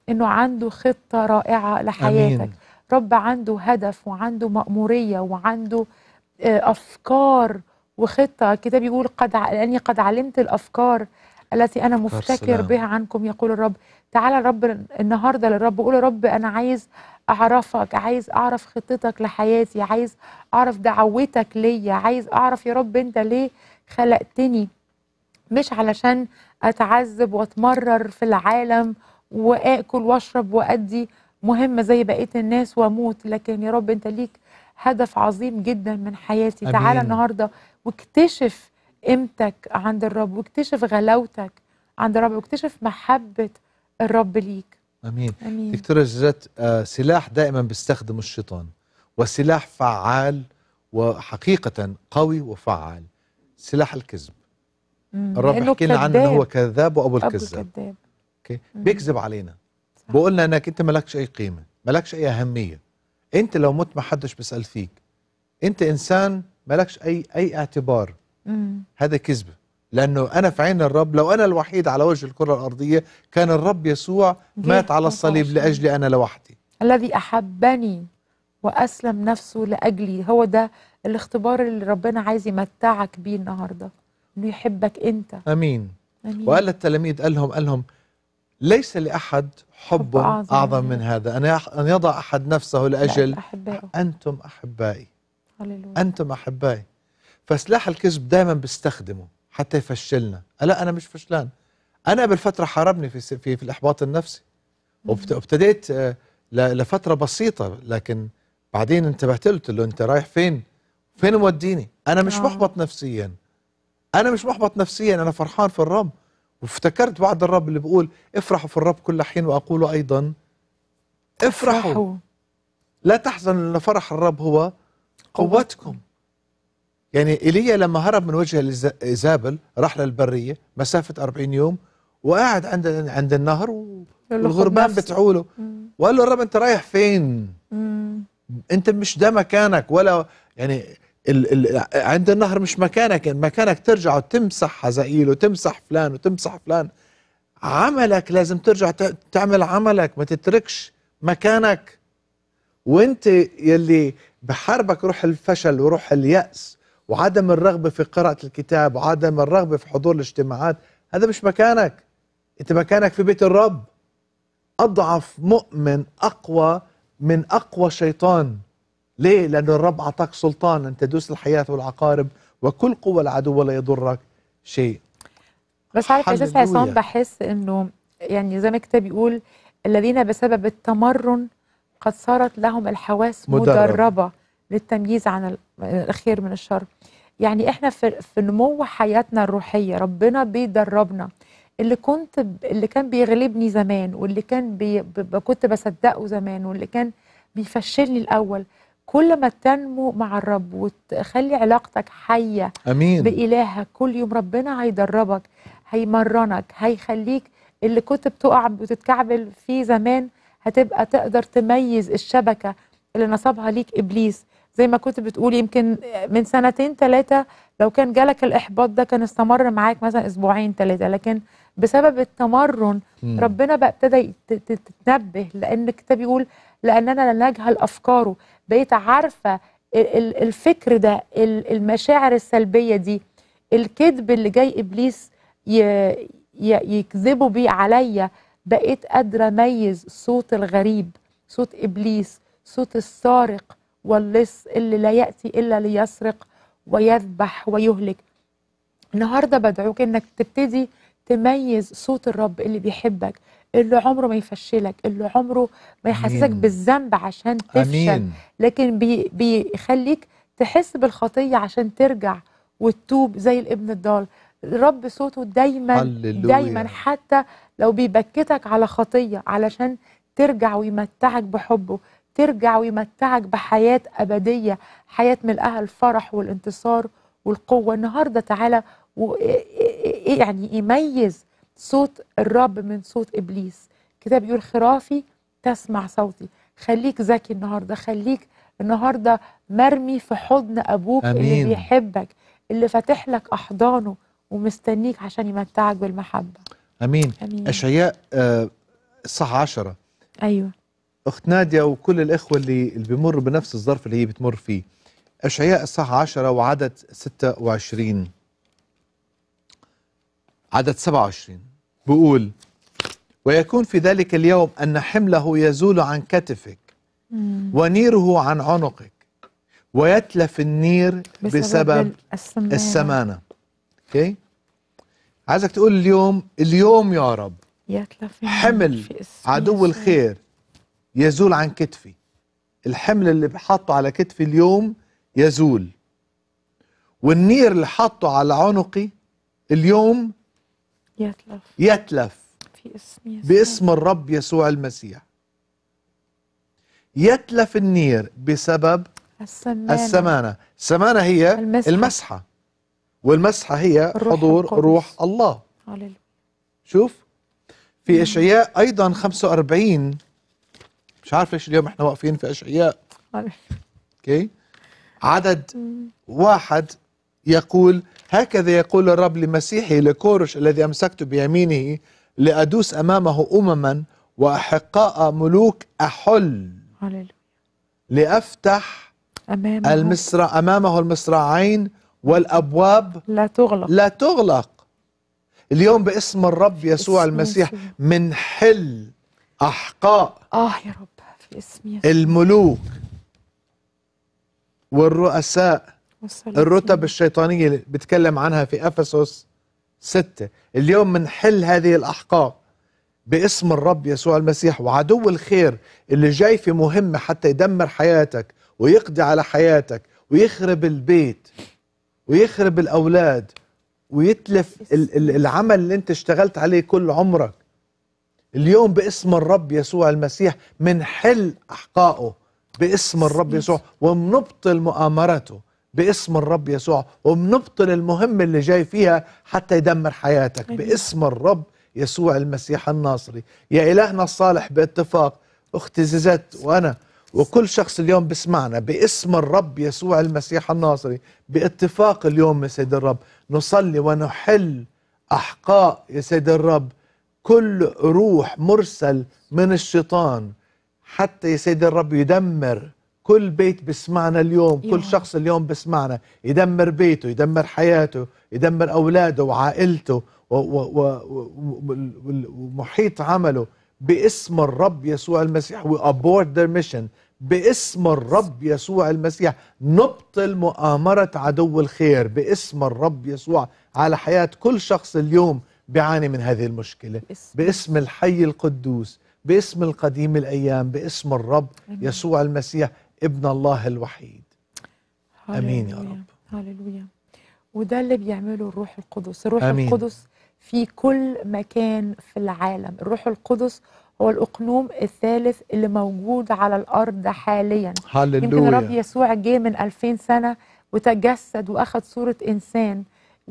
انه عنده خطه رائعه لحياتك أمين. رب عنده هدف وعنده مأموريه وعنده آه، افكار وخطة الكتاب يقول قد ع... لأني قد علمت الأفكار التي أنا مفتكر بها عنكم يقول الرب تعال يا رب النهاردة للرب قول يا رب أنا عايز أعرفك عايز أعرف خطتك لحياتي عايز أعرف دعوتك ليا عايز أعرف يا رب أنت ليه خلقتني مش علشان أتعذب وأتمرر في العالم وآكل وأشرب وأدي مهمة زي بقية الناس وأموت لكن يا رب أنت ليك هدف عظيم جدا من حياتي أمين. تعالى النهارده واكتشف قيمتك عند الرب واكتشف غلاوتك عند الرب واكتشف محبة الرب ليك أمين, أمين. دكتورة جزات آه، سلاح دائما بيستخدمه الشيطان وسلاح فعال وحقيقة قوي وفعال سلاح الكذب الرب لنا عنه انه هو كذاب وابو الكذاب اوكي بيكذب علينا صح. بيقول لنا انك انت مالكش اي قيمه مالكش اي اهميه انت لو مت ما حدش بيسال فيك انت انسان مالكش اي اي اعتبار هذا كذب لانه انا في عين الرب لو انا الوحيد على وجه الكره الارضيه كان الرب يسوع مات على الصليب لاجلي انا لوحدي الذي احبني واسلم نفسه لاجلي هو ده الاختبار اللي ربنا عايز يمتعك بيه النهارده انه يحبك انت امين, أمين. وقال التلاميذ قال لهم قال لهم ليس لاحد حب, أعظم, من هذا أن يضع أحد نفسه لأجل أحبائه. أنتم أحبائي أنتم أحبائي فسلاح الكذب دائما بيستخدمه حتى يفشلنا لا أنا مش فشلان أنا بالفترة حاربني في, في, في الإحباط النفسي وابتديت آه، لفترة بسيطة لكن بعدين انتبهت له قلت له أنت رايح فين فين موديني أنا مش آه. محبط نفسيا أنا مش محبط نفسيا أنا فرحان في الرب وافتكرت بعد الرب اللي بيقول افرحوا في الرب كل حين وأقول أيضا افرحوا, افرحوا. لا تحزن لأن فرح الرب هو قوتكم يعني ايليا لما هرب من وجه إيزابل راح للبريه مسافه 40 يوم وقعد عند عند النهر والغربان بتعوله وقال له الرب انت رايح فين؟ مم. انت مش ده مكانك ولا يعني ال ال عند النهر مش مكانك مكانك ترجع وتمسح حزائيل وتمسح فلان وتمسح فلان عملك لازم ترجع تعمل عملك ما تتركش مكانك وانت يلي بحاربك روح الفشل وروح اليأس وعدم الرغبة في قراءة الكتاب وعدم الرغبة في حضور الاجتماعات هذا مش مكانك انت مكانك في بيت الرب أضعف مؤمن أقوى من أقوى شيطان ليه؟ لأن الرب أعطاك سلطان أن تدوس الحياة والعقارب وكل قوة العدو ولا يضرك شيء بس عارف أستاذ عصام بحس أنه يعني زي ما الكتاب بيقول الذين بسبب التمرن قد صارت لهم الحواس مدرب. مدربة للتمييز عن الخير من الشر يعني احنا في, في نمو حياتنا الروحية ربنا بيدربنا اللي كنت اللي كان بيغلبني زمان واللي كان بي كنت بصدقه زمان واللي كان بيفشلني الاول كل ما تنمو مع الرب وتخلي علاقتك حيه امين بالهك كل يوم ربنا هيدربك هيمرنك هيخليك اللي كنت بتقع وتتكعبل فيه زمان هتبقى تقدر تميز الشبكه اللي نصبها ليك ابليس زي ما كنت بتقول يمكن من سنتين ثلاثه لو كان جالك الاحباط ده كان استمر معاك مثلا اسبوعين ثلاثه لكن بسبب التمرن مم. ربنا بقى ابتدى تتنبه لان الكتاب يقول لاننا لا نجهل افكاره بقيت عارفه الفكر ده المشاعر السلبيه دي الكذب اللي جاي ابليس يكذبوا بيه عليا بقيت قادرة أميز صوت الغريب صوت إبليس صوت السارق واللص اللي لا يأتي إلا ليسرق ويذبح ويهلك النهاردة بدعوك إنك تبتدي تميز صوت الرب اللي بيحبك اللي عمره ما يفشلك اللي عمره ما يحسسك بالذنب عشان تفشل لكن بي بيخليك تحس بالخطية عشان ترجع وتتوب زي الابن الضال الرب صوته دايما هللويا. دايما حتى لو بيبكتك على خطيه علشان ترجع ويمتعك بحبه ترجع ويمتعك بحياه ابديه حياه ملقاها الفرح والانتصار والقوه النهارده تعالى و... يعني يميز صوت الرب من صوت ابليس الكتاب بيقول خرافي تسمع صوتي خليك ذكي النهارده خليك النهارده مرمي في حضن ابوك أمين. اللي بيحبك اللي فاتح لك احضانه ومستنيك عشان يمتعك بالمحبة أمين, أمين. أشعياء آه، صح عشرة أيوة أخت نادية وكل الإخوة اللي, اللي بيمروا بنفس الظرف اللي هي بتمر فيه أشعياء صح عشرة وعدد ستة وعشرين عدد سبعة وعشرين بقول ويكون في ذلك اليوم أن حمله يزول عن كتفك ونيره عن عنقك ويتلف النير بسبب, بسبب السمانة, السمانة. اوكي عايزك تقول اليوم اليوم يا رب حمل عدو الخير يزول عن كتفي الحمل اللي بحطه على كتفي اليوم يزول والنير اللي حطه على عنقي اليوم يتلف يتلف في باسم الرب يسوع المسيح يتلف النير بسبب السمانة السمانة, السمانة هي المسحة, المسحة. والمسحة هي حضور القدس. روح الله هللويا شوف في اشعياء ايضا 45 مش عارف ليش اليوم احنا واقفين في اشعياء اوكي عدد واحد يقول هكذا يقول الرب لمسيحي لكورش الذي امسكت بيمينه لادوس امامه امما واحقاء ملوك احل هللويا لافتح امامه المصرع امامه المصراعين والأبواب لا تغلق لا تغلق اليوم باسم الرب يسوع اسم المسيح من حل أحقاء آه يا رب في اسم يسوع الملوك والرؤساء الرتب الشيطانية اللي بتكلم عنها في أفسس ستة اليوم منحل هذه الأحقاء باسم الرب يسوع المسيح وعدو الخير اللي جاي في مهمة حتى يدمر حياتك ويقضي على حياتك ويخرب البيت ويخرب الاولاد ويتلف العمل اللي انت اشتغلت عليه كل عمرك اليوم باسم الرب يسوع المسيح منحل احقائه باسم الرب يسوع ومنبطل مؤامرته باسم الرب يسوع ومنبطل المهم اللي جاي فيها حتى يدمر حياتك باسم الرب يسوع المسيح الناصري يا إلهنا الصالح باتفاق أختي زيزات وأنا وكل شخص اليوم بسمعنا باسم الرب يسوع المسيح الناصري باتفاق اليوم يا سيد الرب نصلي ونحل أحقاء يا سيد الرب كل روح مرسل من الشيطان حتى يا سيد الرب يدمر كل بيت بسمعنا اليوم كل شخص اليوم بسمعنا يدمر بيته يدمر حياته يدمر أولاده وعائلته ومحيط عمله باسم الرب يسوع المسيح we abort their mission باسم الرب يسوع المسيح نبطل مؤامرة عدو الخير باسم الرب يسوع على حياة كل شخص اليوم بيعاني من هذه المشكلة باسم, الحي القدوس باسم القديم الأيام باسم الرب يسوع المسيح ابن الله الوحيد أمين يا رب هللويا وده اللي بيعمله الروح القدس الروح أمين. القدس في كل مكان في العالم الروح القدس هو الأقلوم الثالث اللي موجود على الأرض حاليا هللويا. يمكن الرب يسوع جه من 2000 سنة وتجسد وأخذ صورة إنسان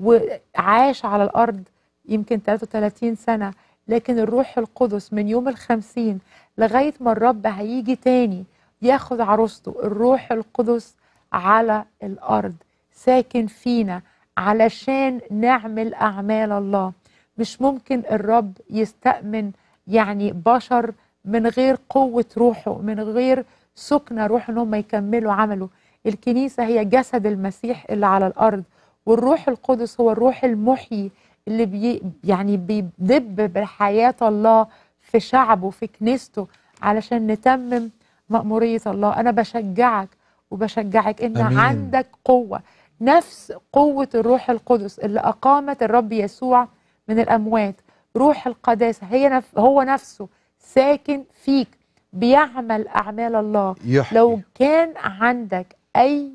وعاش على الأرض يمكن 33 سنة لكن الروح القدس من يوم الخمسين لغاية ما الرب هيجي تاني ياخد عروسته الروح القدس على الأرض ساكن فينا علشان نعمل أعمال الله مش ممكن الرب يستأمن يعني بشر من غير قوة روحه من غير سكنة روحه ان هم يكملوا عمله الكنيسة هي جسد المسيح اللي على الأرض والروح القدس هو الروح المحيي اللي بي يعني بيدب بحياة الله في شعبه في كنيسته علشان نتمم مأمورية الله أنا بشجعك وبشجعك إن أمين. عندك قوة نفس قوة الروح القدس اللي أقامت الرب يسوع من الأموات روح القداسة هي نف هو نفسه ساكن فيك بيعمل أعمال الله يحيي. لو كان عندك أي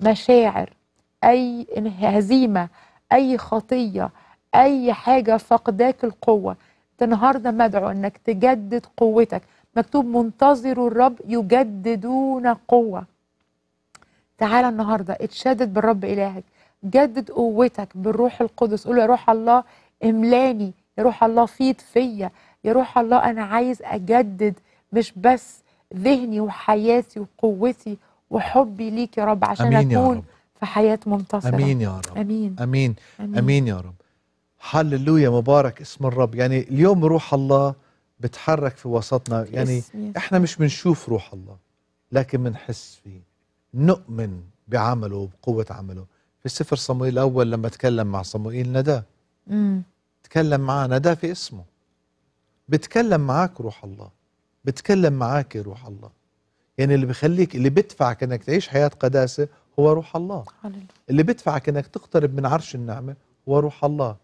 مشاعر أي هزيمة أي خطية أي حاجة فقداك القوة النهاردة مدعو أنك تجدد قوتك مكتوب منتظر الرب يجددون قوة تعالى النهاردة اتشدد بالرب إلهك جدد قوتك بالروح القدس قول يا روح الله املاني يا روح الله فيض فيا يا روح الله انا عايز اجدد مش بس ذهني وحياتي وقوتي وحبي ليك يا رب عشان أمين اكون يا رب. في حياه منتصره امين يا رب امين امين امين, أمين يا رب هللويا مبارك اسم الرب يعني اليوم روح الله بتحرك في وسطنا يعني احنا مش بنشوف روح الله لكن بنحس فيه نؤمن بعمله وبقوه عمله في سفر صموئيل الاول لما تكلم مع صموئيل نداه تكلم معاه ده في اسمه بتكلم معاك روح الله بتكلم معاك روح الله يعني اللي بيخليك اللي بيدفعك انك تعيش حياه قداسه هو روح الله عليك. اللي بيدفعك انك تقترب من عرش النعمه هو روح الله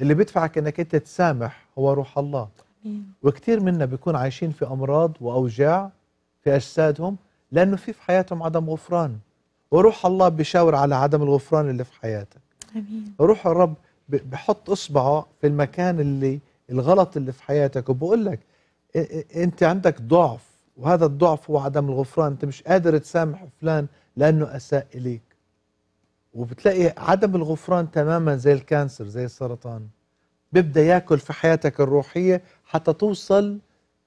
اللي بيدفعك انك انت تسامح هو روح الله وكثير منا بيكون عايشين في امراض واوجاع في اجسادهم لانه في في حياتهم عدم غفران وروح الله بيشاور على عدم الغفران اللي في حياتك امين روح الرب بحط اصبعه في المكان اللي الغلط اللي في حياتك وبقول لك انت عندك ضعف وهذا الضعف هو عدم الغفران انت مش قادر تسامح فلان لانه اساء اليك وبتلاقي عدم الغفران تماما زي الكانسر زي السرطان بيبدا ياكل في حياتك الروحيه حتى توصل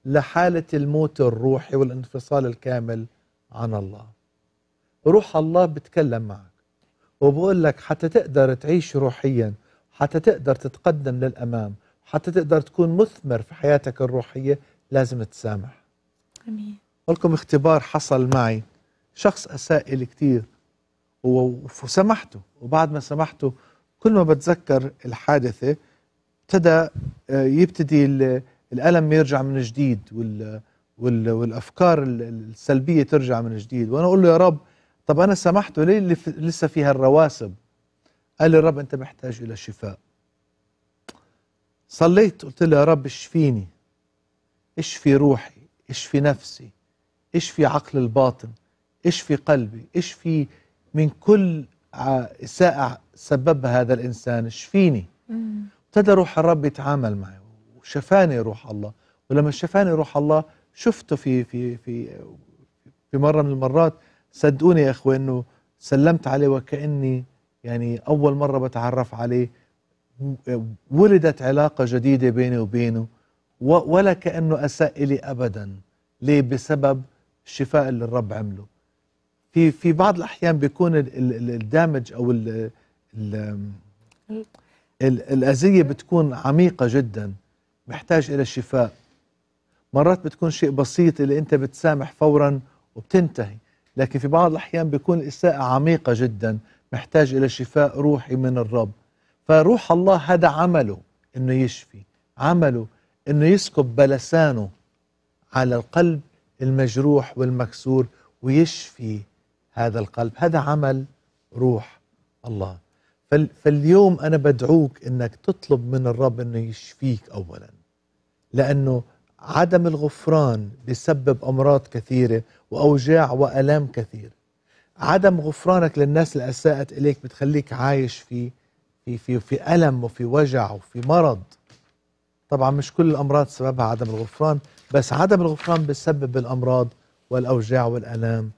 لحاله الموت الروحي والانفصال الكامل عن الله روح الله بتكلم معك وبقول لك حتى تقدر تعيش روحيا حتى تقدر تتقدم للأمام حتى تقدر تكون مثمر في حياتك الروحية لازم تسامح أمين لكم اختبار حصل معي شخص أساء لي كثير وسمحته وبعد ما سمحته كل ما بتذكر الحادثة ابتدى آه، يبتدي الألم يرجع من جديد وال والافكار السلبيه ترجع من جديد وانا اقول له يا رب طب انا سمحته ليه لسه فيها الرواسب قال لي رب أنت محتاج إلى شفاء صليت قلت له يا رب اشفيني اشفي روحي اشفي نفسي اشفي عقل الباطن اشفي قلبي اشفي من كل إساءة سببها هذا الإنسان اشفيني ابتدى روح الرب يتعامل معي وشفاني روح الله ولما شفاني روح الله شفته في في في في مرة من المرات صدقوني يا اخوي انه سلمت عليه وكأني يعني أول مرة بتعرف عليه ولدت علاقة جديدة بيني وبينه ولا كأنه أساء إلي أبدا ليه بسبب الشفاء اللي الرب عمله في في بعض الأحيان بيكون الدامج أو ال ال الأذية بتكون عميقة جدا محتاج إلى الشفاء مرات بتكون شيء بسيط اللي أنت بتسامح فورا وبتنتهي لكن في بعض الأحيان بيكون الإساءة عميقة جدا محتاج إلى شفاء روحي من الرب فروح الله هذا عمله أنه يشفي عمله أنه يسكب بلسانه على القلب المجروح والمكسور ويشفي هذا القلب هذا عمل روح الله فاليوم أنا بدعوك أنك تطلب من الرب أنه يشفيك أولا لأنه عدم الغفران بسبب أمراض كثيرة وأوجاع وألام كثيرة عدم غفرانك للناس اللي اساءت اليك بتخليك عايش في في في في الم وفي وجع وفي مرض طبعا مش كل الامراض سببها عدم الغفران بس عدم الغفران بيسبب الامراض والاوجاع والالام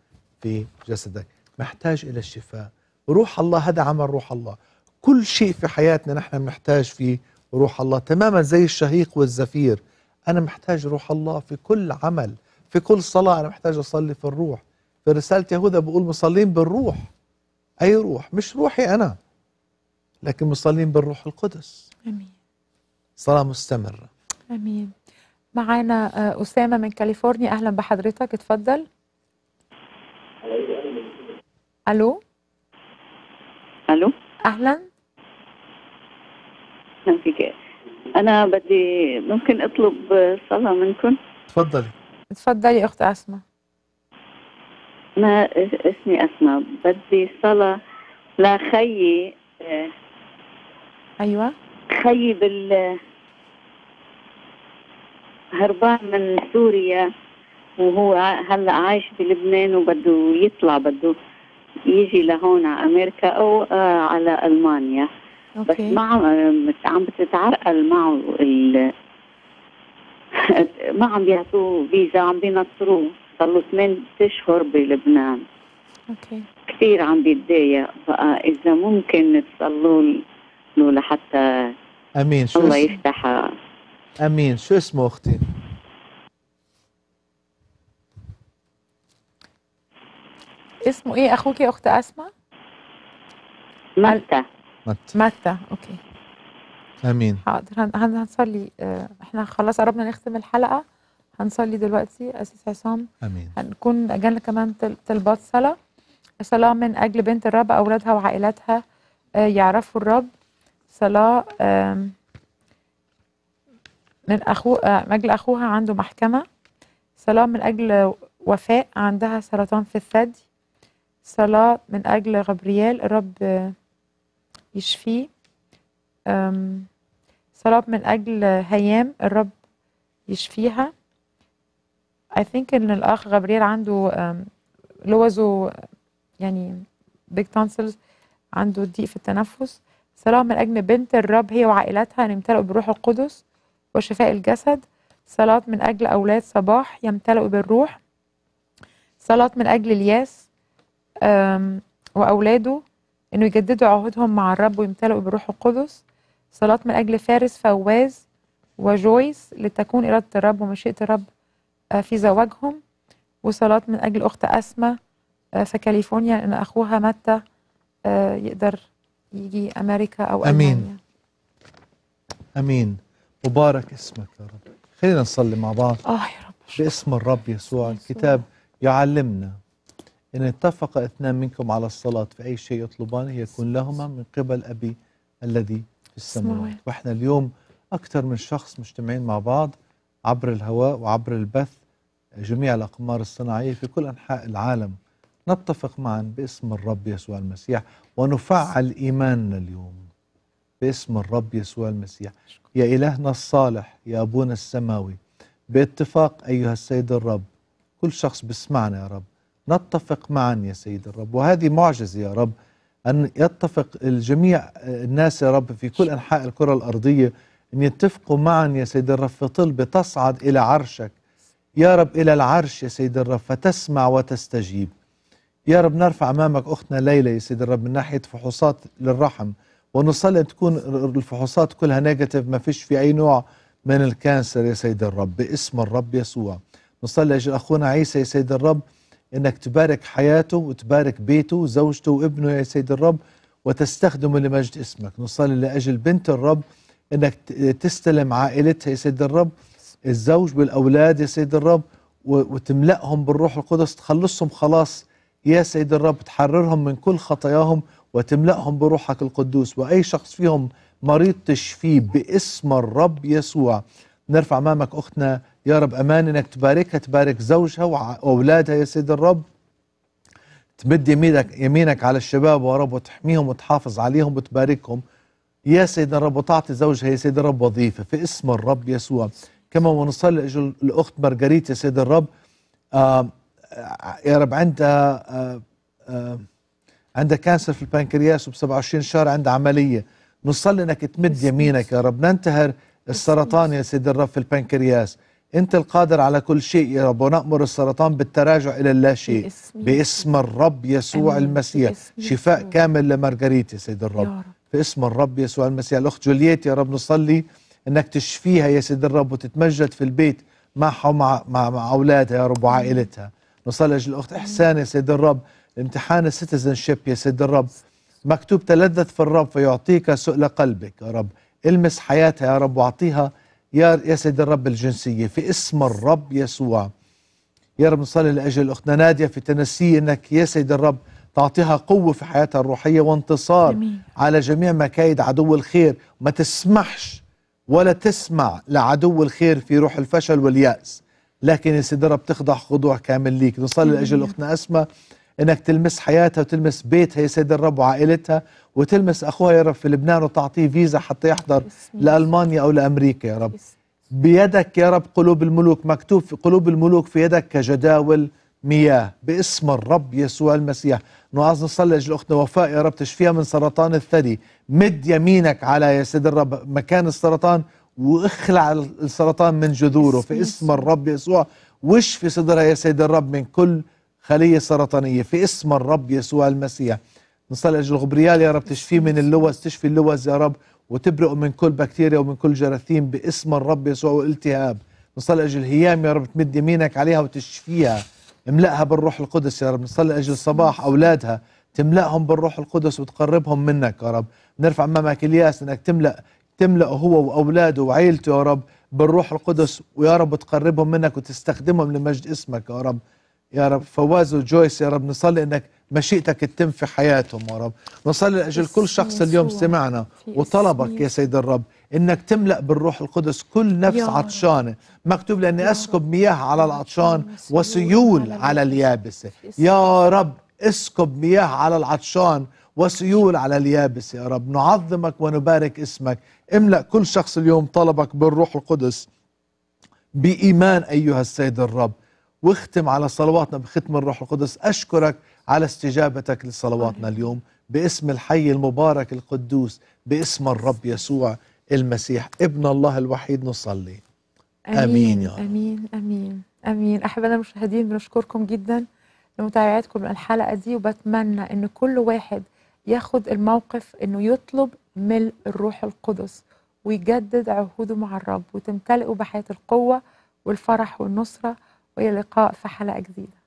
في جسدك محتاج الى الشفاء روح الله هذا عمل روح الله كل شيء في حياتنا نحن محتاج فيه روح الله تماما زي الشهيق والزفير انا محتاج روح الله في كل عمل في كل صلاه انا محتاج اصلي في الروح في رسالة يهوذا بيقول مصلين بالروح أي روح مش روحي أنا لكن مصلين بالروح القدس أمين صلاة مستمرة أمين معانا آه، أسامة من كاليفورنيا أهلا بحضرتك اتفضل ألو ألو أهلا أهلا أنا بدي ممكن أطلب آه، صلاة منكم تفضلي تفضلي أخت أسماء ما اسمي أسماء بدي صلاة لخيي آه، أيوة خيي بال هربان من سوريا وهو هلا عايش بلبنان وبده يطلع بده يجي لهون على امريكا او آه، على المانيا أوكي. بس آه، ما عم بتتعرقل معه ال... ما عم بيعطوه فيزا عم بينطروه صار له ثمان اشهر بلبنان اوكي كثير عم بيتضايق بقى اذا ممكن تصلوا له لحتى امين شو الله يفتحها امين شو اسمه اختي؟ اسمه ايه اخوك يا اخت اسمع؟ متى متى متى اوكي امين حاضر هنصلي آه، احنا خلاص قربنا نختم الحلقه هنصلي دلوقتي أسيس عصام أمين هنكون أجلنا كمان طلبات صلاة صلاة من أجل بنت الرب أولادها وعائلاتها آه، يعرفوا الرب صلاة من أخو آه، من أجل أخوها عنده محكمة صلاة من أجل وفاء عندها سرطان في الثدي صلاة من أجل غبريال الرب آه، يشفيه صلاة من أجل هيام الرب يشفيها اي ثينك ان الاخ غابرييل عنده لوزه يعني بيج تانسلز عنده ضيق في التنفس صلاة من أجل بنت الرب هي وعائلتها أن يمتلئوا بالروح القدس وشفاء الجسد صلاة من أجل أولاد صباح يمتلئوا بالروح صلاة من أجل الياس وأولاده أنه يجددوا عهودهم مع الرب ويمتلئوا بالروح القدس صلاة من أجل فارس فواز وجويس لتكون إرادة الرب ومشيئة الرب في زواجهم وصلاة من أجل أخت أسمى آه، في كاليفورنيا إن أخوها متى آه، يقدر يجي أمريكا أو أمين ألمانيا. أمين مبارك اسمك يا رب خلينا نصلي مع بعض آه يا رب باسم الرب يسوع الكتاب يعلمنا إن اتفق اثنان منكم على الصلاة في أي شيء يطلبانه يكون لهما من قبل أبي الذي في السماوات وإحنا اليوم أكثر من شخص مجتمعين مع بعض عبر الهواء وعبر البث جميع الأقمار الصناعية في كل أنحاء العالم نتفق معا باسم الرب يسوع المسيح ونفعل إيماننا اليوم باسم الرب يسوع المسيح يا إلهنا الصالح يا أبونا السماوي باتفاق أيها السيد الرب كل شخص بسمعنا يا رب نتفق معا يا سيد الرب وهذه معجزة يا رب أن يتفق الجميع الناس يا رب في كل أنحاء الكرة الأرضية أن يتفقوا معا يا سيد الرب في طلبة تصعد إلى عرشك يا رب إلى العرش يا سيد الرب فتسمع وتستجيب يا رب نرفع أمامك أختنا ليلى يا سيد الرب من ناحية فحوصات للرحم ونصلي تكون الفحوصات كلها نيجاتيف ما فيش في أي نوع من الكانسر يا سيد الرب باسم الرب يسوع نصلي أجل أخونا عيسى يا سيد الرب إنك تبارك حياته وتبارك بيته وزوجته وابنه يا سيد الرب وتستخدمه لمجد اسمك نصلي لأجل بنت الرب إنك تستلم عائلتها يا سيد الرب الزوج بالأولاد يا سيد الرب وتملأهم بالروح القدس تخلصهم خلاص يا سيد الرب تحررهم من كل خطاياهم وتملأهم بروحك القدوس وأي شخص فيهم مريض تشفيه باسم الرب يسوع نرفع امامك اختنا يا رب امان انك تباركها تبارك زوجها واولادها يا سيد الرب تمد يمينك يمينك على الشباب يا رب وتحميهم وتحافظ عليهم وتباركهم يا سيد الرب وتعطي زوجها يا سيد الرب وظيفه في اسم الرب يسوع كما ونصلي لاجل الاخت مارغريت يا سيد الرب آه، آه، يا رب عندها آه، عندها كانسر في البنكرياس وب 27 شهر عندها عمليه نصلي انك تمد يمينك يا رب ننتهر السرطان يا سيد الرب في البنكرياس انت القادر على كل شيء يا رب ونامر السرطان بالتراجع الى اللا شيء باسم, باسم الرب يسوع المسيح شفاء كامل لمارغريت يا سيد الرب في اسم باسم الرب يسوع المسيح الاخت جولييت يا رب نصلي انك تشفيها يا سيد الرب وتتمجد في البيت معها ومع مع, مع اولادها يا رب وعائلتها نصلي لاجل الاخت احسان يا سيد الرب امتحان السيتيزن شيب يا سيد الرب مكتوب تلذذ في الرب فيعطيك سؤل قلبك يا رب المس حياتها يا رب واعطيها يا يا سيد الرب الجنسيه في اسم الرب يسوع يا رب نصلي لاجل اختنا ناديه في تنسي انك يا سيد الرب تعطيها قوه في حياتها الروحيه وانتصار جميل. على جميع مكايد عدو الخير ما تسمحش ولا تسمع لعدو الخير في روح الفشل واليأس لكن يا رب تخضع خضوع كامل ليك نصلي لأجل أختنا أسمى انك تلمس حياتها وتلمس بيتها يا سيد الرب وعائلتها وتلمس اخوها يا رب في لبنان وتعطيه فيزا حتى يحضر لالمانيا او لامريكا يا رب بيدك يا رب قلوب الملوك مكتوب في قلوب الملوك في يدك كجداول مياه باسم الرب يسوع المسيح نعاز نصلي لاجل اختنا وفاء يا رب تشفيها من سرطان الثدي مد يمينك على يا سيد الرب مكان السرطان واخلع السرطان من جذوره في اسم الرب يسوع واشفي صدرها يا سيد الرب من كل خلية سرطانية في اسم الرب يسوع المسيح نصلي أجل غبريال يا رب تشفيه من اللوز تشفي اللوز يا رب وتبرئه من كل بكتيريا ومن كل جراثيم باسم الرب يسوع والتهاب نصلي أجل هيام يا رب تمد يمينك عليها وتشفيها املأها بالروح القدس يا رب نصلي أجل صباح أولادها تملأهم بالروح القدس وتقربهم منك يا رب نرفع أمامك الياس أنك تملأ تملأ هو وأولاده وعيلته يا رب بالروح القدس ويا رب تقربهم منك وتستخدمهم لمجد اسمك يا رب يا رب فواز وجويس يا رب نصلي انك مشيئتك تتم في حياتهم يا رب نصلي لاجل كل شخص اليوم سمعنا وطلبك يا سيد الرب انك تملا بالروح القدس كل نفس عطشانه مكتوب لاني اسكب مياه على العطشان وسيول على اليابسه يا رب اسكب مياه على العطشان وسيول على اليابس يا رب نعظمك ونبارك اسمك املأ كل شخص اليوم طلبك بالروح القدس بإيمان أيها السيد الرب واختم على صلواتنا بختم الروح القدس أشكرك على استجابتك لصلواتنا اليوم باسم الحي المبارك القدوس باسم الرب يسوع المسيح ابن الله الوحيد نصلي آمين, آمين يا رب. آمين آمين آمين أحبنا المشاهدين بنشكركم جداً لمتابعتكم الحلقه دي وبتمنى ان كل واحد ياخد الموقف انه يطلب ملء الروح القدس ويجدد عهوده مع الرب وتمتلئوا بحياه القوه والفرح والنصره والى اللقاء في حلقه جديده